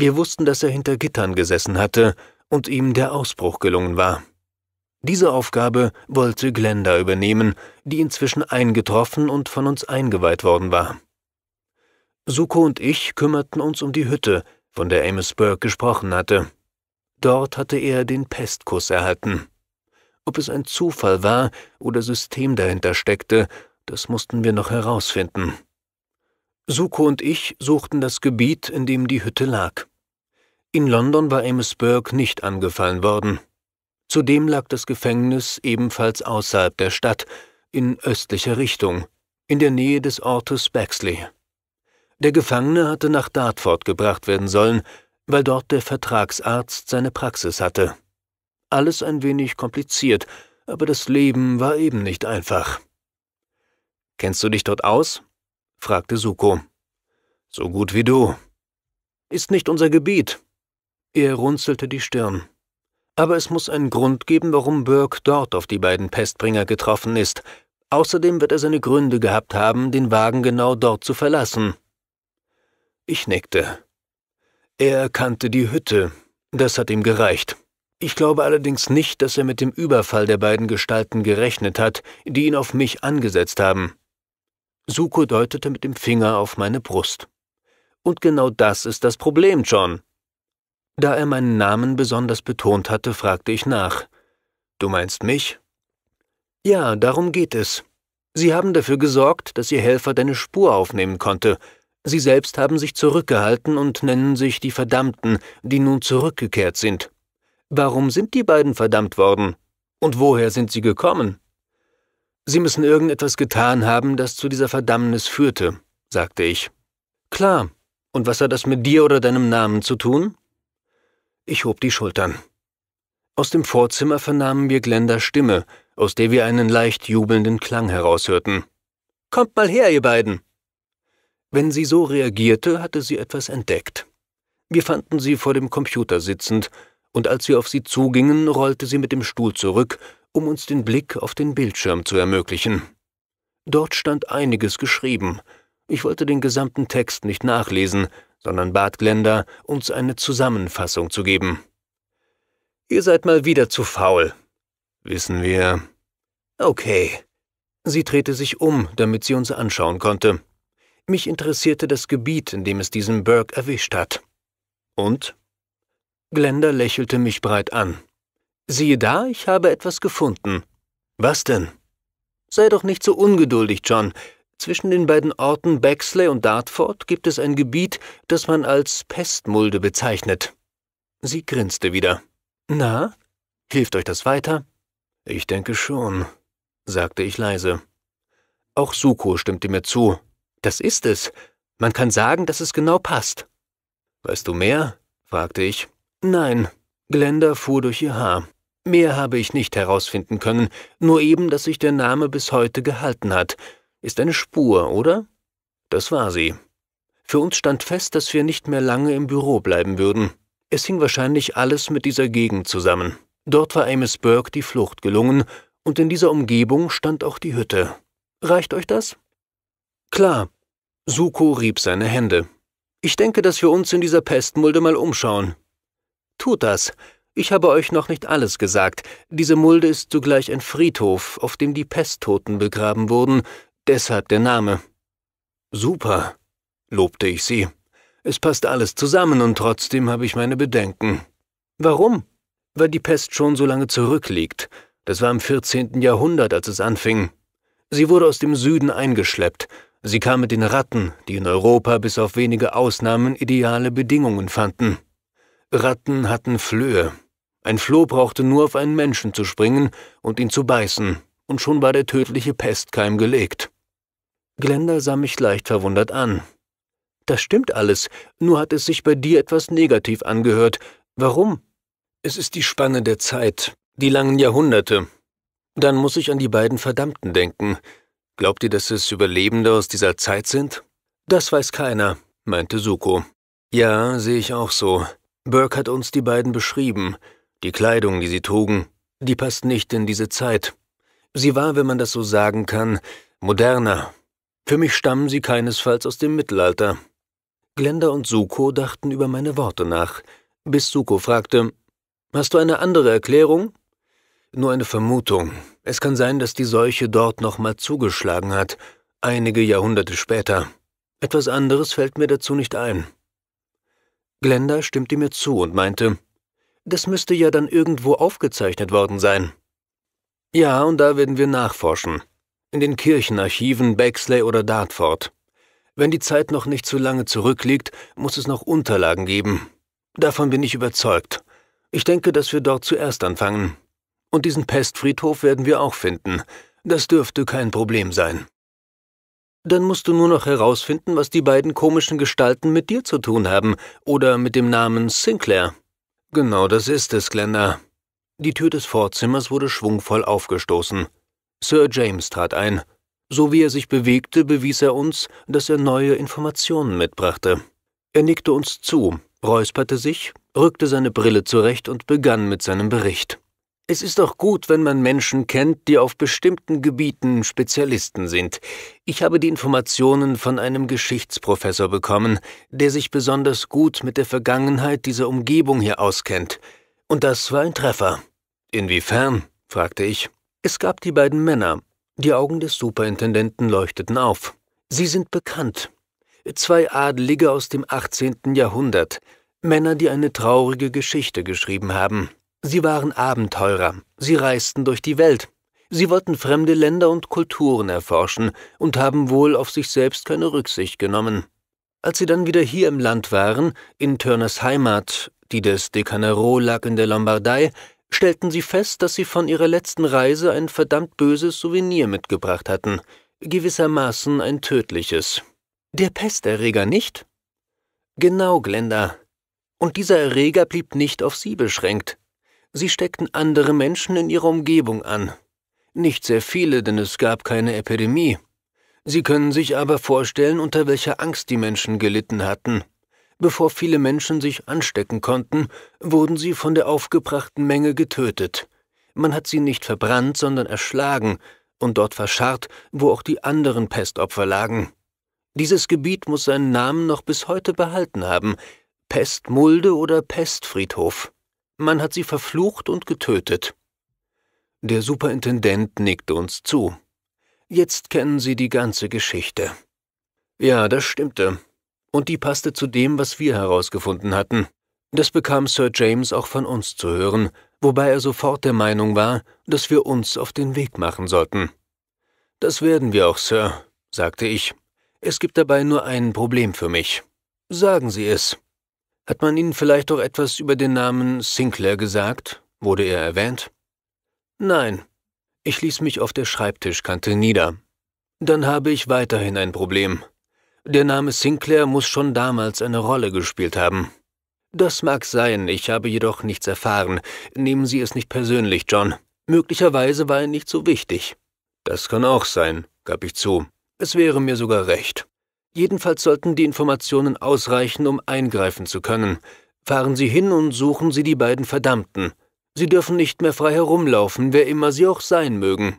Wir wussten, dass er hinter Gittern gesessen hatte und ihm der Ausbruch gelungen war. Diese Aufgabe wollte Glenda übernehmen, die inzwischen eingetroffen und von uns eingeweiht worden war. Suko und ich kümmerten uns um die Hütte, von der Amos Burke gesprochen hatte. Dort hatte er den Pestkuss erhalten. Ob es ein Zufall war oder System dahinter steckte, das mussten wir noch herausfinden. Suko und ich suchten das Gebiet, in dem die Hütte lag. In London war Amesburg nicht angefallen worden. Zudem lag das Gefängnis ebenfalls außerhalb der Stadt, in östlicher Richtung, in der Nähe des Ortes Bexley. Der Gefangene hatte nach Dartford gebracht werden sollen, weil dort der Vertragsarzt seine Praxis hatte. Alles ein wenig kompliziert, aber das Leben war eben nicht einfach. Kennst du dich dort aus? fragte Suko. So gut wie du. Ist nicht unser Gebiet. Er runzelte die Stirn. Aber es muss einen Grund geben, warum Burke dort auf die beiden Pestbringer getroffen ist. Außerdem wird er seine Gründe gehabt haben, den Wagen genau dort zu verlassen. Ich nickte. Er kannte die Hütte. Das hat ihm gereicht. Ich glaube allerdings nicht, dass er mit dem Überfall der beiden Gestalten gerechnet hat, die ihn auf mich angesetzt haben. Suko deutete mit dem Finger auf meine Brust. Und genau das ist das Problem, John. Da er meinen Namen besonders betont hatte, fragte ich nach. Du meinst mich? Ja, darum geht es. Sie haben dafür gesorgt, dass Ihr Helfer deine Spur aufnehmen konnte. Sie selbst haben sich zurückgehalten und nennen sich die Verdammten, die nun zurückgekehrt sind. Warum sind die beiden verdammt worden? Und woher sind sie gekommen? Sie müssen irgendetwas getan haben, das zu dieser Verdammnis führte, sagte ich. Klar. Und was hat das mit dir oder deinem Namen zu tun? Ich hob die Schultern. Aus dem Vorzimmer vernahmen wir Glendas Stimme, aus der wir einen leicht jubelnden Klang heraushörten. Kommt mal her, ihr beiden! Wenn sie so reagierte, hatte sie etwas entdeckt. Wir fanden sie vor dem Computer sitzend, und als wir auf sie zugingen, rollte sie mit dem Stuhl zurück, um uns den Blick auf den Bildschirm zu ermöglichen. Dort stand einiges geschrieben. Ich wollte den gesamten Text nicht nachlesen, sondern bat Glenda, uns eine Zusammenfassung zu geben. Ihr seid mal wieder zu faul. Wissen wir. Okay. Sie drehte sich um, damit sie uns anschauen konnte. Mich interessierte das Gebiet, in dem es diesen Burke erwischt hat. Und? Glenda lächelte mich breit an. Siehe da, ich habe etwas gefunden. Was denn? Sei doch nicht so ungeduldig, John. Zwischen den beiden Orten Bexley und Dartford gibt es ein Gebiet, das man als Pestmulde bezeichnet. Sie grinste wieder. Na, hilft euch das weiter? Ich denke schon, sagte ich leise. Auch Suko stimmte mir zu. Das ist es. Man kann sagen, dass es genau passt. Weißt du mehr? fragte ich. Nein, Glenda fuhr durch ihr Haar. Mehr habe ich nicht herausfinden können, nur eben, dass sich der Name bis heute gehalten hat. Ist eine Spur, oder? Das war sie. Für uns stand fest, dass wir nicht mehr lange im Büro bleiben würden. Es hing wahrscheinlich alles mit dieser Gegend zusammen. Dort war Amos Burke die Flucht gelungen, und in dieser Umgebung stand auch die Hütte. Reicht euch das? Klar. Suko rieb seine Hände. Ich denke, dass wir uns in dieser Pestmulde mal umschauen. Tut das. Ich habe euch noch nicht alles gesagt. Diese Mulde ist zugleich ein Friedhof, auf dem die Pesttoten begraben wurden, deshalb der Name. Super, lobte ich sie. Es passt alles zusammen und trotzdem habe ich meine Bedenken. Warum? Weil die Pest schon so lange zurückliegt. Das war im 14. Jahrhundert, als es anfing. Sie wurde aus dem Süden eingeschleppt. Sie kam mit den Ratten, die in Europa bis auf wenige Ausnahmen ideale Bedingungen fanden. Ratten hatten Flöhe. Ein Floh brauchte nur auf einen Menschen zu springen und ihn zu beißen, und schon war der tödliche Pestkeim gelegt. Glenda sah mich leicht verwundert an. Das stimmt alles, nur hat es sich bei dir etwas negativ angehört. Warum? Es ist die Spanne der Zeit, die langen Jahrhunderte. Dann muss ich an die beiden Verdammten denken. Glaubt ihr, dass es Überlebende aus dieser Zeit sind? Das weiß keiner, meinte Suko. Ja, sehe ich auch so. Burke hat uns die beiden beschrieben. Die Kleidung, die sie trugen, die passt nicht in diese Zeit. Sie war, wenn man das so sagen kann, moderner. Für mich stammen sie keinesfalls aus dem Mittelalter. Glenda und Suko dachten über meine Worte nach, bis Suko fragte, Hast du eine andere Erklärung? Nur eine Vermutung. Es kann sein, dass die Seuche dort nochmal zugeschlagen hat, einige Jahrhunderte später. Etwas anderes fällt mir dazu nicht ein. Glenda stimmte mir zu und meinte, das müsste ja dann irgendwo aufgezeichnet worden sein. Ja, und da werden wir nachforschen. In den Kirchenarchiven Bexley oder Dartford. Wenn die Zeit noch nicht zu lange zurückliegt, muss es noch Unterlagen geben. Davon bin ich überzeugt. Ich denke, dass wir dort zuerst anfangen. Und diesen Pestfriedhof werden wir auch finden. Das dürfte kein Problem sein. Dann musst du nur noch herausfinden, was die beiden komischen Gestalten mit dir zu tun haben oder mit dem Namen Sinclair. Genau das ist es, Glenda. Die Tür des Vorzimmers wurde schwungvoll aufgestoßen. Sir James trat ein. So wie er sich bewegte, bewies er uns, dass er neue Informationen mitbrachte. Er nickte uns zu, räusperte sich, rückte seine Brille zurecht und begann mit seinem Bericht. Es ist doch gut, wenn man Menschen kennt, die auf bestimmten Gebieten Spezialisten sind. Ich habe die Informationen von einem Geschichtsprofessor bekommen, der sich besonders gut mit der Vergangenheit dieser Umgebung hier auskennt. Und das war ein Treffer. Inwiefern? fragte ich. Es gab die beiden Männer. Die Augen des Superintendenten leuchteten auf. Sie sind bekannt. Zwei Adelige aus dem 18. Jahrhundert. Männer, die eine traurige Geschichte geschrieben haben. Sie waren Abenteurer, sie reisten durch die Welt, sie wollten fremde Länder und Kulturen erforschen und haben wohl auf sich selbst keine Rücksicht genommen. Als sie dann wieder hier im Land waren, in Turners Heimat, die des Decanero lag in der Lombardei, stellten sie fest, dass sie von ihrer letzten Reise ein verdammt böses Souvenir mitgebracht hatten, gewissermaßen ein tödliches. Der Pesterreger nicht? Genau, Glenda. Und dieser Erreger blieb nicht auf sie beschränkt. Sie steckten andere Menschen in ihrer Umgebung an. Nicht sehr viele, denn es gab keine Epidemie. Sie können sich aber vorstellen, unter welcher Angst die Menschen gelitten hatten. Bevor viele Menschen sich anstecken konnten, wurden sie von der aufgebrachten Menge getötet. Man hat sie nicht verbrannt, sondern erschlagen und dort verscharrt, wo auch die anderen Pestopfer lagen. Dieses Gebiet muss seinen Namen noch bis heute behalten haben, Pestmulde oder Pestfriedhof. Man hat sie verflucht und getötet. Der Superintendent nickte uns zu. Jetzt kennen Sie die ganze Geschichte. Ja, das stimmte. Und die passte zu dem, was wir herausgefunden hatten. Das bekam Sir James auch von uns zu hören, wobei er sofort der Meinung war, dass wir uns auf den Weg machen sollten. Das werden wir auch, Sir, sagte ich. Es gibt dabei nur ein Problem für mich. Sagen Sie es. Hat man Ihnen vielleicht doch etwas über den Namen Sinclair gesagt? Wurde er erwähnt? Nein. Ich ließ mich auf der Schreibtischkante nieder. Dann habe ich weiterhin ein Problem. Der Name Sinclair muss schon damals eine Rolle gespielt haben. Das mag sein, ich habe jedoch nichts erfahren. Nehmen Sie es nicht persönlich, John. Möglicherweise war er nicht so wichtig. Das kann auch sein, gab ich zu. Es wäre mir sogar recht. Jedenfalls sollten die Informationen ausreichen, um eingreifen zu können. Fahren Sie hin und suchen Sie die beiden Verdammten. Sie dürfen nicht mehr frei herumlaufen, wer immer sie auch sein mögen.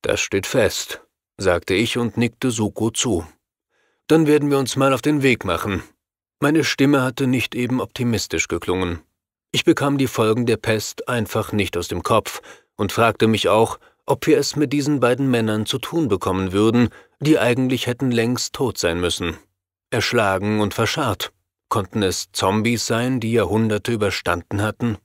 Das steht fest, sagte ich und nickte Suko zu. Dann werden wir uns mal auf den Weg machen. Meine Stimme hatte nicht eben optimistisch geklungen. Ich bekam die Folgen der Pest einfach nicht aus dem Kopf und fragte mich auch, ob wir es mit diesen beiden Männern zu tun bekommen würden, die eigentlich hätten längst tot sein müssen. Erschlagen und verscharrt. Konnten es Zombies sein, die Jahrhunderte überstanden hatten?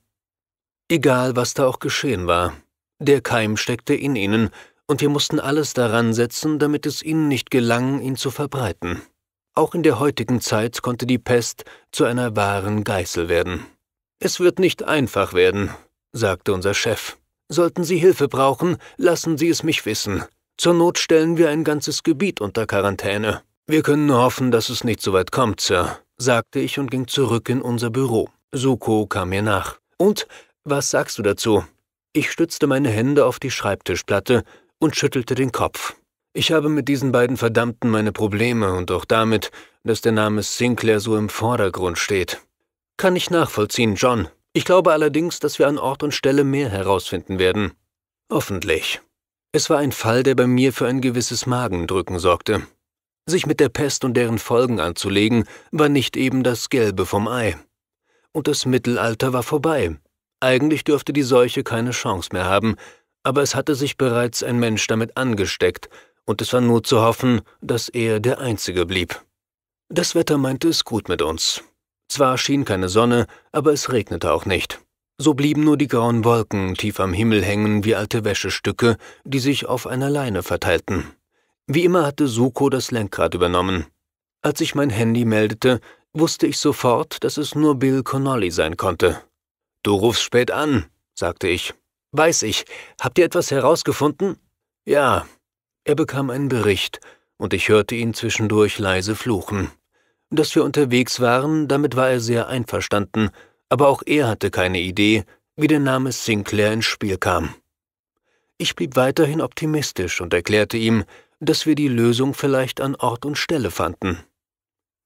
Egal, was da auch geschehen war, der Keim steckte in ihnen, und wir mussten alles daran setzen, damit es ihnen nicht gelang, ihn zu verbreiten. Auch in der heutigen Zeit konnte die Pest zu einer wahren Geißel werden. Es wird nicht einfach werden, sagte unser Chef. Sollten Sie Hilfe brauchen, lassen Sie es mich wissen. Zur Not stellen wir ein ganzes Gebiet unter Quarantäne. Wir können nur hoffen, dass es nicht so weit kommt, Sir, sagte ich und ging zurück in unser Büro. Suko kam mir nach. Und, was sagst du dazu? Ich stützte meine Hände auf die Schreibtischplatte und schüttelte den Kopf. Ich habe mit diesen beiden Verdammten meine Probleme und auch damit, dass der Name Sinclair so im Vordergrund steht. Kann ich nachvollziehen, John. Ich glaube allerdings, dass wir an Ort und Stelle mehr herausfinden werden. Hoffentlich. Es war ein Fall, der bei mir für ein gewisses Magendrücken sorgte. Sich mit der Pest und deren Folgen anzulegen, war nicht eben das Gelbe vom Ei. Und das Mittelalter war vorbei. Eigentlich dürfte die Seuche keine Chance mehr haben, aber es hatte sich bereits ein Mensch damit angesteckt, und es war nur zu hoffen, dass er der Einzige blieb. Das Wetter meinte es gut mit uns. Zwar schien keine Sonne, aber es regnete auch nicht. So blieben nur die grauen Wolken tief am Himmel hängen wie alte Wäschestücke, die sich auf einer Leine verteilten. Wie immer hatte Suko das Lenkrad übernommen. Als ich mein Handy meldete, wusste ich sofort, dass es nur Bill Connolly sein konnte. Du rufst spät an, sagte ich. Weiß ich. Habt ihr etwas herausgefunden? Ja. Er bekam einen Bericht, und ich hörte ihn zwischendurch leise fluchen. Dass wir unterwegs waren, damit war er sehr einverstanden, aber auch er hatte keine Idee, wie der Name Sinclair ins Spiel kam. Ich blieb weiterhin optimistisch und erklärte ihm, dass wir die Lösung vielleicht an Ort und Stelle fanden.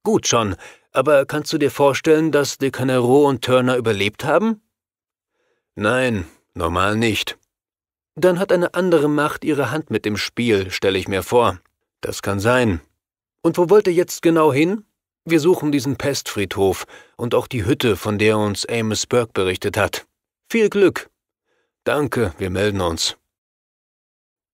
Gut, schon, aber kannst du dir vorstellen, dass De Canero und Turner überlebt haben? Nein, normal nicht. Dann hat eine andere Macht ihre Hand mit dem Spiel, stelle ich mir vor. Das kann sein. Und wo wollt ihr jetzt genau hin? Wir suchen diesen Pestfriedhof und auch die Hütte, von der uns Amos Burke berichtet hat. Viel Glück! Danke, wir melden uns.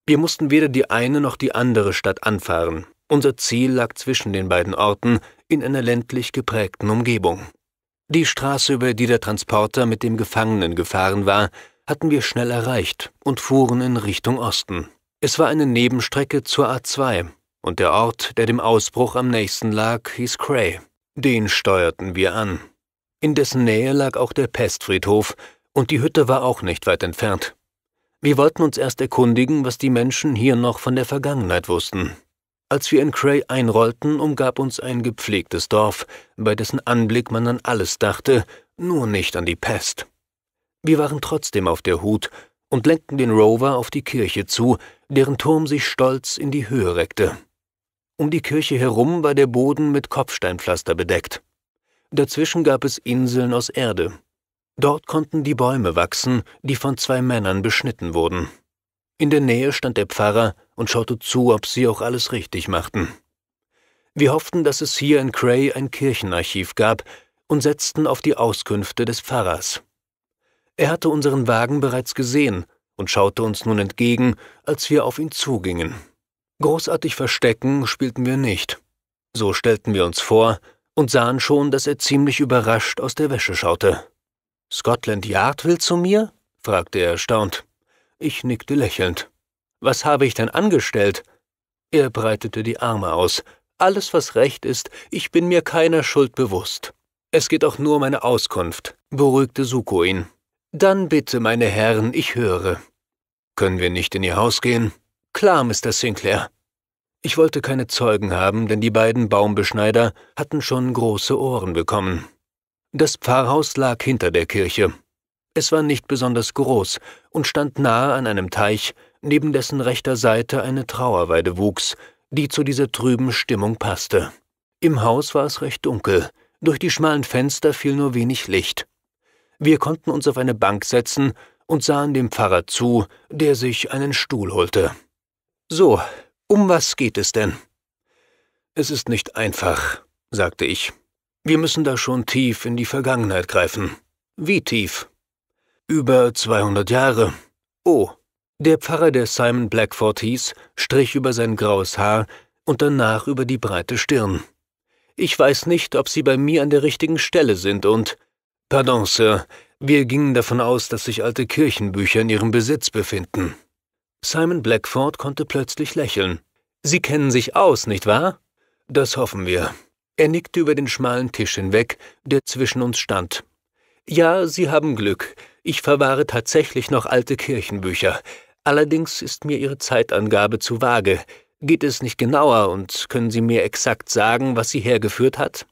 Wir mussten weder die eine noch die andere Stadt anfahren. Unser Ziel lag zwischen den beiden Orten in einer ländlich geprägten Umgebung. Die Straße, über die der Transporter mit dem Gefangenen gefahren war, hatten wir schnell erreicht und fuhren in Richtung Osten. Es war eine Nebenstrecke zur A2, und der Ort, der dem Ausbruch am nächsten lag, hieß Cray. Den steuerten wir an. In dessen Nähe lag auch der Pestfriedhof, und die Hütte war auch nicht weit entfernt. Wir wollten uns erst erkundigen, was die Menschen hier noch von der Vergangenheit wussten. Als wir in Cray einrollten, umgab uns ein gepflegtes Dorf, bei dessen Anblick man an alles dachte, nur nicht an die Pest. Wir waren trotzdem auf der Hut und lenkten den Rover auf die Kirche zu, deren Turm sich stolz in die Höhe reckte. Um die Kirche herum war der Boden mit Kopfsteinpflaster bedeckt. Dazwischen gab es Inseln aus Erde. Dort konnten die Bäume wachsen, die von zwei Männern beschnitten wurden. In der Nähe stand der Pfarrer und schaute zu, ob sie auch alles richtig machten. Wir hofften, dass es hier in Cray ein Kirchenarchiv gab und setzten auf die Auskünfte des Pfarrers. Er hatte unseren Wagen bereits gesehen und schaute uns nun entgegen, als wir auf ihn zugingen. Großartig Verstecken spielten wir nicht. So stellten wir uns vor und sahen schon, dass er ziemlich überrascht aus der Wäsche schaute. Scotland Yard will zu mir? fragte er erstaunt. Ich nickte lächelnd. Was habe ich denn angestellt? Er breitete die Arme aus. Alles, was recht ist, ich bin mir keiner Schuld bewusst. Es geht auch nur um eine Auskunft, beruhigte Suko ihn. Dann bitte, meine Herren, ich höre. Können wir nicht in Ihr Haus gehen? Klar, Mr. Sinclair. Ich wollte keine Zeugen haben, denn die beiden Baumbeschneider hatten schon große Ohren bekommen. Das Pfarrhaus lag hinter der Kirche. Es war nicht besonders groß und stand nahe an einem Teich, neben dessen rechter Seite eine Trauerweide wuchs, die zu dieser trüben Stimmung passte. Im Haus war es recht dunkel, durch die schmalen Fenster fiel nur wenig Licht. Wir konnten uns auf eine Bank setzen und sahen dem Pfarrer zu, der sich einen Stuhl holte. So, um was geht es denn? Es ist nicht einfach, sagte ich. Wir müssen da schon tief in die Vergangenheit greifen. Wie tief? Über 200 Jahre. Oh. Der Pfarrer, der Simon Blackford hieß, strich über sein graues Haar und danach über die breite Stirn. Ich weiß nicht, ob Sie bei mir an der richtigen Stelle sind und. Pardon, Sir, wir gingen davon aus, dass sich alte Kirchenbücher in Ihrem Besitz befinden. Simon Blackford konnte plötzlich lächeln. Sie kennen sich aus, nicht wahr? Das hoffen wir. Er nickte über den schmalen Tisch hinweg, der zwischen uns stand. Ja, Sie haben Glück. Ich verwahre tatsächlich noch alte Kirchenbücher. Allerdings ist mir Ihre Zeitangabe zu vage. Geht es nicht genauer und können Sie mir exakt sagen, was sie hergeführt hat?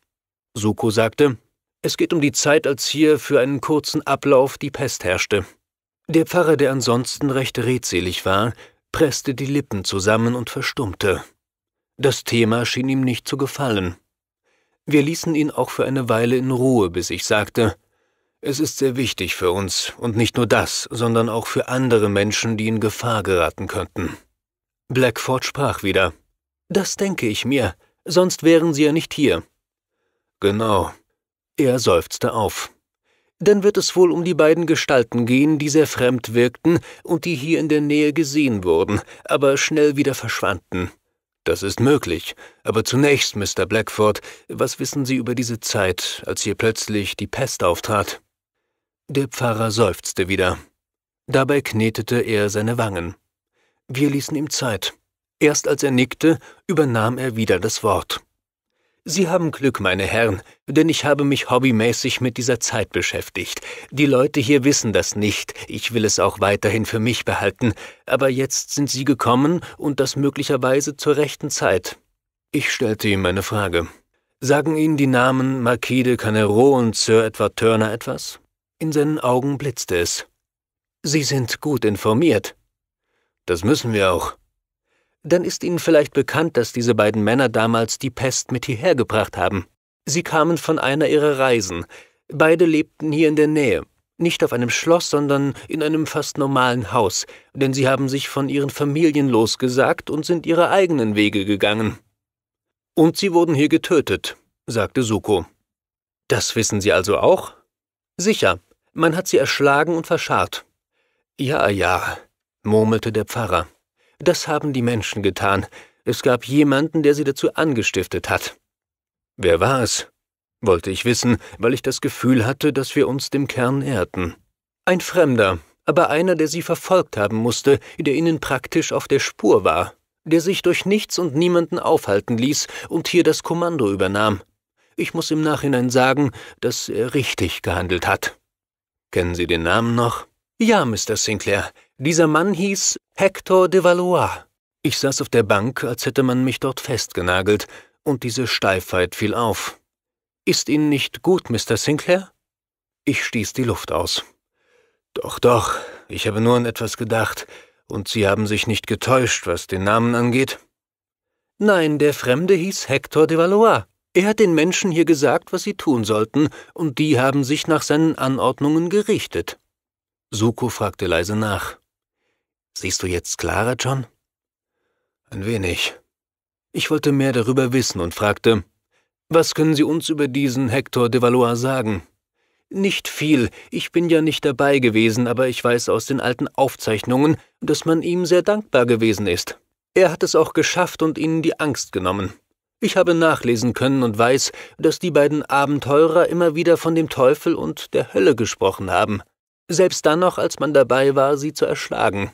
Suko sagte, es geht um die Zeit, als hier für einen kurzen Ablauf die Pest herrschte. Der Pfarrer, der ansonsten recht redselig war, presste die Lippen zusammen und verstummte. Das Thema schien ihm nicht zu gefallen. Wir ließen ihn auch für eine Weile in Ruhe, bis ich sagte, es ist sehr wichtig für uns, und nicht nur das, sondern auch für andere Menschen, die in Gefahr geraten könnten. Blackford sprach wieder. Das denke ich mir, sonst wären Sie ja nicht hier. Genau. Er seufzte auf dann wird es wohl um die beiden Gestalten gehen, die sehr fremd wirkten und die hier in der Nähe gesehen wurden, aber schnell wieder verschwanden. Das ist möglich. Aber zunächst, Mr. Blackford, was wissen Sie über diese Zeit, als hier plötzlich die Pest auftrat? Der Pfarrer seufzte wieder. Dabei knetete er seine Wangen. Wir ließen ihm Zeit. Erst als er nickte, übernahm er wieder das Wort. Sie haben Glück, meine Herren, denn ich habe mich hobbymäßig mit dieser Zeit beschäftigt. Die Leute hier wissen das nicht, ich will es auch weiterhin für mich behalten, aber jetzt sind Sie gekommen und das möglicherweise zur rechten Zeit. Ich stellte ihm eine Frage. Sagen Ihnen die Namen Marquis de Canero und Sir Edward Turner etwas? In seinen Augen blitzte es. Sie sind gut informiert. Das müssen wir auch dann ist Ihnen vielleicht bekannt, dass diese beiden Männer damals die Pest mit hierher gebracht haben. Sie kamen von einer ihrer Reisen. Beide lebten hier in der Nähe, nicht auf einem Schloss, sondern in einem fast normalen Haus, denn sie haben sich von ihren Familien losgesagt und sind ihre eigenen Wege gegangen. Und sie wurden hier getötet, sagte Suko. Das wissen Sie also auch? Sicher, man hat sie erschlagen und verscharrt. Ja, ja, murmelte der Pfarrer. Das haben die Menschen getan. Es gab jemanden, der sie dazu angestiftet hat. Wer war es? wollte ich wissen, weil ich das Gefühl hatte, dass wir uns dem Kern näherten. Ein Fremder, aber einer, der sie verfolgt haben musste, der ihnen praktisch auf der Spur war, der sich durch nichts und niemanden aufhalten ließ und hier das Kommando übernahm. Ich muss im Nachhinein sagen, dass er richtig gehandelt hat. Kennen Sie den Namen noch? Ja, Mr. Sinclair. Dieser Mann hieß Hector de Valois. Ich saß auf der Bank, als hätte man mich dort festgenagelt, und diese Steifheit fiel auf. Ist Ihnen nicht gut, Mr. Sinclair? Ich stieß die Luft aus. Doch, doch, ich habe nur an etwas gedacht, und Sie haben sich nicht getäuscht, was den Namen angeht? Nein, der Fremde hieß Hector de Valois. Er hat den Menschen hier gesagt, was sie tun sollten, und die haben sich nach seinen Anordnungen gerichtet. Suko fragte leise nach. Siehst du jetzt klarer, John? Ein wenig. Ich wollte mehr darüber wissen und fragte, was können Sie uns über diesen Hector de Valois sagen? Nicht viel, ich bin ja nicht dabei gewesen, aber ich weiß aus den alten Aufzeichnungen, dass man ihm sehr dankbar gewesen ist. Er hat es auch geschafft und ihnen die Angst genommen. Ich habe nachlesen können und weiß, dass die beiden Abenteurer immer wieder von dem Teufel und der Hölle gesprochen haben, selbst dann noch, als man dabei war, sie zu erschlagen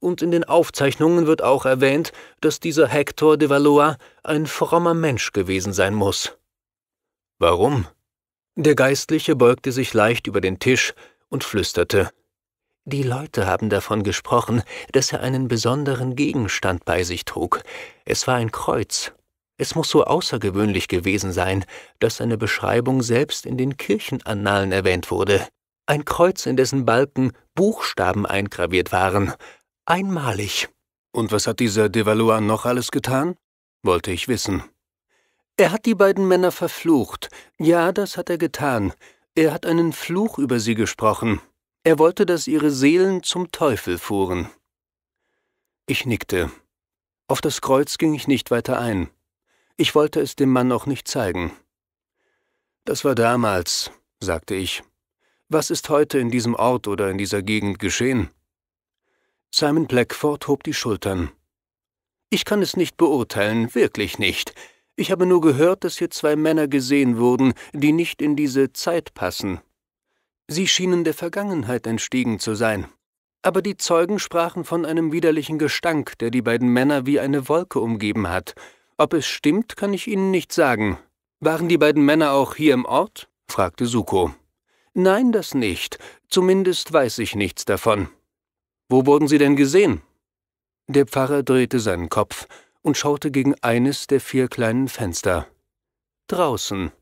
und in den Aufzeichnungen wird auch erwähnt, dass dieser Hector de Valois ein frommer Mensch gewesen sein muss. Warum? Der Geistliche beugte sich leicht über den Tisch und flüsterte. Die Leute haben davon gesprochen, dass er einen besonderen Gegenstand bei sich trug. Es war ein Kreuz. Es muss so außergewöhnlich gewesen sein, dass seine Beschreibung selbst in den Kirchenannalen erwähnt wurde. Ein Kreuz, in dessen Balken Buchstaben eingraviert waren, Einmalig. Und was hat dieser de noch alles getan? wollte ich wissen. Er hat die beiden Männer verflucht. Ja, das hat er getan. Er hat einen Fluch über sie gesprochen. Er wollte, dass ihre Seelen zum Teufel fuhren. Ich nickte. Auf das Kreuz ging ich nicht weiter ein. Ich wollte es dem Mann auch nicht zeigen. Das war damals, sagte ich. Was ist heute in diesem Ort oder in dieser Gegend geschehen? Simon Blackford hob die Schultern. Ich kann es nicht beurteilen, wirklich nicht. Ich habe nur gehört, dass hier zwei Männer gesehen wurden, die nicht in diese Zeit passen. Sie schienen der Vergangenheit entstiegen zu sein. Aber die Zeugen sprachen von einem widerlichen Gestank, der die beiden Männer wie eine Wolke umgeben hat. Ob es stimmt, kann ich Ihnen nicht sagen. Waren die beiden Männer auch hier im Ort? fragte Suko. Nein, das nicht. Zumindest weiß ich nichts davon. Wo wurden Sie denn gesehen? Der Pfarrer drehte seinen Kopf und schaute gegen eines der vier kleinen Fenster. Draußen.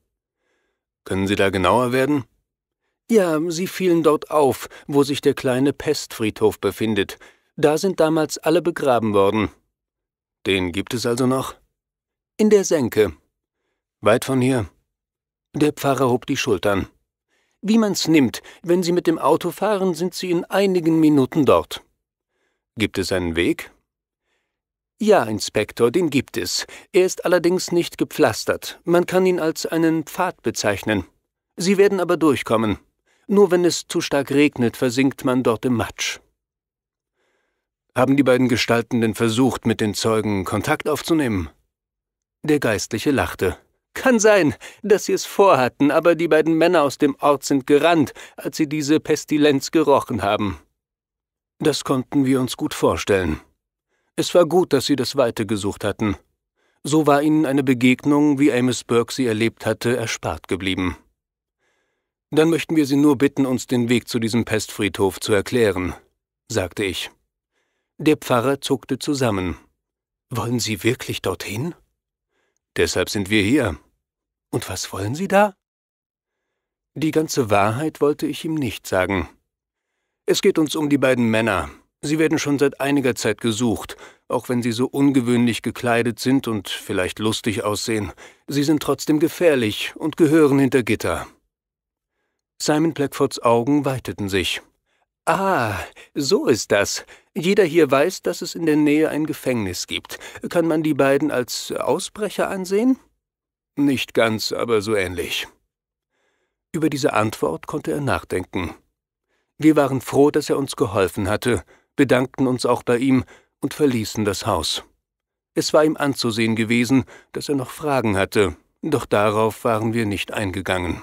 Können Sie da genauer werden? Ja, sie fielen dort auf, wo sich der kleine Pestfriedhof befindet. Da sind damals alle begraben worden. Den gibt es also noch? In der Senke. Weit von hier? Der Pfarrer hob die Schultern. Wie man's nimmt, wenn Sie mit dem Auto fahren, sind Sie in einigen Minuten dort. Gibt es einen Weg? Ja, Inspektor, den gibt es. Er ist allerdings nicht gepflastert. Man kann ihn als einen Pfad bezeichnen. Sie werden aber durchkommen. Nur wenn es zu stark regnet, versinkt man dort im Matsch. Haben die beiden Gestaltenden versucht, mit den Zeugen Kontakt aufzunehmen? Der Geistliche lachte. Kann sein, dass sie es vorhatten, aber die beiden Männer aus dem Ort sind gerannt, als sie diese Pestilenz gerochen haben. Das konnten wir uns gut vorstellen. Es war gut, dass sie das Weite gesucht hatten. So war ihnen eine Begegnung, wie Amos Burke sie erlebt hatte, erspart geblieben. Dann möchten wir Sie nur bitten, uns den Weg zu diesem Pestfriedhof zu erklären, sagte ich. Der Pfarrer zuckte zusammen. Wollen Sie wirklich dorthin? Deshalb sind wir hier. Und was wollen Sie da? Die ganze Wahrheit wollte ich ihm nicht sagen. Es geht uns um die beiden Männer. Sie werden schon seit einiger Zeit gesucht, auch wenn sie so ungewöhnlich gekleidet sind und vielleicht lustig aussehen. Sie sind trotzdem gefährlich und gehören hinter Gitter. Simon Blackfords Augen weiteten sich. Ah, so ist das. Jeder hier weiß, dass es in der Nähe ein Gefängnis gibt. Kann man die beiden als Ausbrecher ansehen? Nicht ganz, aber so ähnlich. Über diese Antwort konnte er nachdenken. Wir waren froh, dass er uns geholfen hatte, bedankten uns auch bei ihm und verließen das Haus. Es war ihm anzusehen gewesen, dass er noch Fragen hatte, doch darauf waren wir nicht eingegangen.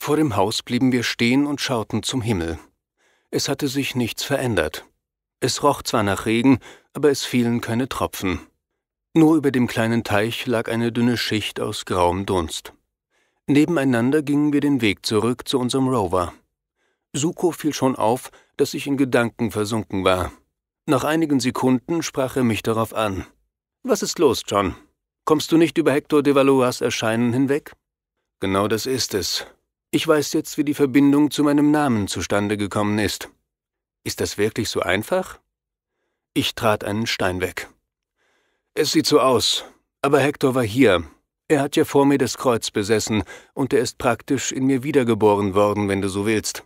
Vor dem Haus blieben wir stehen und schauten zum Himmel. Es hatte sich nichts verändert. Es roch zwar nach Regen, aber es fielen keine Tropfen. Nur über dem kleinen Teich lag eine dünne Schicht aus grauem Dunst. Nebeneinander gingen wir den Weg zurück zu unserem Rover. Suko fiel schon auf, dass ich in Gedanken versunken war. Nach einigen Sekunden sprach er mich darauf an. Was ist los, John? Kommst du nicht über Hector de Valois Erscheinen hinweg? Genau das ist es. Ich weiß jetzt, wie die Verbindung zu meinem Namen zustande gekommen ist. Ist das wirklich so einfach? Ich trat einen Stein weg. Es sieht so aus, aber Hector war hier. Er hat ja vor mir das Kreuz besessen, und er ist praktisch in mir wiedergeboren worden, wenn du so willst.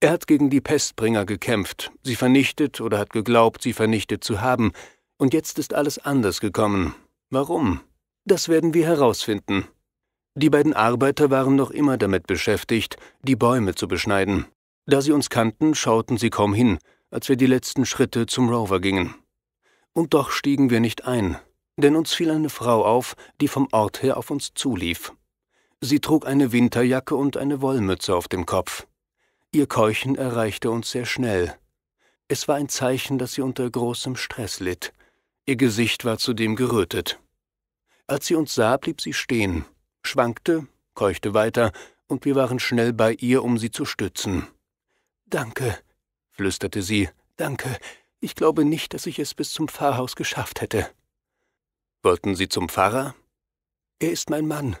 Er hat gegen die Pestbringer gekämpft, sie vernichtet oder hat geglaubt, sie vernichtet zu haben, und jetzt ist alles anders gekommen. Warum? Das werden wir herausfinden. Die beiden Arbeiter waren noch immer damit beschäftigt, die Bäume zu beschneiden. Da sie uns kannten, schauten sie kaum hin, als wir die letzten Schritte zum Rover gingen. Und doch stiegen wir nicht ein, denn uns fiel eine Frau auf, die vom Ort her auf uns zulief. Sie trug eine Winterjacke und eine Wollmütze auf dem Kopf. Ihr Keuchen erreichte uns sehr schnell. Es war ein Zeichen, dass sie unter großem Stress litt. Ihr Gesicht war zudem gerötet. Als sie uns sah, blieb sie stehen, schwankte, keuchte weiter, und wir waren schnell bei ihr, um sie zu stützen. Danke, flüsterte sie, danke. Ich glaube nicht, dass ich es bis zum Pfarrhaus geschafft hätte. Wollten Sie zum Pfarrer? Er ist mein Mann.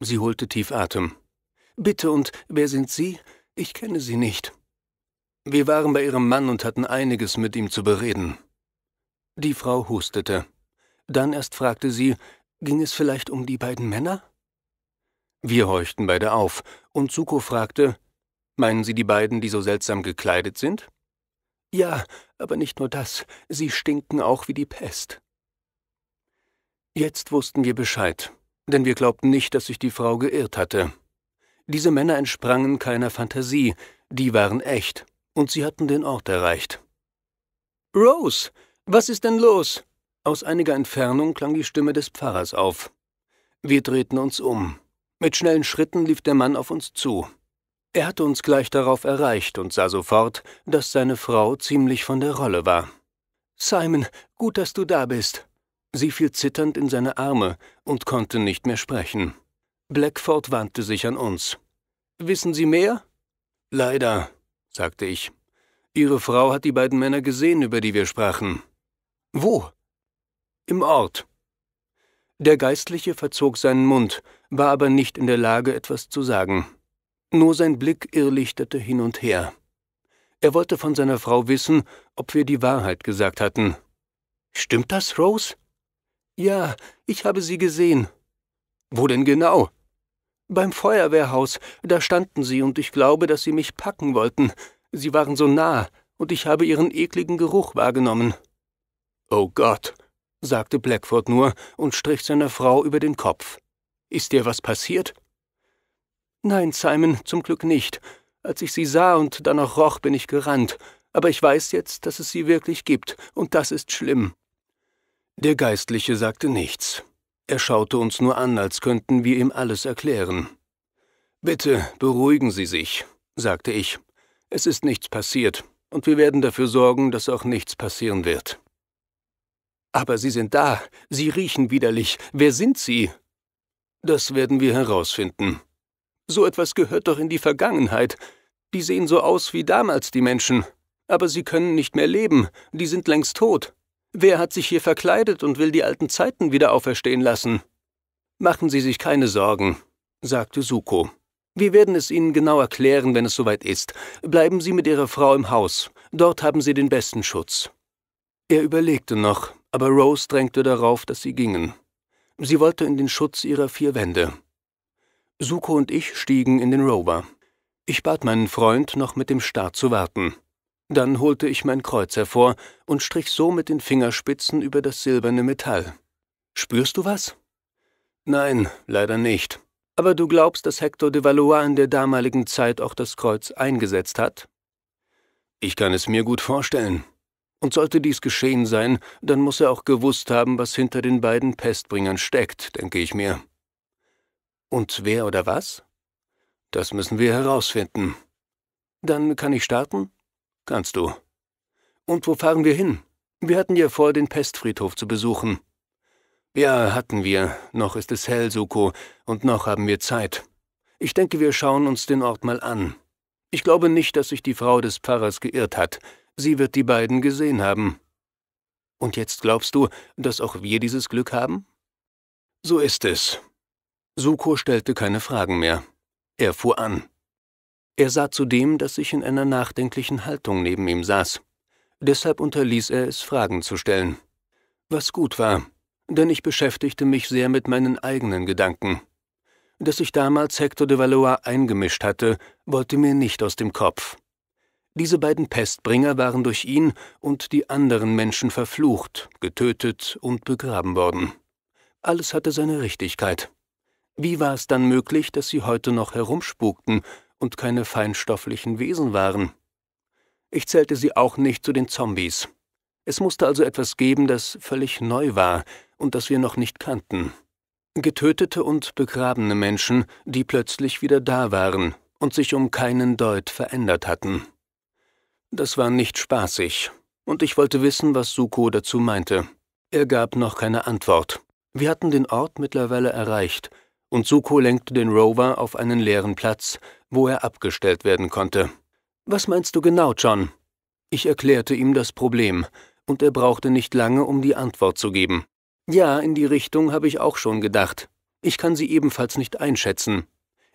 Sie holte tief Atem. Bitte, und wer sind Sie? Ich kenne Sie nicht. Wir waren bei Ihrem Mann und hatten einiges mit ihm zu bereden. Die Frau hustete. Dann erst fragte sie, ging es vielleicht um die beiden Männer? Wir horchten beide auf, und Suko fragte, Meinen Sie die beiden, die so seltsam gekleidet sind? Ja, aber nicht nur das, sie stinken auch wie die Pest. Jetzt wussten wir Bescheid, denn wir glaubten nicht, dass sich die Frau geirrt hatte. Diese Männer entsprangen keiner Fantasie, die waren echt, und sie hatten den Ort erreicht. Rose, was ist denn los? Aus einiger Entfernung klang die Stimme des Pfarrers auf. Wir drehten uns um. Mit schnellen Schritten lief der Mann auf uns zu. Er hatte uns gleich darauf erreicht und sah sofort, dass seine Frau ziemlich von der Rolle war. Simon, gut, dass du da bist. Sie fiel zitternd in seine Arme und konnte nicht mehr sprechen. Blackford wandte sich an uns. Wissen Sie mehr? Leider, sagte ich. Ihre Frau hat die beiden Männer gesehen, über die wir sprachen. Wo? Im Ort. Der Geistliche verzog seinen Mund, war aber nicht in der Lage, etwas zu sagen. Nur sein Blick irrlichtete hin und her. Er wollte von seiner Frau wissen, ob wir die Wahrheit gesagt hatten. Stimmt das, Rose? Ja, ich habe sie gesehen. Wo denn genau? Beim Feuerwehrhaus, da standen sie und ich glaube, dass sie mich packen wollten. Sie waren so nah und ich habe ihren ekligen Geruch wahrgenommen. Oh Gott, sagte Blackford nur und strich seiner Frau über den Kopf. Ist dir was passiert? Nein, Simon, zum Glück nicht. Als ich sie sah und dann auch roch, bin ich gerannt. Aber ich weiß jetzt, dass es sie wirklich gibt, und das ist schlimm. Der Geistliche sagte nichts. Er schaute uns nur an, als könnten wir ihm alles erklären. Bitte beruhigen Sie sich, sagte ich. Es ist nichts passiert, und wir werden dafür sorgen, dass auch nichts passieren wird. Aber Sie sind da, Sie riechen widerlich. Wer sind Sie? Das werden wir herausfinden, so etwas gehört doch in die Vergangenheit. Die sehen so aus wie damals die Menschen. Aber sie können nicht mehr leben, die sind längst tot. Wer hat sich hier verkleidet und will die alten Zeiten wieder auferstehen lassen? Machen Sie sich keine Sorgen, sagte Suko. Wir werden es Ihnen genau erklären, wenn es soweit ist. Bleiben Sie mit Ihrer Frau im Haus. Dort haben Sie den besten Schutz. Er überlegte noch, aber Rose drängte darauf, dass sie gingen. Sie wollte in den Schutz ihrer vier Wände. Suko und ich stiegen in den Rover. Ich bat meinen Freund, noch mit dem Start zu warten. Dann holte ich mein Kreuz hervor und strich so mit den Fingerspitzen über das silberne Metall. Spürst du was? Nein, leider nicht. Aber du glaubst, dass Hector de Valois in der damaligen Zeit auch das Kreuz eingesetzt hat? Ich kann es mir gut vorstellen. Und sollte dies geschehen sein, dann muss er auch gewusst haben, was hinter den beiden Pestbringern steckt, denke ich mir. Und wer oder was? Das müssen wir herausfinden. Dann kann ich starten? Kannst du. Und wo fahren wir hin? Wir hatten ja vor, den Pestfriedhof zu besuchen. Ja, hatten wir. Noch ist es hell, Suko, und noch haben wir Zeit. Ich denke, wir schauen uns den Ort mal an. Ich glaube nicht, dass sich die Frau des Pfarrers geirrt hat. Sie wird die beiden gesehen haben. Und jetzt glaubst du, dass auch wir dieses Glück haben? So ist es. Suko stellte keine Fragen mehr. Er fuhr an. Er sah zudem, dass ich in einer nachdenklichen Haltung neben ihm saß. Deshalb unterließ er es, Fragen zu stellen. Was gut war, denn ich beschäftigte mich sehr mit meinen eigenen Gedanken. Dass ich damals Hector de Valois eingemischt hatte, wollte mir nicht aus dem Kopf. Diese beiden Pestbringer waren durch ihn und die anderen Menschen verflucht, getötet und begraben worden. Alles hatte seine Richtigkeit. Wie war es dann möglich, dass sie heute noch herumspukten und keine feinstofflichen Wesen waren? Ich zählte sie auch nicht zu den Zombies. Es musste also etwas geben, das völlig neu war und das wir noch nicht kannten. Getötete und begrabene Menschen, die plötzlich wieder da waren und sich um keinen Deut verändert hatten. Das war nicht spaßig, und ich wollte wissen, was Suko dazu meinte. Er gab noch keine Antwort. Wir hatten den Ort mittlerweile erreicht und Suko lenkte den Rover auf einen leeren Platz, wo er abgestellt werden konnte. Was meinst du genau, John? Ich erklärte ihm das Problem, und er brauchte nicht lange, um die Antwort zu geben. Ja, in die Richtung habe ich auch schon gedacht. Ich kann sie ebenfalls nicht einschätzen.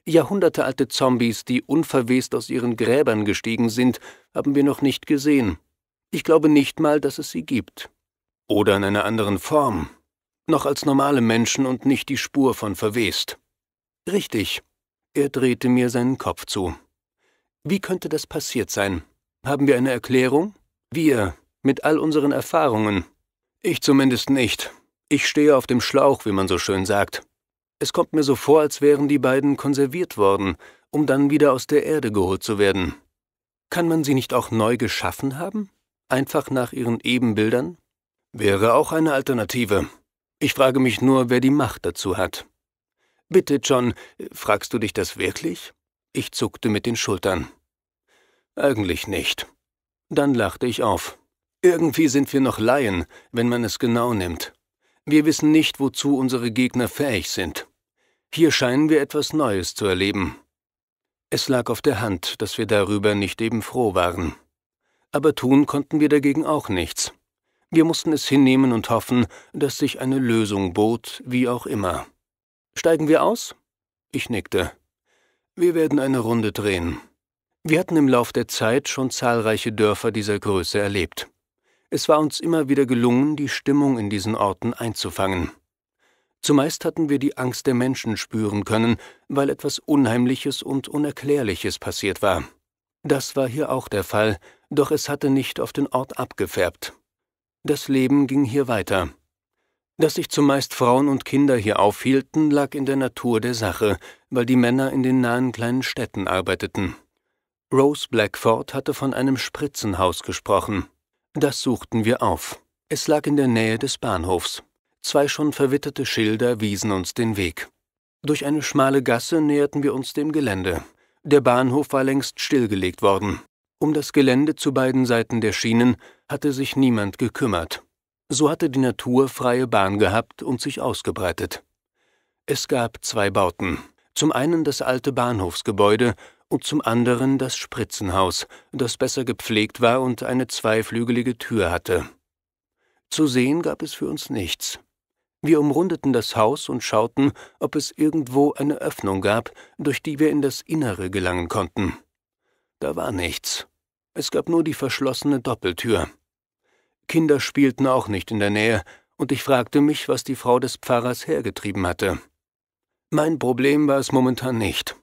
Jahrhundertealte Zombies, die unverwest aus ihren Gräbern gestiegen sind, haben wir noch nicht gesehen. Ich glaube nicht mal, dass es sie gibt. Oder in einer anderen Form, noch als normale Menschen und nicht die Spur von verwest. Richtig. Er drehte mir seinen Kopf zu. Wie könnte das passiert sein? Haben wir eine Erklärung? Wir, mit all unseren Erfahrungen. Ich zumindest nicht. Ich stehe auf dem Schlauch, wie man so schön sagt. Es kommt mir so vor, als wären die beiden konserviert worden, um dann wieder aus der Erde geholt zu werden. Kann man sie nicht auch neu geschaffen haben? Einfach nach ihren Ebenbildern? Wäre auch eine Alternative. Ich frage mich nur, wer die Macht dazu hat. Bitte, John, fragst du dich das wirklich? Ich zuckte mit den Schultern. Eigentlich nicht. Dann lachte ich auf. Irgendwie sind wir noch Laien, wenn man es genau nimmt. Wir wissen nicht, wozu unsere Gegner fähig sind. Hier scheinen wir etwas Neues zu erleben. Es lag auf der Hand, dass wir darüber nicht eben froh waren. Aber tun konnten wir dagegen auch nichts. Wir mussten es hinnehmen und hoffen, dass sich eine Lösung bot, wie auch immer. Steigen wir aus? Ich nickte. Wir werden eine Runde drehen. Wir hatten im Lauf der Zeit schon zahlreiche Dörfer dieser Größe erlebt. Es war uns immer wieder gelungen, die Stimmung in diesen Orten einzufangen. Zumeist hatten wir die Angst der Menschen spüren können, weil etwas Unheimliches und Unerklärliches passiert war. Das war hier auch der Fall, doch es hatte nicht auf den Ort abgefärbt. Das Leben ging hier weiter. Dass sich zumeist Frauen und Kinder hier aufhielten, lag in der Natur der Sache, weil die Männer in den nahen kleinen Städten arbeiteten. Rose Blackford hatte von einem Spritzenhaus gesprochen. Das suchten wir auf. Es lag in der Nähe des Bahnhofs. Zwei schon verwitterte Schilder wiesen uns den Weg. Durch eine schmale Gasse näherten wir uns dem Gelände. Der Bahnhof war längst stillgelegt worden. Um das Gelände zu beiden Seiten der Schienen hatte sich niemand gekümmert. So hatte die Natur freie Bahn gehabt und sich ausgebreitet. Es gab zwei Bauten, zum einen das alte Bahnhofsgebäude und zum anderen das Spritzenhaus, das besser gepflegt war und eine zweiflügelige Tür hatte. Zu sehen gab es für uns nichts. Wir umrundeten das Haus und schauten, ob es irgendwo eine Öffnung gab, durch die wir in das Innere gelangen konnten. Da war nichts. Es gab nur die verschlossene Doppeltür. Kinder spielten auch nicht in der Nähe, und ich fragte mich, was die Frau des Pfarrers hergetrieben hatte. Mein Problem war es momentan nicht.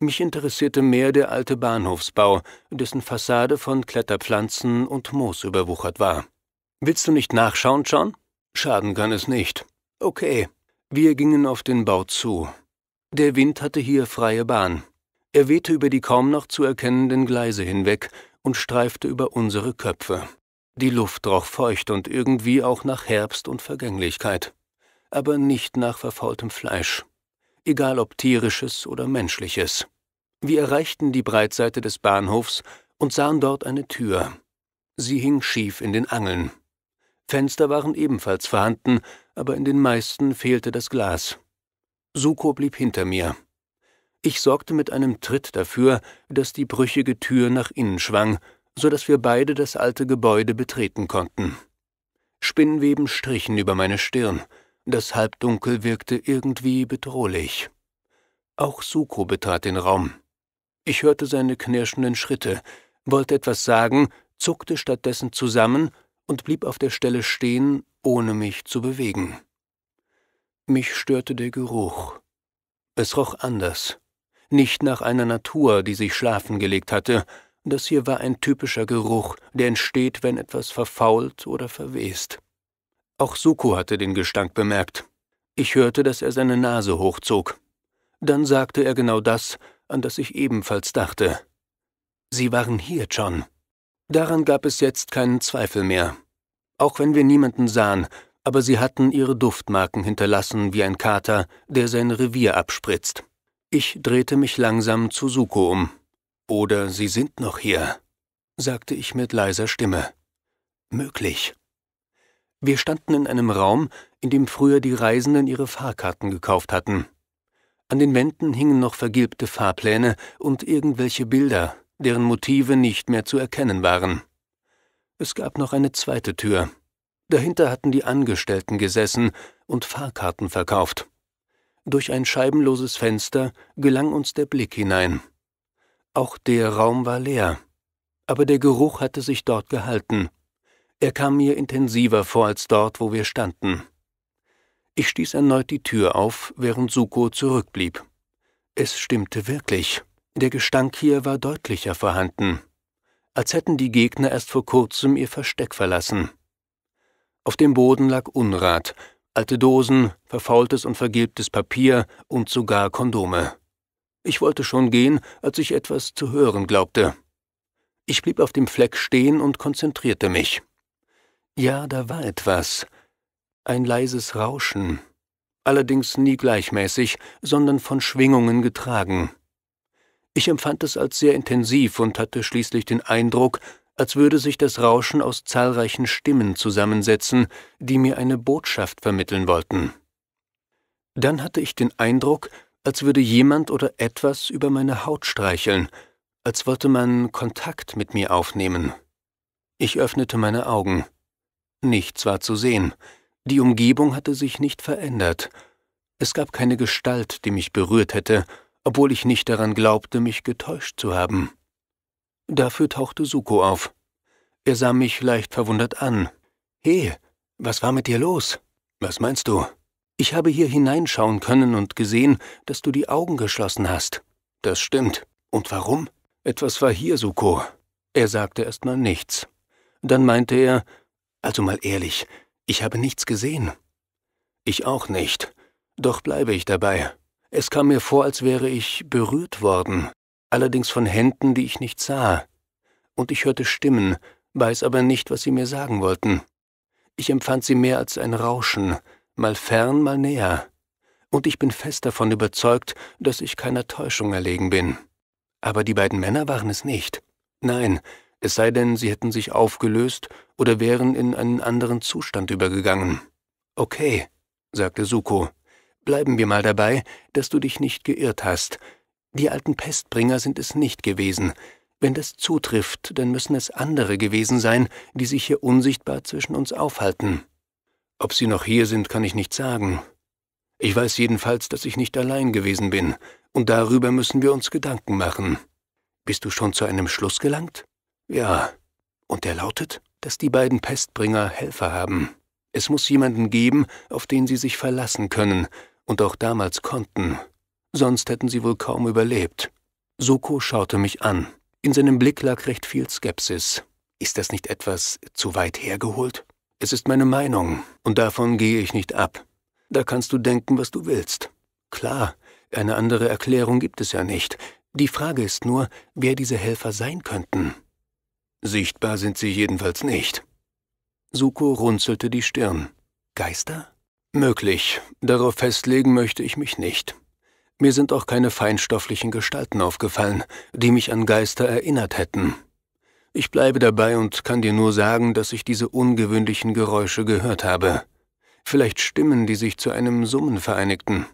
Mich interessierte mehr der alte Bahnhofsbau, dessen Fassade von Kletterpflanzen und Moos überwuchert war. Willst du nicht nachschauen, John? Schaden kann es nicht. Okay. Wir gingen auf den Bau zu. Der Wind hatte hier freie Bahn. Er wehte über die kaum noch zu erkennenden Gleise hinweg, und streifte über unsere Köpfe. Die Luft roch feucht und irgendwie auch nach Herbst und Vergänglichkeit, aber nicht nach verfaultem Fleisch, egal ob tierisches oder menschliches. Wir erreichten die Breitseite des Bahnhofs und sahen dort eine Tür. Sie hing schief in den Angeln. Fenster waren ebenfalls vorhanden, aber in den meisten fehlte das Glas. Suko blieb hinter mir. Ich sorgte mit einem Tritt dafür, dass die brüchige Tür nach innen schwang, so dass wir beide das alte Gebäude betreten konnten. Spinnweben strichen über meine Stirn, das Halbdunkel wirkte irgendwie bedrohlich. Auch Suko betrat den Raum. Ich hörte seine knirschenden Schritte, wollte etwas sagen, zuckte stattdessen zusammen und blieb auf der Stelle stehen, ohne mich zu bewegen. Mich störte der Geruch. Es roch anders nicht nach einer Natur, die sich schlafen gelegt hatte, das hier war ein typischer Geruch, der entsteht, wenn etwas verfault oder verwest. Auch Suko hatte den Gestank bemerkt. Ich hörte, dass er seine Nase hochzog. Dann sagte er genau das, an das ich ebenfalls dachte. Sie waren hier, John. Daran gab es jetzt keinen Zweifel mehr. Auch wenn wir niemanden sahen, aber sie hatten ihre Duftmarken hinterlassen wie ein Kater, der sein Revier abspritzt. Ich drehte mich langsam zu Suko um. Oder Sie sind noch hier, sagte ich mit leiser Stimme. Möglich. Wir standen in einem Raum, in dem früher die Reisenden ihre Fahrkarten gekauft hatten. An den Wänden hingen noch vergilbte Fahrpläne und irgendwelche Bilder, deren Motive nicht mehr zu erkennen waren. Es gab noch eine zweite Tür. Dahinter hatten die Angestellten gesessen und Fahrkarten verkauft. Durch ein scheibenloses Fenster gelang uns der Blick hinein. Auch der Raum war leer, aber der Geruch hatte sich dort gehalten. Er kam mir intensiver vor als dort, wo wir standen. Ich stieß erneut die Tür auf, während Suko zurückblieb. Es stimmte wirklich. Der Gestank hier war deutlicher vorhanden, als hätten die Gegner erst vor kurzem ihr Versteck verlassen. Auf dem Boden lag Unrat, alte Dosen, verfaultes und vergilbtes Papier und sogar Kondome. Ich wollte schon gehen, als ich etwas zu hören glaubte. Ich blieb auf dem Fleck stehen und konzentrierte mich. Ja, da war etwas. Ein leises Rauschen. Allerdings nie gleichmäßig, sondern von Schwingungen getragen. Ich empfand es als sehr intensiv und hatte schließlich den Eindruck, als würde sich das Rauschen aus zahlreichen Stimmen zusammensetzen, die mir eine Botschaft vermitteln wollten. Dann hatte ich den Eindruck, als würde jemand oder etwas über meine Haut streicheln, als wollte man Kontakt mit mir aufnehmen. Ich öffnete meine Augen. Nichts war zu sehen. Die Umgebung hatte sich nicht verändert. Es gab keine Gestalt, die mich berührt hätte, obwohl ich nicht daran glaubte, mich getäuscht zu haben. Dafür tauchte Suko auf. Er sah mich leicht verwundert an. He, was war mit dir los? Was meinst du? Ich habe hier hineinschauen können und gesehen, dass du die Augen geschlossen hast. Das stimmt. Und warum? Etwas war hier, Suko. Er sagte erst mal nichts. Dann meinte er, also mal ehrlich, ich habe nichts gesehen. Ich auch nicht. Doch bleibe ich dabei. Es kam mir vor, als wäre ich berührt worden allerdings von Händen, die ich nicht sah, und ich hörte Stimmen, weiß aber nicht, was sie mir sagen wollten. Ich empfand sie mehr als ein Rauschen, mal fern, mal näher, und ich bin fest davon überzeugt, dass ich keiner Täuschung erlegen bin. Aber die beiden Männer waren es nicht. Nein, es sei denn, sie hätten sich aufgelöst oder wären in einen anderen Zustand übergegangen. Okay, sagte Suko, bleiben wir mal dabei, dass du dich nicht geirrt hast, die alten Pestbringer sind es nicht gewesen. Wenn das zutrifft, dann müssen es andere gewesen sein, die sich hier unsichtbar zwischen uns aufhalten. Ob sie noch hier sind, kann ich nicht sagen. Ich weiß jedenfalls, dass ich nicht allein gewesen bin, und darüber müssen wir uns Gedanken machen. Bist du schon zu einem Schluss gelangt? Ja. Und der lautet, dass die beiden Pestbringer Helfer haben. Es muss jemanden geben, auf den sie sich verlassen können, und auch damals konnten sonst hätten sie wohl kaum überlebt. Soko schaute mich an. In seinem Blick lag recht viel Skepsis. Ist das nicht etwas zu weit hergeholt? Es ist meine Meinung, und davon gehe ich nicht ab. Da kannst du denken, was du willst. Klar, eine andere Erklärung gibt es ja nicht. Die Frage ist nur, wer diese Helfer sein könnten. Sichtbar sind sie jedenfalls nicht. Suko runzelte die Stirn. Geister? Möglich. Darauf festlegen möchte ich mich nicht. Mir sind auch keine feinstofflichen Gestalten aufgefallen, die mich an Geister erinnert hätten. Ich bleibe dabei und kann dir nur sagen, dass ich diese ungewöhnlichen Geräusche gehört habe. Vielleicht Stimmen, die sich zu einem Summen vereinigten.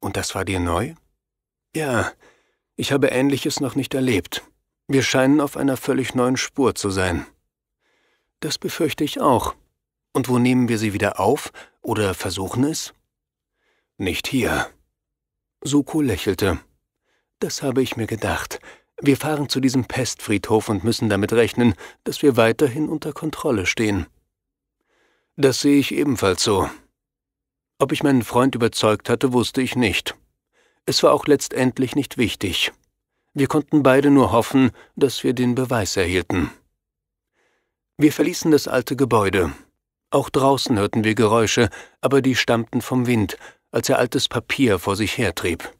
Und das war dir neu? Ja, ich habe Ähnliches noch nicht erlebt. Wir scheinen auf einer völlig neuen Spur zu sein. Das befürchte ich auch. Und wo nehmen wir sie wieder auf oder versuchen es? Nicht hier. Suko lächelte. Das habe ich mir gedacht. Wir fahren zu diesem Pestfriedhof und müssen damit rechnen, dass wir weiterhin unter Kontrolle stehen. Das sehe ich ebenfalls so. Ob ich meinen Freund überzeugt hatte, wusste ich nicht. Es war auch letztendlich nicht wichtig. Wir konnten beide nur hoffen, dass wir den Beweis erhielten. Wir verließen das alte Gebäude. Auch draußen hörten wir Geräusche, aber die stammten vom Wind, als er altes Papier vor sich hertrieb.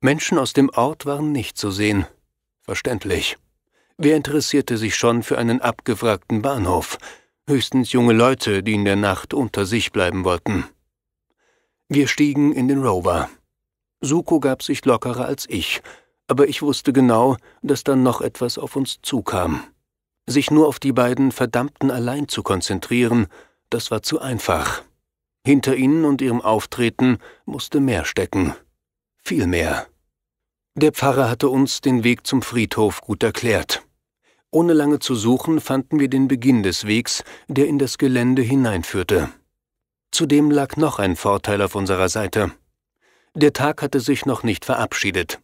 Menschen aus dem Ort waren nicht zu sehen. Verständlich. Wer interessierte sich schon für einen abgewrackten Bahnhof? Höchstens junge Leute, die in der Nacht unter sich bleiben wollten. Wir stiegen in den Rover. Suko gab sich lockerer als ich, aber ich wusste genau, dass dann noch etwas auf uns zukam. Sich nur auf die beiden Verdammten allein zu konzentrieren, das war zu einfach. Hinter ihnen und ihrem Auftreten musste mehr stecken. Viel mehr. Der Pfarrer hatte uns den Weg zum Friedhof gut erklärt. Ohne lange zu suchen fanden wir den Beginn des Wegs, der in das Gelände hineinführte. Zudem lag noch ein Vorteil auf unserer Seite. Der Tag hatte sich noch nicht verabschiedet.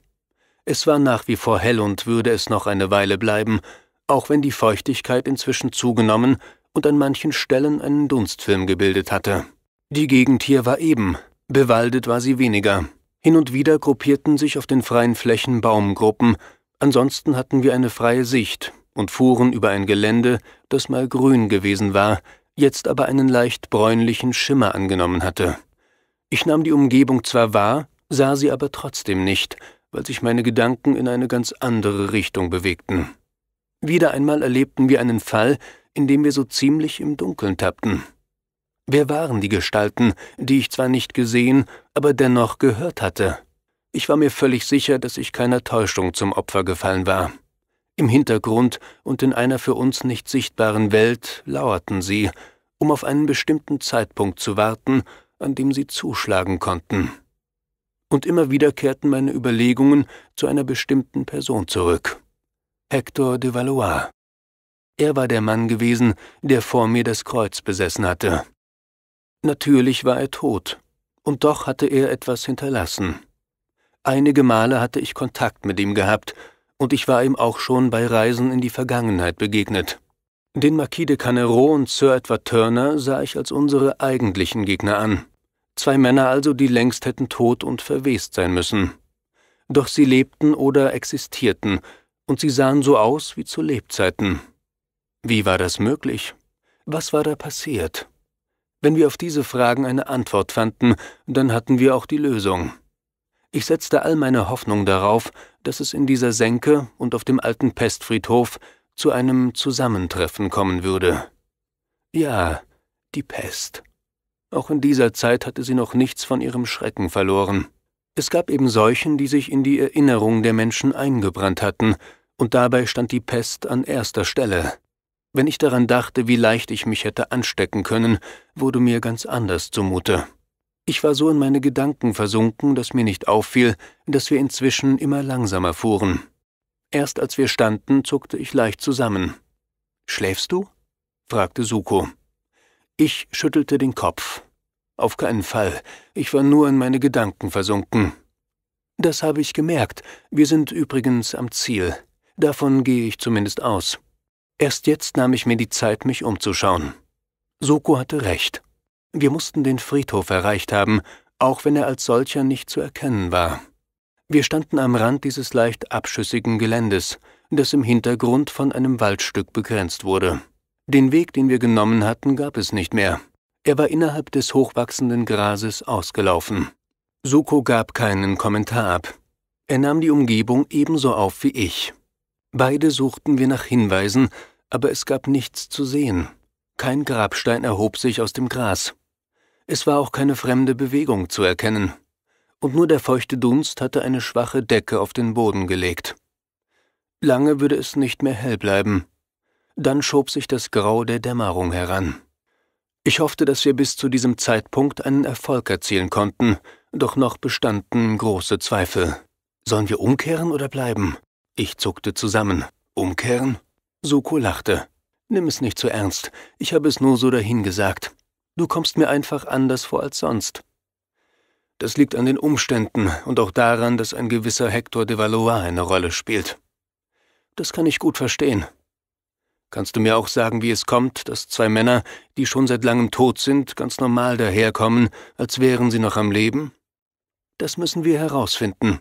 Es war nach wie vor hell und würde es noch eine Weile bleiben, auch wenn die Feuchtigkeit inzwischen zugenommen und an manchen Stellen einen Dunstfilm gebildet hatte. Die Gegend hier war eben, bewaldet war sie weniger. Hin und wieder gruppierten sich auf den freien Flächen Baumgruppen, ansonsten hatten wir eine freie Sicht und fuhren über ein Gelände, das mal grün gewesen war, jetzt aber einen leicht bräunlichen Schimmer angenommen hatte. Ich nahm die Umgebung zwar wahr, sah sie aber trotzdem nicht, weil sich meine Gedanken in eine ganz andere Richtung bewegten. Wieder einmal erlebten wir einen Fall, in dem wir so ziemlich im Dunkeln tappten. Wer waren die Gestalten, die ich zwar nicht gesehen, aber dennoch gehört hatte? Ich war mir völlig sicher, dass ich keiner Täuschung zum Opfer gefallen war. Im Hintergrund und in einer für uns nicht sichtbaren Welt lauerten sie, um auf einen bestimmten Zeitpunkt zu warten, an dem sie zuschlagen konnten. Und immer wieder kehrten meine Überlegungen zu einer bestimmten Person zurück. Hector de Valois. Er war der Mann gewesen, der vor mir das Kreuz besessen hatte. Natürlich war er tot, und doch hatte er etwas hinterlassen. Einige Male hatte ich Kontakt mit ihm gehabt, und ich war ihm auch schon bei Reisen in die Vergangenheit begegnet. Den Marquis de Canero und Sir Edward Turner sah ich als unsere eigentlichen Gegner an. Zwei Männer also, die längst hätten tot und verwest sein müssen. Doch sie lebten oder existierten, und sie sahen so aus wie zu Lebzeiten. Wie war das möglich? Was war da passiert? Wenn wir auf diese Fragen eine Antwort fanden, dann hatten wir auch die Lösung. Ich setzte all meine Hoffnung darauf, dass es in dieser Senke und auf dem alten Pestfriedhof zu einem Zusammentreffen kommen würde. Ja, die Pest. Auch in dieser Zeit hatte sie noch nichts von ihrem Schrecken verloren. Es gab eben Seuchen, die sich in die Erinnerung der Menschen eingebrannt hatten, und dabei stand die Pest an erster Stelle. Wenn ich daran dachte, wie leicht ich mich hätte anstecken können, wurde mir ganz anders zumute. Ich war so in meine Gedanken versunken, dass mir nicht auffiel, dass wir inzwischen immer langsamer fuhren. Erst als wir standen, zuckte ich leicht zusammen. Schläfst du? fragte Suko. Ich schüttelte den Kopf. Auf keinen Fall, ich war nur in meine Gedanken versunken. Das habe ich gemerkt. Wir sind übrigens am Ziel. Davon gehe ich zumindest aus. Erst jetzt nahm ich mir die Zeit, mich umzuschauen. Soko hatte recht. Wir mussten den Friedhof erreicht haben, auch wenn er als solcher nicht zu erkennen war. Wir standen am Rand dieses leicht abschüssigen Geländes, das im Hintergrund von einem Waldstück begrenzt wurde. Den Weg, den wir genommen hatten, gab es nicht mehr. Er war innerhalb des hochwachsenden Grases ausgelaufen. Suko gab keinen Kommentar ab. Er nahm die Umgebung ebenso auf wie ich. Beide suchten wir nach Hinweisen, aber es gab nichts zu sehen. Kein Grabstein erhob sich aus dem Gras. Es war auch keine fremde Bewegung zu erkennen, und nur der feuchte Dunst hatte eine schwache Decke auf den Boden gelegt. Lange würde es nicht mehr hell bleiben. Dann schob sich das Grau der Dämmerung heran. Ich hoffte, dass wir bis zu diesem Zeitpunkt einen Erfolg erzielen konnten, doch noch bestanden große Zweifel. Sollen wir umkehren oder bleiben? Ich zuckte zusammen. Umkehren? Suko lachte. Nimm es nicht zu so ernst, ich habe es nur so dahingesagt. Du kommst mir einfach anders vor als sonst. Das liegt an den Umständen und auch daran, dass ein gewisser Hector de Valois eine Rolle spielt. Das kann ich gut verstehen. Kannst du mir auch sagen, wie es kommt, dass zwei Männer, die schon seit langem tot sind, ganz normal daherkommen, als wären sie noch am Leben? Das müssen wir herausfinden.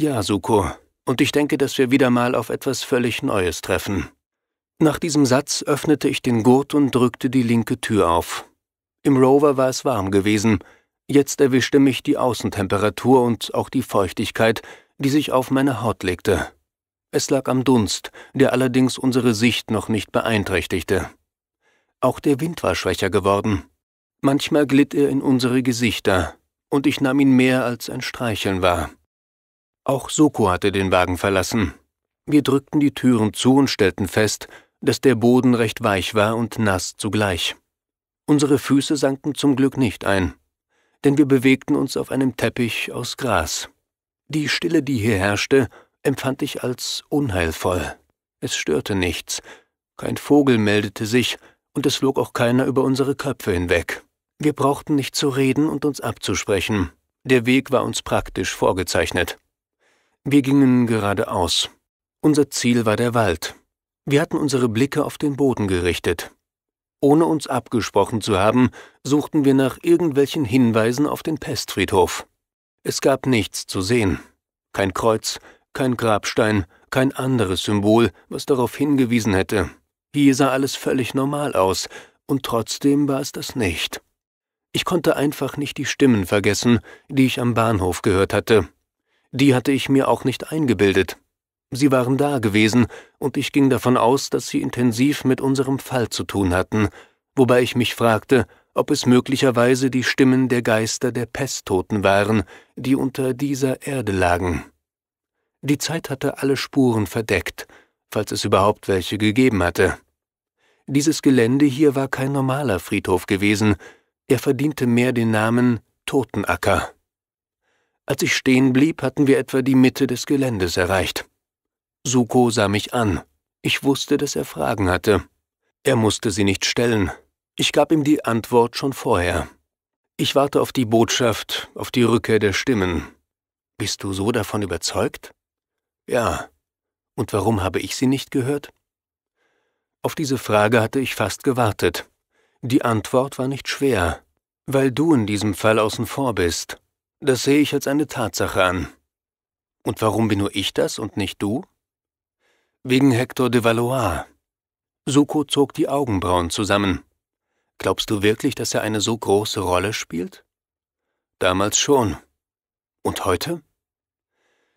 Ja, Suko, und ich denke, dass wir wieder mal auf etwas völlig Neues treffen. Nach diesem Satz öffnete ich den Gurt und drückte die linke Tür auf. Im Rover war es warm gewesen, jetzt erwischte mich die Außentemperatur und auch die Feuchtigkeit, die sich auf meine Haut legte. Es lag am Dunst, der allerdings unsere Sicht noch nicht beeinträchtigte. Auch der Wind war schwächer geworden. Manchmal glitt er in unsere Gesichter, und ich nahm ihn mehr als ein Streicheln wahr. Auch Soko hatte den Wagen verlassen. Wir drückten die Türen zu und stellten fest, dass der Boden recht weich war und nass zugleich. Unsere Füße sanken zum Glück nicht ein, denn wir bewegten uns auf einem Teppich aus Gras. Die Stille, die hier herrschte, empfand ich als unheilvoll. Es störte nichts, kein Vogel meldete sich, und es flog auch keiner über unsere Köpfe hinweg. Wir brauchten nicht zu reden und uns abzusprechen. Der Weg war uns praktisch vorgezeichnet. Wir gingen geradeaus. Unser Ziel war der Wald. Wir hatten unsere Blicke auf den Boden gerichtet. Ohne uns abgesprochen zu haben, suchten wir nach irgendwelchen Hinweisen auf den Pestfriedhof. Es gab nichts zu sehen. Kein Kreuz, kein Grabstein, kein anderes Symbol, was darauf hingewiesen hätte. Hier sah alles völlig normal aus, und trotzdem war es das nicht. Ich konnte einfach nicht die Stimmen vergessen, die ich am Bahnhof gehört hatte, die hatte ich mir auch nicht eingebildet. Sie waren da gewesen, und ich ging davon aus, dass sie intensiv mit unserem Fall zu tun hatten, wobei ich mich fragte, ob es möglicherweise die Stimmen der Geister der Pesttoten waren, die unter dieser Erde lagen. Die Zeit hatte alle Spuren verdeckt, falls es überhaupt welche gegeben hatte. Dieses Gelände hier war kein normaler Friedhof gewesen, er verdiente mehr den Namen Totenacker. Als ich stehen blieb, hatten wir etwa die Mitte des Geländes erreicht. Suko sah mich an. Ich wusste, dass er Fragen hatte. Er musste sie nicht stellen. Ich gab ihm die Antwort schon vorher. Ich warte auf die Botschaft, auf die Rückkehr der Stimmen. Bist du so davon überzeugt? Ja. Und warum habe ich sie nicht gehört? Auf diese Frage hatte ich fast gewartet. Die Antwort war nicht schwer, weil du in diesem Fall außen vor bist. Das sehe ich als eine Tatsache an. Und warum bin nur ich das und nicht du? Wegen Hector de Valois. Suko zog die Augenbrauen zusammen. Glaubst du wirklich, dass er eine so große Rolle spielt? Damals schon. Und heute?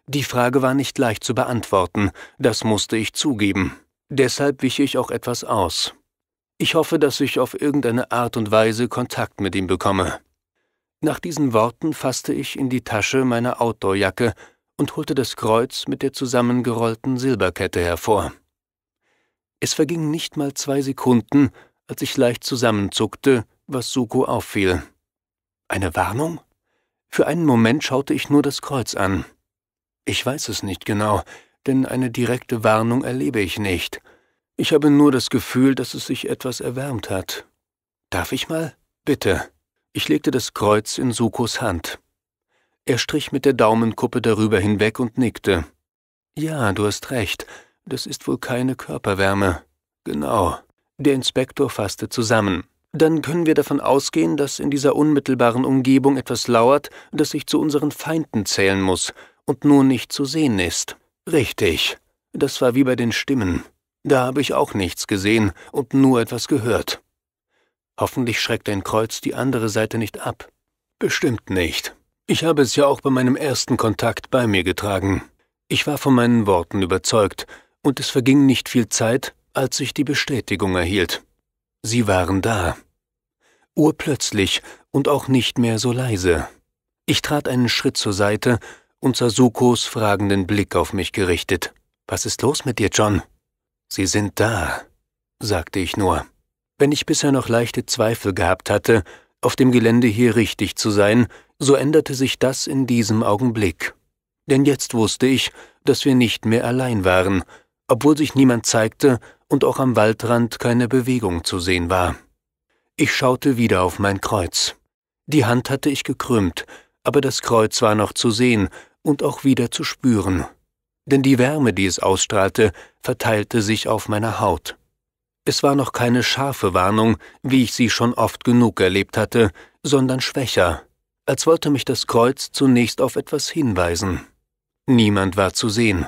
Die Frage war nicht leicht zu beantworten, das musste ich zugeben. Deshalb wich ich auch etwas aus. Ich hoffe, dass ich auf irgendeine Art und Weise Kontakt mit ihm bekomme. Nach diesen Worten fasste ich in die Tasche meiner Outdoorjacke und holte das Kreuz mit der zusammengerollten Silberkette hervor. Es verging nicht mal zwei Sekunden, als ich leicht zusammenzuckte, was Suko auffiel. Eine Warnung? Für einen Moment schaute ich nur das Kreuz an. Ich weiß es nicht genau, denn eine direkte Warnung erlebe ich nicht. Ich habe nur das Gefühl, dass es sich etwas erwärmt hat. Darf ich mal? Bitte. Ich legte das Kreuz in Sukos Hand. Er strich mit der Daumenkuppe darüber hinweg und nickte. Ja, du hast recht, das ist wohl keine Körperwärme. Genau. Der Inspektor fasste zusammen. Dann können wir davon ausgehen, dass in dieser unmittelbaren Umgebung etwas lauert, das sich zu unseren Feinden zählen muss und nur nicht zu sehen ist. Richtig. Das war wie bei den Stimmen. Da habe ich auch nichts gesehen und nur etwas gehört. Hoffentlich schreckt ein Kreuz die andere Seite nicht ab. Bestimmt nicht. Ich habe es ja auch bei meinem ersten Kontakt bei mir getragen. Ich war von meinen Worten überzeugt, und es verging nicht viel Zeit, als ich die Bestätigung erhielt. Sie waren da. Urplötzlich und auch nicht mehr so leise. Ich trat einen Schritt zur Seite und sah Sukos fragenden Blick auf mich gerichtet. Was ist los mit dir, John? Sie sind da, sagte ich nur. Wenn ich bisher noch leichte Zweifel gehabt hatte, auf dem Gelände hier richtig zu sein, so änderte sich das in diesem Augenblick. Denn jetzt wusste ich, dass wir nicht mehr allein waren, obwohl sich niemand zeigte und auch am Waldrand keine Bewegung zu sehen war. Ich schaute wieder auf mein Kreuz. Die Hand hatte ich gekrümmt, aber das Kreuz war noch zu sehen und auch wieder zu spüren. Denn die Wärme, die es ausstrahlte, verteilte sich auf meiner Haut. Es war noch keine scharfe Warnung, wie ich sie schon oft genug erlebt hatte, sondern schwächer, als wollte mich das Kreuz zunächst auf etwas hinweisen. Niemand war zu sehen.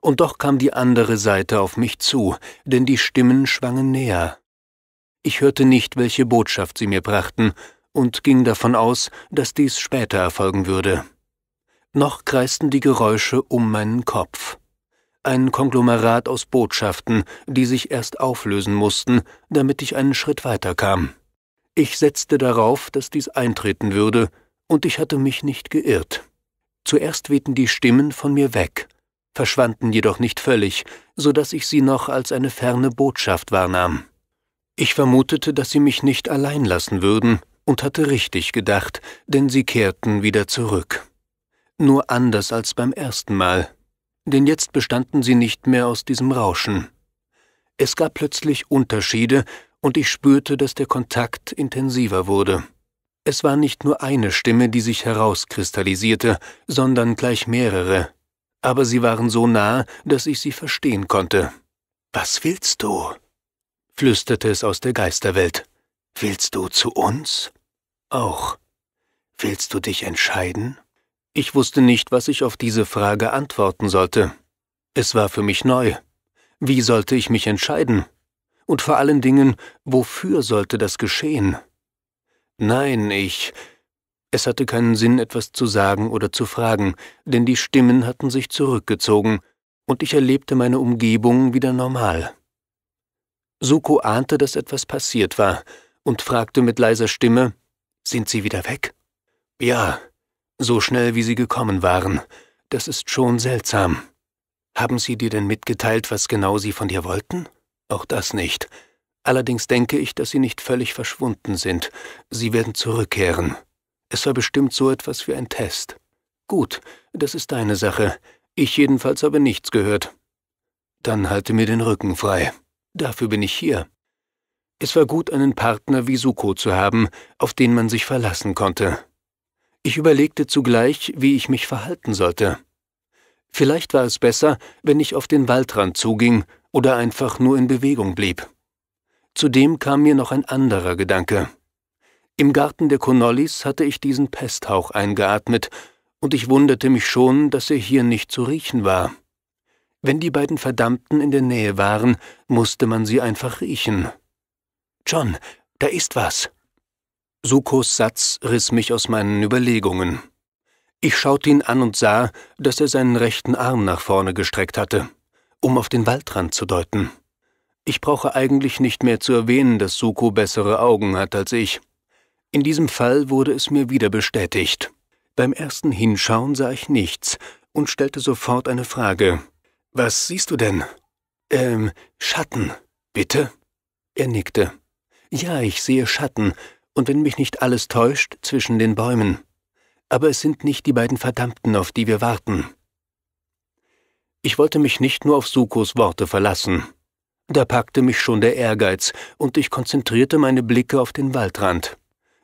Und doch kam die andere Seite auf mich zu, denn die Stimmen schwangen näher. Ich hörte nicht, welche Botschaft sie mir brachten, und ging davon aus, dass dies später erfolgen würde. Noch kreisten die Geräusche um meinen Kopf ein Konglomerat aus Botschaften, die sich erst auflösen mussten, damit ich einen Schritt weiter kam. Ich setzte darauf, dass dies eintreten würde, und ich hatte mich nicht geirrt. Zuerst wehten die Stimmen von mir weg, verschwanden jedoch nicht völlig, so dass ich sie noch als eine ferne Botschaft wahrnahm. Ich vermutete, dass sie mich nicht allein lassen würden und hatte richtig gedacht, denn sie kehrten wieder zurück. Nur anders als beim ersten Mal denn jetzt bestanden sie nicht mehr aus diesem Rauschen. Es gab plötzlich Unterschiede, und ich spürte, dass der Kontakt intensiver wurde. Es war nicht nur eine Stimme, die sich herauskristallisierte, sondern gleich mehrere, aber sie waren so nah, dass ich sie verstehen konnte. Was willst du? flüsterte es aus der Geisterwelt. Willst du zu uns? Auch. Willst du dich entscheiden? Ich wusste nicht, was ich auf diese Frage antworten sollte. Es war für mich neu. Wie sollte ich mich entscheiden? Und vor allen Dingen, wofür sollte das geschehen? Nein, ich. Es hatte keinen Sinn, etwas zu sagen oder zu fragen, denn die Stimmen hatten sich zurückgezogen, und ich erlebte meine Umgebung wieder normal. Suko ahnte, dass etwas passiert war, und fragte mit leiser Stimme Sind Sie wieder weg? Ja, so schnell wie Sie gekommen waren. Das ist schon seltsam. Haben Sie dir denn mitgeteilt, was genau Sie von dir wollten? Auch das nicht. Allerdings denke ich, dass Sie nicht völlig verschwunden sind. Sie werden zurückkehren. Es war bestimmt so etwas wie ein Test. Gut, das ist deine Sache. Ich jedenfalls habe nichts gehört. Dann halte mir den Rücken frei. Dafür bin ich hier. Es war gut, einen Partner wie Suko zu haben, auf den man sich verlassen konnte. Ich überlegte zugleich, wie ich mich verhalten sollte. Vielleicht war es besser, wenn ich auf den Waldrand zuging oder einfach nur in Bewegung blieb. Zudem kam mir noch ein anderer Gedanke. Im Garten der Conollis hatte ich diesen Pesthauch eingeatmet, und ich wunderte mich schon, dass er hier nicht zu riechen war. Wenn die beiden Verdammten in der Nähe waren, musste man sie einfach riechen. John, da ist was. Sukos Satz riss mich aus meinen Überlegungen. Ich schaute ihn an und sah, dass er seinen rechten Arm nach vorne gestreckt hatte, um auf den Waldrand zu deuten. Ich brauche eigentlich nicht mehr zu erwähnen, dass Suko bessere Augen hat als ich. In diesem Fall wurde es mir wieder bestätigt. Beim ersten Hinschauen sah ich nichts und stellte sofort eine Frage. Was siehst du denn? Ähm, Schatten. Bitte? Er nickte. Ja, ich sehe Schatten, und wenn mich nicht alles täuscht, zwischen den Bäumen. Aber es sind nicht die beiden Verdammten, auf die wir warten. Ich wollte mich nicht nur auf Sukos Worte verlassen. Da packte mich schon der Ehrgeiz, und ich konzentrierte meine Blicke auf den Waldrand.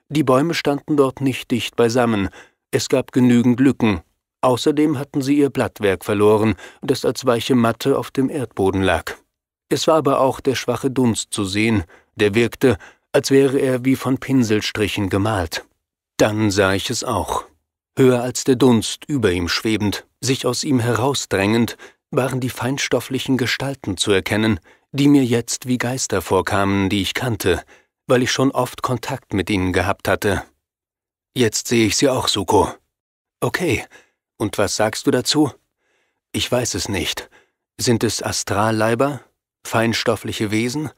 Die Bäume standen dort nicht dicht beisammen, es gab genügend Lücken, Außerdem hatten sie ihr Blattwerk verloren, das als weiche Matte auf dem Erdboden lag. Es war aber auch der schwache Dunst zu sehen, der wirkte, als wäre er wie von Pinselstrichen gemalt. Dann sah ich es auch. Höher als der Dunst über ihm schwebend, sich aus ihm herausdrängend, waren die feinstofflichen Gestalten zu erkennen, die mir jetzt wie Geister vorkamen, die ich kannte, weil ich schon oft Kontakt mit ihnen gehabt hatte. Jetzt sehe ich sie auch, Suko. Okay, und was sagst du dazu? Ich weiß es nicht. Sind es Astralleiber? Feinstoffliche Wesen?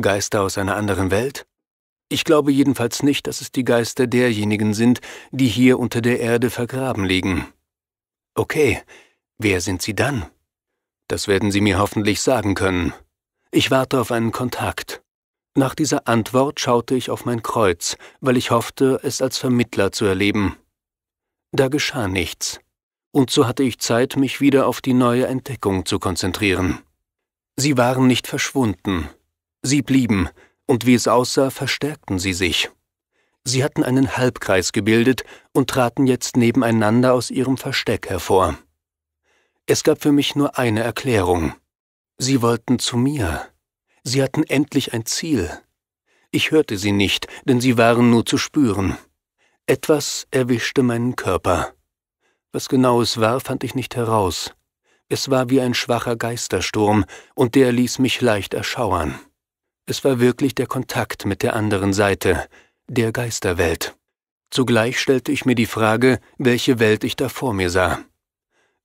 Geister aus einer anderen Welt? Ich glaube jedenfalls nicht, dass es die Geister derjenigen sind, die hier unter der Erde vergraben liegen. Okay, wer sind sie dann? Das werden Sie mir hoffentlich sagen können. Ich warte auf einen Kontakt. Nach dieser Antwort schaute ich auf mein Kreuz, weil ich hoffte, es als Vermittler zu erleben. Da geschah nichts, und so hatte ich Zeit, mich wieder auf die neue Entdeckung zu konzentrieren. Sie waren nicht verschwunden. Sie blieben, und wie es aussah, verstärkten sie sich. Sie hatten einen Halbkreis gebildet und traten jetzt nebeneinander aus ihrem Versteck hervor. Es gab für mich nur eine Erklärung. Sie wollten zu mir. Sie hatten endlich ein Ziel. Ich hörte sie nicht, denn sie waren nur zu spüren. Etwas erwischte meinen Körper. Was genau es war, fand ich nicht heraus. Es war wie ein schwacher Geistersturm, und der ließ mich leicht erschauern. Es war wirklich der Kontakt mit der anderen Seite, der Geisterwelt. Zugleich stellte ich mir die Frage, welche Welt ich da vor mir sah.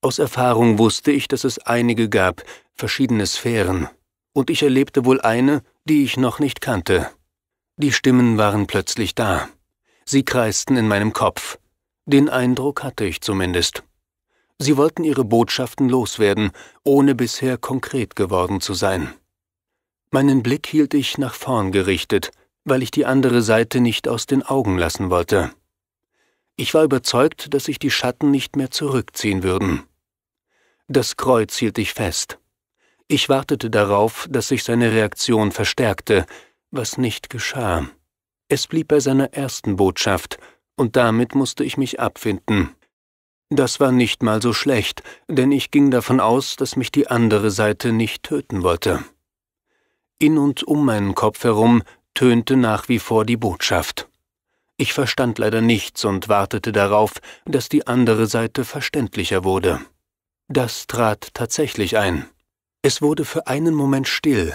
Aus Erfahrung wusste ich, dass es einige gab, verschiedene Sphären, und ich erlebte wohl eine, die ich noch nicht kannte. Die Stimmen waren plötzlich da. Sie kreisten in meinem Kopf. Den Eindruck hatte ich zumindest. Sie wollten ihre Botschaften loswerden, ohne bisher konkret geworden zu sein. Meinen Blick hielt ich nach vorn gerichtet, weil ich die andere Seite nicht aus den Augen lassen wollte. Ich war überzeugt, dass sich die Schatten nicht mehr zurückziehen würden. Das Kreuz hielt ich fest. Ich wartete darauf, dass sich seine Reaktion verstärkte, was nicht geschah. Es blieb bei seiner ersten Botschaft, und damit musste ich mich abfinden. Das war nicht mal so schlecht, denn ich ging davon aus, dass mich die andere Seite nicht töten wollte. In und um meinen Kopf herum tönte nach wie vor die Botschaft. Ich verstand leider nichts und wartete darauf, dass die andere Seite verständlicher wurde. Das trat tatsächlich ein. Es wurde für einen Moment still,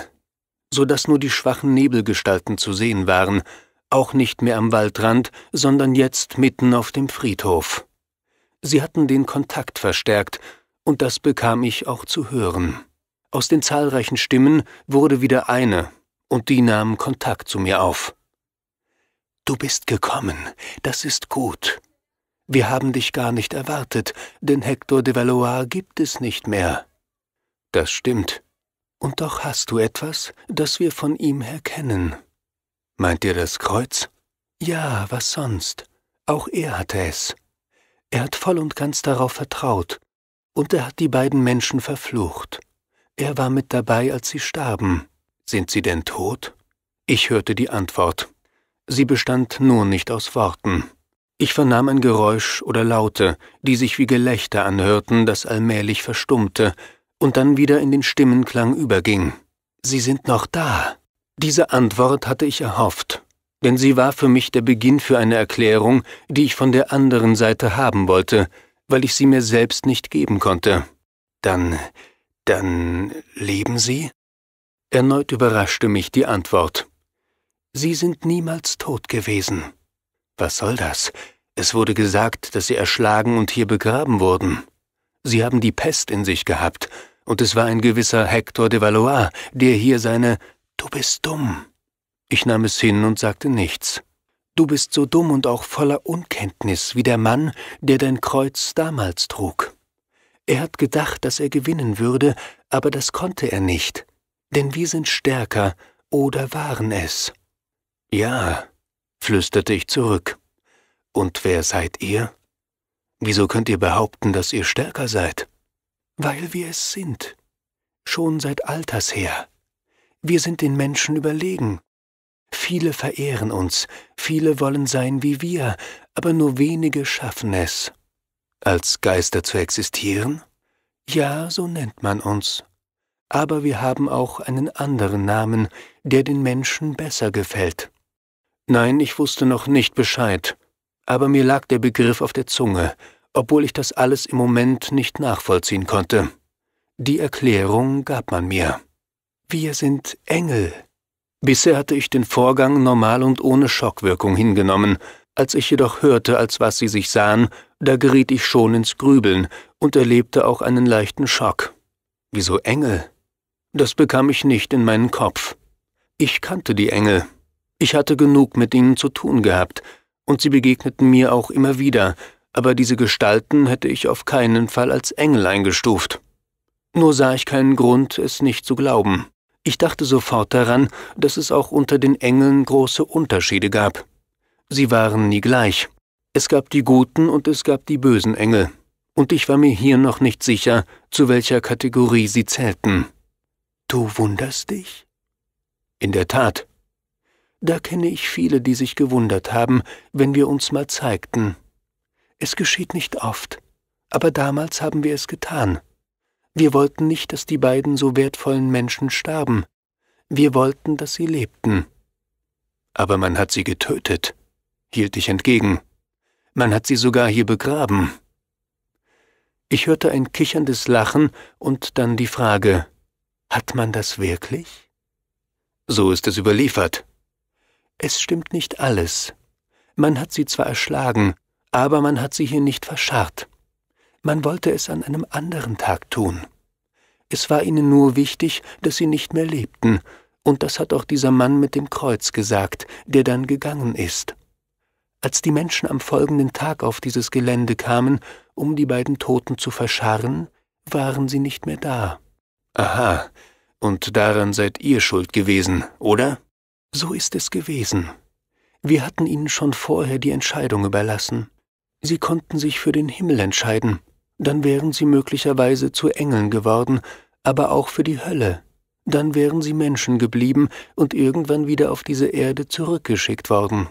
so dass nur die schwachen Nebelgestalten zu sehen waren, auch nicht mehr am Waldrand, sondern jetzt mitten auf dem Friedhof. Sie hatten den Kontakt verstärkt, und das bekam ich auch zu hören. Aus den zahlreichen Stimmen wurde wieder eine, und die nahm Kontakt zu mir auf. Du bist gekommen, das ist gut. Wir haben dich gar nicht erwartet, denn Hector de Valois gibt es nicht mehr. Das stimmt. Und doch hast du etwas, das wir von ihm her kennen. Meint ihr das Kreuz? Ja, was sonst? Auch er hatte es. Er hat voll und ganz darauf vertraut, und er hat die beiden Menschen verflucht. Er war mit dabei, als Sie starben. Sind Sie denn tot? Ich hörte die Antwort. Sie bestand nur nicht aus Worten. Ich vernahm ein Geräusch oder Laute, die sich wie Gelächter anhörten, das allmählich verstummte und dann wieder in den Stimmenklang überging. Sie sind noch da. Diese Antwort hatte ich erhofft, denn sie war für mich der Beginn für eine Erklärung, die ich von der anderen Seite haben wollte, weil ich sie mir selbst nicht geben konnte. Dann dann leben Sie? Erneut überraschte mich die Antwort. Sie sind niemals tot gewesen. Was soll das? Es wurde gesagt, dass Sie erschlagen und hier begraben wurden. Sie haben die Pest in sich gehabt, und es war ein gewisser Hector de Valois, der hier seine Du bist dumm. Ich nahm es hin und sagte nichts. Du bist so dumm und auch voller Unkenntnis wie der Mann, der dein Kreuz damals trug. Er hat gedacht, dass er gewinnen würde, aber das konnte er nicht, denn wir sind stärker oder waren es. Ja, flüsterte ich zurück. Und wer seid ihr? Wieso könnt ihr behaupten, dass ihr stärker seid? Weil wir es sind. Schon seit Alters her. Wir sind den Menschen überlegen. Viele verehren uns, viele wollen sein wie wir, aber nur wenige schaffen es als Geister zu existieren? Ja, so nennt man uns. Aber wir haben auch einen anderen Namen, der den Menschen besser gefällt. Nein, ich wusste noch nicht Bescheid, aber mir lag der Begriff auf der Zunge, obwohl ich das alles im Moment nicht nachvollziehen konnte. Die Erklärung gab man mir. Wir sind Engel. Bisher hatte ich den Vorgang normal und ohne Schockwirkung hingenommen, als ich jedoch hörte, als was sie sich sahen, da geriet ich schon ins Grübeln und erlebte auch einen leichten Schock. Wieso Engel? Das bekam ich nicht in meinen Kopf. Ich kannte die Engel. Ich hatte genug mit ihnen zu tun gehabt, und sie begegneten mir auch immer wieder, aber diese Gestalten hätte ich auf keinen Fall als Engel eingestuft. Nur sah ich keinen Grund, es nicht zu glauben. Ich dachte sofort daran, dass es auch unter den Engeln große Unterschiede gab. Sie waren nie gleich. Es gab die guten und es gab die bösen Engel, und ich war mir hier noch nicht sicher, zu welcher Kategorie sie zählten. Du wunderst dich? In der Tat. Da kenne ich viele, die sich gewundert haben, wenn wir uns mal zeigten. Es geschieht nicht oft, aber damals haben wir es getan. Wir wollten nicht, dass die beiden so wertvollen Menschen starben. Wir wollten, dass sie lebten. Aber man hat sie getötet hielt ich entgegen. Man hat sie sogar hier begraben. Ich hörte ein kicherndes Lachen und dann die Frage, hat man das wirklich? So ist es überliefert. Es stimmt nicht alles. Man hat sie zwar erschlagen, aber man hat sie hier nicht verscharrt. Man wollte es an einem anderen Tag tun. Es war ihnen nur wichtig, dass sie nicht mehr lebten, und das hat auch dieser Mann mit dem Kreuz gesagt, der dann gegangen ist. Als die Menschen am folgenden Tag auf dieses Gelände kamen, um die beiden Toten zu verscharren, waren sie nicht mehr da. Aha, und daran seid ihr schuld gewesen, oder? So ist es gewesen. Wir hatten ihnen schon vorher die Entscheidung überlassen. Sie konnten sich für den Himmel entscheiden, dann wären sie möglicherweise zu Engeln geworden, aber auch für die Hölle, dann wären sie Menschen geblieben und irgendwann wieder auf diese Erde zurückgeschickt worden.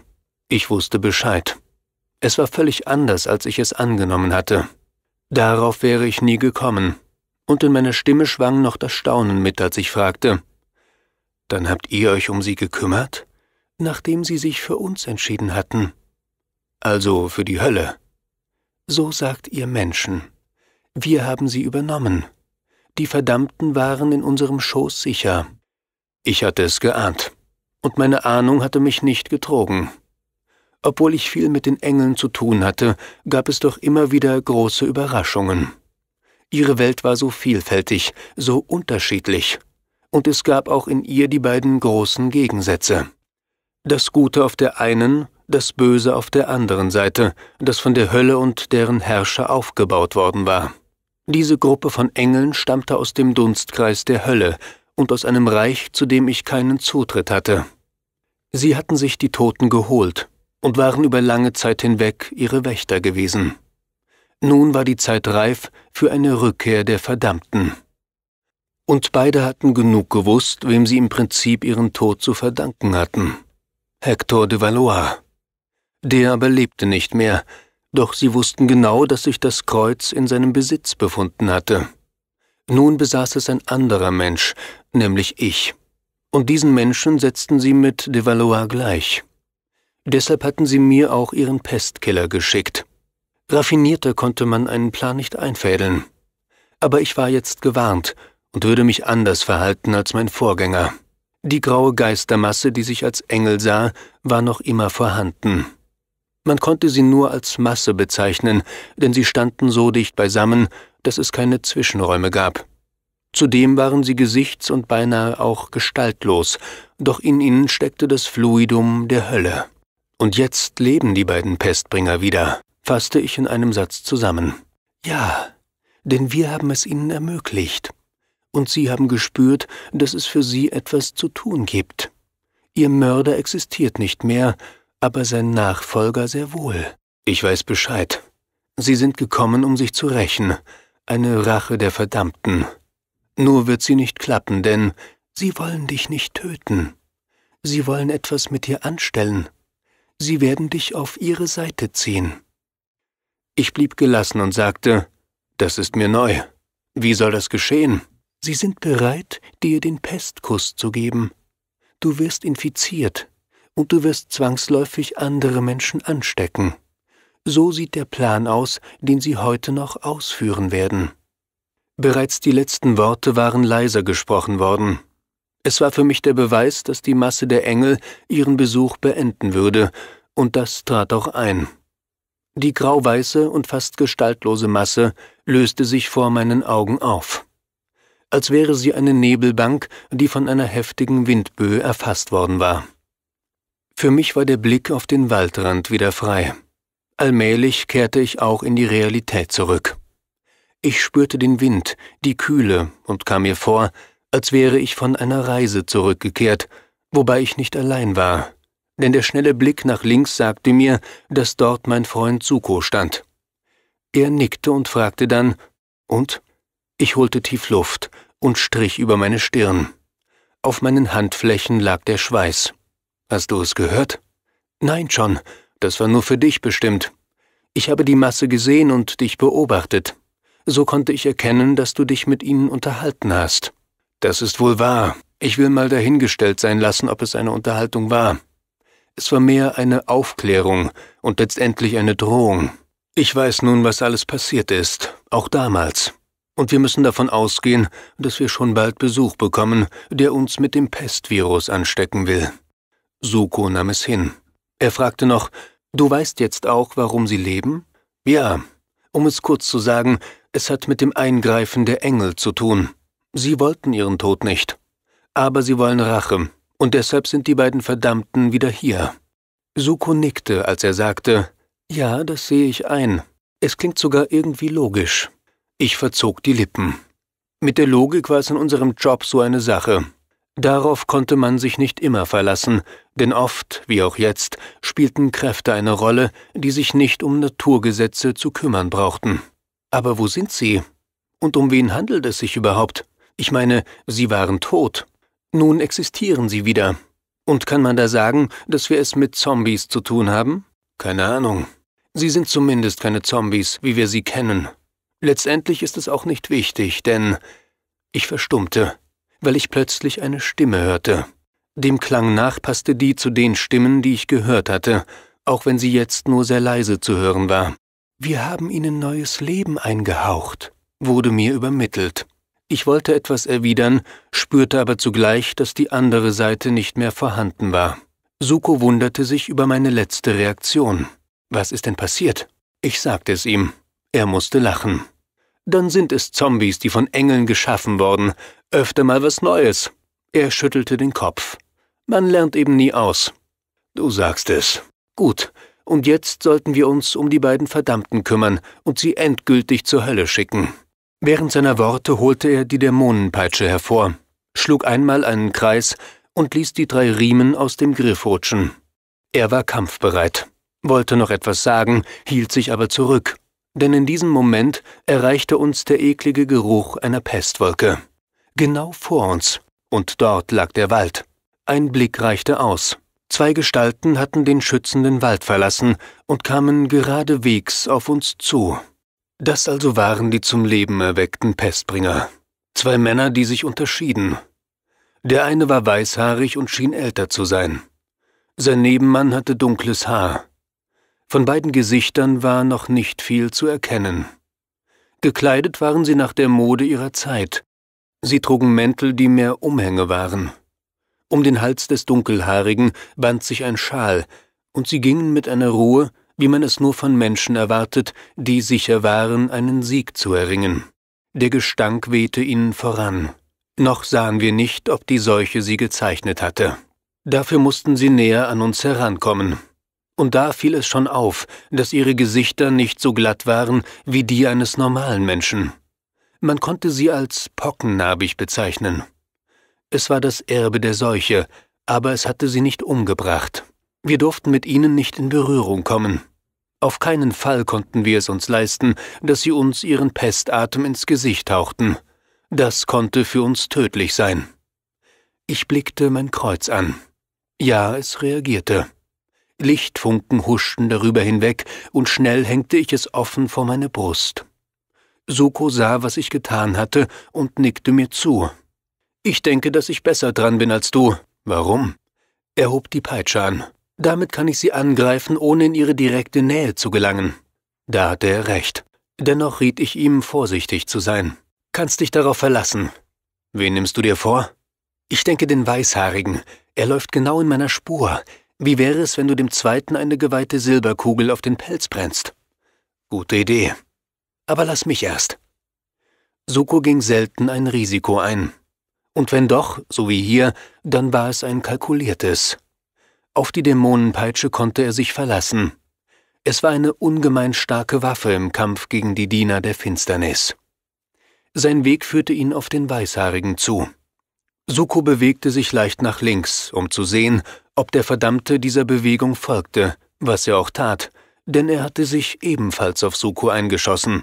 Ich wusste Bescheid. Es war völlig anders, als ich es angenommen hatte. Darauf wäre ich nie gekommen. Und in meiner Stimme schwang noch das Staunen mit, als ich fragte. Dann habt ihr euch um sie gekümmert? Nachdem sie sich für uns entschieden hatten. Also für die Hölle. So sagt ihr Menschen. Wir haben sie übernommen. Die Verdammten waren in unserem Schoß sicher. Ich hatte es geahnt. Und meine Ahnung hatte mich nicht getrogen. Obwohl ich viel mit den Engeln zu tun hatte, gab es doch immer wieder große Überraschungen. Ihre Welt war so vielfältig, so unterschiedlich, und es gab auch in ihr die beiden großen Gegensätze. Das Gute auf der einen, das Böse auf der anderen Seite, das von der Hölle und deren Herrscher aufgebaut worden war. Diese Gruppe von Engeln stammte aus dem Dunstkreis der Hölle und aus einem Reich, zu dem ich keinen Zutritt hatte. Sie hatten sich die Toten geholt und waren über lange Zeit hinweg ihre Wächter gewesen. Nun war die Zeit reif für eine Rückkehr der Verdammten. Und beide hatten genug gewusst, wem sie im Prinzip ihren Tod zu verdanken hatten. Hector de Valois. Der aber lebte nicht mehr, doch sie wussten genau, dass sich das Kreuz in seinem Besitz befunden hatte. Nun besaß es ein anderer Mensch, nämlich ich. Und diesen Menschen setzten sie mit de Valois gleich. Deshalb hatten sie mir auch ihren Pestkiller geschickt. Raffinierter konnte man einen Plan nicht einfädeln. Aber ich war jetzt gewarnt und würde mich anders verhalten als mein Vorgänger. Die graue Geistermasse, die sich als Engel sah, war noch immer vorhanden. Man konnte sie nur als Masse bezeichnen, denn sie standen so dicht beisammen, dass es keine Zwischenräume gab. Zudem waren sie gesichts- und beinahe auch gestaltlos, doch in ihnen steckte das Fluidum der Hölle. Und jetzt leben die beiden Pestbringer wieder, fasste ich in einem Satz zusammen. Ja, denn wir haben es ihnen ermöglicht. Und sie haben gespürt, dass es für sie etwas zu tun gibt. Ihr Mörder existiert nicht mehr, aber sein Nachfolger sehr wohl. Ich weiß Bescheid. Sie sind gekommen, um sich zu rächen. Eine Rache der Verdammten. Nur wird sie nicht klappen, denn sie wollen dich nicht töten. Sie wollen etwas mit dir anstellen. Sie werden dich auf ihre Seite ziehen. Ich blieb gelassen und sagte, das ist mir neu. Wie soll das geschehen? Sie sind bereit, dir den Pestkuss zu geben. Du wirst infiziert und du wirst zwangsläufig andere Menschen anstecken. So sieht der Plan aus, den sie heute noch ausführen werden. Bereits die letzten Worte waren leiser gesprochen worden, es war für mich der Beweis, dass die Masse der Engel ihren Besuch beenden würde, und das trat auch ein. Die grauweiße und fast gestaltlose Masse löste sich vor meinen Augen auf, als wäre sie eine Nebelbank, die von einer heftigen Windböe erfasst worden war. Für mich war der Blick auf den Waldrand wieder frei. Allmählich kehrte ich auch in die Realität zurück. Ich spürte den Wind, die Kühle und kam mir vor, als wäre ich von einer Reise zurückgekehrt, wobei ich nicht allein war, denn der schnelle Blick nach links sagte mir, dass dort mein Freund Suko stand. Er nickte und fragte dann, und? Ich holte tief Luft und strich über meine Stirn. Auf meinen Handflächen lag der Schweiß. Hast du es gehört? Nein, John, das war nur für dich bestimmt. Ich habe die Masse gesehen und dich beobachtet. So konnte ich erkennen, dass du dich mit ihnen unterhalten hast. Das ist wohl wahr. Ich will mal dahingestellt sein lassen, ob es eine Unterhaltung war. Es war mehr eine Aufklärung und letztendlich eine Drohung. Ich weiß nun, was alles passiert ist, auch damals. Und wir müssen davon ausgehen, dass wir schon bald Besuch bekommen, der uns mit dem Pestvirus anstecken will. Suko nahm es hin. Er fragte noch, Du weißt jetzt auch, warum sie leben? Ja, um es kurz zu sagen, es hat mit dem Eingreifen der Engel zu tun. Sie wollten ihren Tod nicht. Aber sie wollen Rache, und deshalb sind die beiden Verdammten wieder hier. Suko nickte, als er sagte, ja, das sehe ich ein. Es klingt sogar irgendwie logisch. Ich verzog die Lippen. Mit der Logik war es in unserem Job so eine Sache. Darauf konnte man sich nicht immer verlassen, denn oft, wie auch jetzt, spielten Kräfte eine Rolle, die sich nicht um Naturgesetze zu kümmern brauchten. Aber wo sind sie? Und um wen handelt es sich überhaupt? Ich meine, sie waren tot. Nun existieren sie wieder. Und kann man da sagen, dass wir es mit Zombies zu tun haben? Keine Ahnung. Sie sind zumindest keine Zombies, wie wir sie kennen. Letztendlich ist es auch nicht wichtig, denn ich verstummte, weil ich plötzlich eine Stimme hörte. Dem Klang nach passte die zu den Stimmen, die ich gehört hatte, auch wenn sie jetzt nur sehr leise zu hören war. Wir haben ihnen neues Leben eingehaucht, wurde mir übermittelt. Ich wollte etwas erwidern, spürte aber zugleich, dass die andere Seite nicht mehr vorhanden war. Suko wunderte sich über meine letzte Reaktion. Was ist denn passiert? Ich sagte es ihm. Er musste lachen. Dann sind es Zombies, die von Engeln geschaffen worden. Öfter mal was Neues. Er schüttelte den Kopf. Man lernt eben nie aus. Du sagst es. Gut, und jetzt sollten wir uns um die beiden Verdammten kümmern und sie endgültig zur Hölle schicken. Während seiner Worte holte er die Dämonenpeitsche hervor, schlug einmal einen Kreis und ließ die drei Riemen aus dem Griff rutschen. Er war kampfbereit, wollte noch etwas sagen, hielt sich aber zurück, denn in diesem Moment erreichte uns der eklige Geruch einer Pestwolke. Genau vor uns, und dort lag der Wald. Ein Blick reichte aus. Zwei Gestalten hatten den schützenden Wald verlassen und kamen geradewegs auf uns zu. Das also waren die zum Leben erweckten Pestbringer. Zwei Männer, die sich unterschieden. Der eine war weißhaarig und schien älter zu sein. Sein Nebenmann hatte dunkles Haar. Von beiden Gesichtern war noch nicht viel zu erkennen. Gekleidet waren sie nach der Mode ihrer Zeit. Sie trugen Mäntel, die mehr Umhänge waren. Um den Hals des Dunkelhaarigen band sich ein Schal, und sie gingen mit einer Ruhe, wie man es nur von Menschen erwartet, die sicher waren, einen Sieg zu erringen. Der Gestank wehte ihnen voran. Noch sahen wir nicht, ob die Seuche sie gezeichnet hatte. Dafür mussten sie näher an uns herankommen. Und da fiel es schon auf, dass ihre Gesichter nicht so glatt waren wie die eines normalen Menschen. Man konnte sie als pockennarbig bezeichnen. Es war das Erbe der Seuche, aber es hatte sie nicht umgebracht. Wir durften mit ihnen nicht in Berührung kommen. Auf keinen Fall konnten wir es uns leisten, dass sie uns ihren Pestatem ins Gesicht tauchten. Das konnte für uns tödlich sein. Ich blickte mein Kreuz an. Ja, es reagierte. Lichtfunken huschten darüber hinweg, und schnell hängte ich es offen vor meine Brust. Suko sah, was ich getan hatte, und nickte mir zu. Ich denke, dass ich besser dran bin als du. Warum? Er hob die Peitsche an. Damit kann ich sie angreifen, ohne in ihre direkte Nähe zu gelangen. Da hatte er recht. Dennoch riet ich ihm, vorsichtig zu sein. Kannst dich darauf verlassen. Wen nimmst du dir vor? Ich denke den Weißhaarigen. Er läuft genau in meiner Spur. Wie wäre es, wenn du dem Zweiten eine geweihte Silberkugel auf den Pelz brennst? Gute Idee. Aber lass mich erst. Suko ging selten ein Risiko ein. Und wenn doch, so wie hier, dann war es ein kalkuliertes. Auf die Dämonenpeitsche konnte er sich verlassen. Es war eine ungemein starke Waffe im Kampf gegen die Diener der Finsternis. Sein Weg führte ihn auf den Weißhaarigen zu. Suko bewegte sich leicht nach links, um zu sehen, ob der Verdammte dieser Bewegung folgte, was er auch tat, denn er hatte sich ebenfalls auf Suko eingeschossen.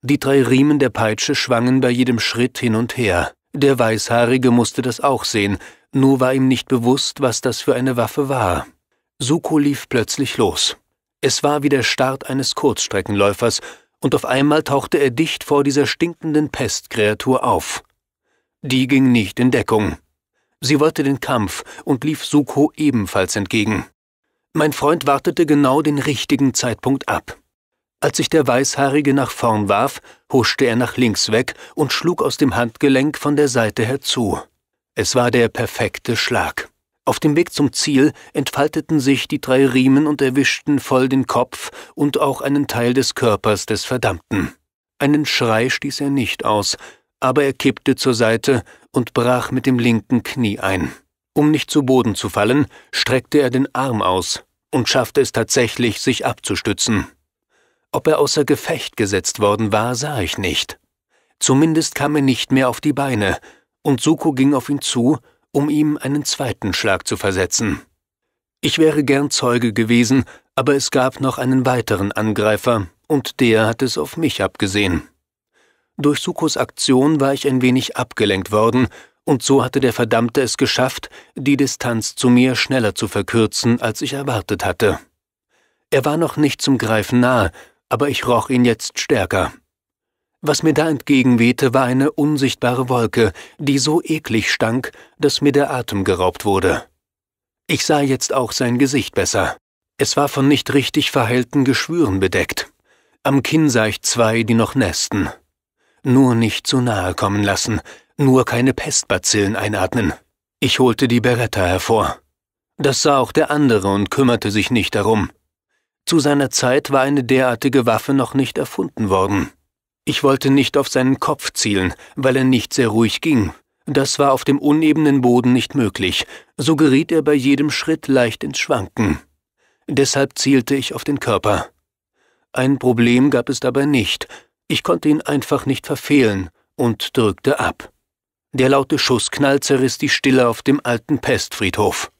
Die drei Riemen der Peitsche schwangen bei jedem Schritt hin und her. Der Weißhaarige musste das auch sehen, nur war ihm nicht bewusst, was das für eine Waffe war. Suko lief plötzlich los. Es war wie der Start eines Kurzstreckenläufers, und auf einmal tauchte er dicht vor dieser stinkenden Pestkreatur auf. Die ging nicht in Deckung. Sie wollte den Kampf und lief Suko ebenfalls entgegen. Mein Freund wartete genau den richtigen Zeitpunkt ab. Als sich der Weißhaarige nach vorn warf, huschte er nach links weg und schlug aus dem Handgelenk von der Seite her zu. Es war der perfekte Schlag. Auf dem Weg zum Ziel entfalteten sich die drei Riemen und erwischten voll den Kopf und auch einen Teil des Körpers des Verdammten. Einen Schrei stieß er nicht aus, aber er kippte zur Seite und brach mit dem linken Knie ein. Um nicht zu Boden zu fallen, streckte er den Arm aus und schaffte es tatsächlich, sich abzustützen. Ob er außer Gefecht gesetzt worden war, sah ich nicht. Zumindest kam er nicht mehr auf die Beine, und Suko ging auf ihn zu, um ihm einen zweiten Schlag zu versetzen. Ich wäre gern Zeuge gewesen, aber es gab noch einen weiteren Angreifer, und der hat es auf mich abgesehen. Durch Sukos Aktion war ich ein wenig abgelenkt worden, und so hatte der Verdammte es geschafft, die Distanz zu mir schneller zu verkürzen, als ich erwartet hatte. Er war noch nicht zum Greifen nahe, aber ich roch ihn jetzt stärker. Was mir da entgegenwehte, war eine unsichtbare Wolke, die so eklig stank, dass mir der Atem geraubt wurde. Ich sah jetzt auch sein Gesicht besser. Es war von nicht richtig verheilten Geschwüren bedeckt. Am Kinn sah ich zwei, die noch nesten. Nur nicht zu nahe kommen lassen, nur keine Pestbazillen einatmen. Ich holte die Beretta hervor. Das sah auch der andere und kümmerte sich nicht darum. Zu seiner Zeit war eine derartige Waffe noch nicht erfunden worden. Ich wollte nicht auf seinen Kopf zielen, weil er nicht sehr ruhig ging. Das war auf dem unebenen Boden nicht möglich, so geriet er bei jedem Schritt leicht ins Schwanken. Deshalb zielte ich auf den Körper. Ein Problem gab es dabei nicht, ich konnte ihn einfach nicht verfehlen und drückte ab. Der laute Schussknall zerriss die Stille auf dem alten Pestfriedhof.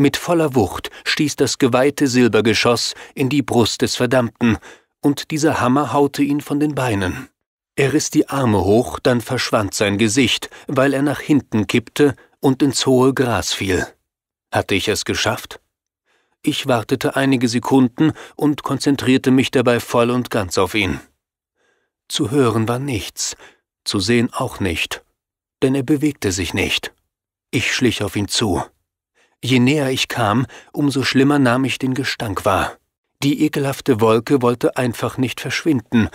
Mit voller Wucht stieß das geweihte Silbergeschoss in die Brust des Verdammten, und dieser Hammer haute ihn von den Beinen. Er riss die Arme hoch, dann verschwand sein Gesicht, weil er nach hinten kippte und ins hohe Gras fiel. Hatte ich es geschafft? Ich wartete einige Sekunden und konzentrierte mich dabei voll und ganz auf ihn. Zu hören war nichts, zu sehen auch nicht, denn er bewegte sich nicht. Ich schlich auf ihn zu. Je näher ich kam, umso schlimmer nahm ich den Gestank wahr. Die ekelhafte Wolke wollte einfach nicht verschwinden,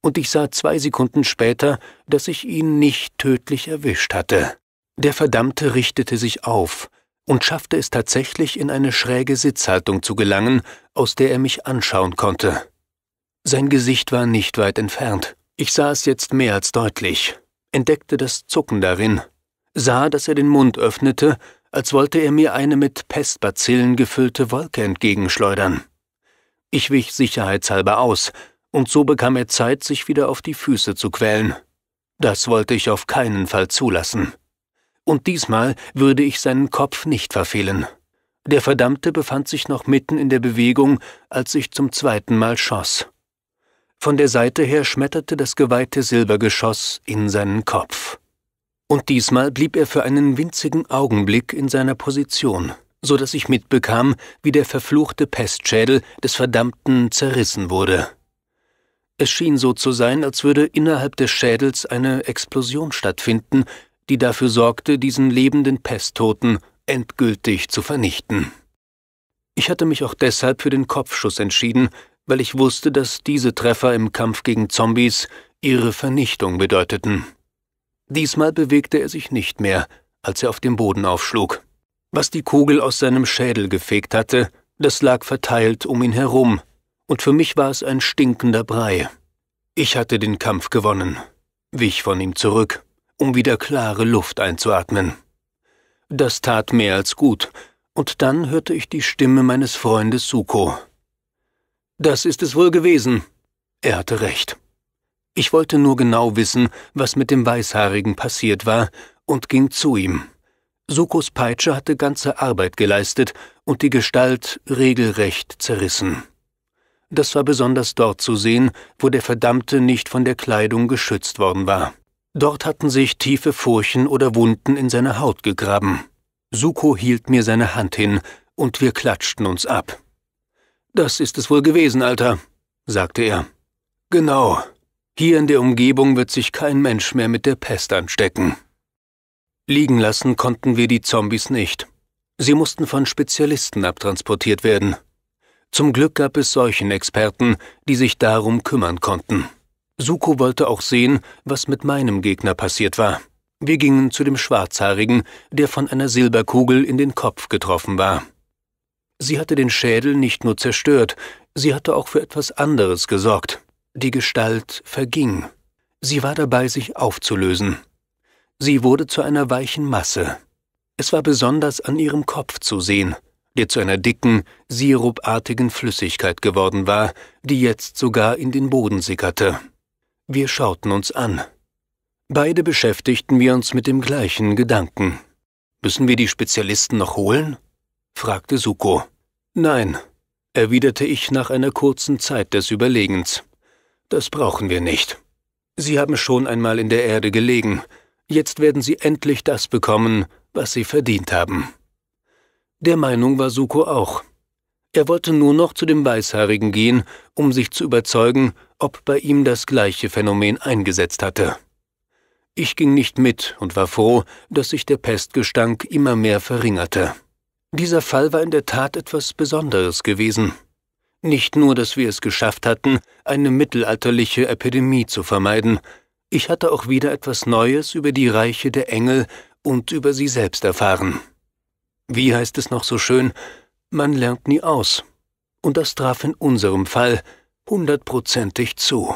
und ich sah zwei Sekunden später, dass ich ihn nicht tödlich erwischt hatte. Der Verdammte richtete sich auf und schaffte es tatsächlich in eine schräge Sitzhaltung zu gelangen, aus der er mich anschauen konnte. Sein Gesicht war nicht weit entfernt. Ich sah es jetzt mehr als deutlich, entdeckte das Zucken darin, sah, dass er den Mund öffnete als wollte er mir eine mit Pestbazillen gefüllte Wolke entgegenschleudern. Ich wich sicherheitshalber aus, und so bekam er Zeit, sich wieder auf die Füße zu quälen. Das wollte ich auf keinen Fall zulassen. Und diesmal würde ich seinen Kopf nicht verfehlen. Der Verdammte befand sich noch mitten in der Bewegung, als ich zum zweiten Mal schoss. Von der Seite her schmetterte das geweihte Silbergeschoss in seinen Kopf. Und diesmal blieb er für einen winzigen Augenblick in seiner Position, so dass ich mitbekam, wie der verfluchte Pestschädel des Verdammten zerrissen wurde. Es schien so zu sein, als würde innerhalb des Schädels eine Explosion stattfinden, die dafür sorgte, diesen lebenden Pesttoten endgültig zu vernichten. Ich hatte mich auch deshalb für den Kopfschuss entschieden, weil ich wusste, dass diese Treffer im Kampf gegen Zombies ihre Vernichtung bedeuteten. Diesmal bewegte er sich nicht mehr, als er auf dem Boden aufschlug. Was die Kugel aus seinem Schädel gefegt hatte, das lag verteilt um ihn herum, und für mich war es ein stinkender Brei. Ich hatte den Kampf gewonnen, wich von ihm zurück, um wieder klare Luft einzuatmen. Das tat mehr als gut, und dann hörte ich die Stimme meines Freundes Suko. Das ist es wohl gewesen. Er hatte recht. Ich wollte nur genau wissen, was mit dem Weißhaarigen passiert war, und ging zu ihm. Sukos Peitsche hatte ganze Arbeit geleistet und die Gestalt regelrecht zerrissen. Das war besonders dort zu sehen, wo der Verdammte nicht von der Kleidung geschützt worden war. Dort hatten sich tiefe Furchen oder Wunden in seine Haut gegraben. Suko hielt mir seine Hand hin, und wir klatschten uns ab. Das ist es wohl gewesen, Alter, sagte er. Genau, hier in der Umgebung wird sich kein Mensch mehr mit der Pest anstecken. Liegen lassen konnten wir die Zombies nicht. Sie mussten von Spezialisten abtransportiert werden. Zum Glück gab es Experten, die sich darum kümmern konnten. Suko wollte auch sehen, was mit meinem Gegner passiert war. Wir gingen zu dem Schwarzhaarigen, der von einer Silberkugel in den Kopf getroffen war. Sie hatte den Schädel nicht nur zerstört, sie hatte auch für etwas anderes gesorgt. Die Gestalt verging. Sie war dabei, sich aufzulösen. Sie wurde zu einer weichen Masse. Es war besonders an ihrem Kopf zu sehen, der zu einer dicken, sirupartigen Flüssigkeit geworden war, die jetzt sogar in den Boden sickerte. Wir schauten uns an. Beide beschäftigten wir uns mit dem gleichen Gedanken. Müssen wir die Spezialisten noch holen? fragte Suko. Nein, erwiderte ich nach einer kurzen Zeit des Überlegens. Das brauchen wir nicht. Sie haben schon einmal in der Erde gelegen, jetzt werden Sie endlich das bekommen, was Sie verdient haben. Der Meinung war Suko auch. Er wollte nur noch zu dem Weißhaarigen gehen, um sich zu überzeugen, ob bei ihm das gleiche Phänomen eingesetzt hatte. Ich ging nicht mit und war froh, dass sich der Pestgestank immer mehr verringerte. Dieser Fall war in der Tat etwas Besonderes gewesen. Nicht nur, dass wir es geschafft hatten, eine mittelalterliche Epidemie zu vermeiden, ich hatte auch wieder etwas Neues über die Reiche der Engel und über sie selbst erfahren. Wie heißt es noch so schön, man lernt nie aus. Und das traf in unserem Fall hundertprozentig zu.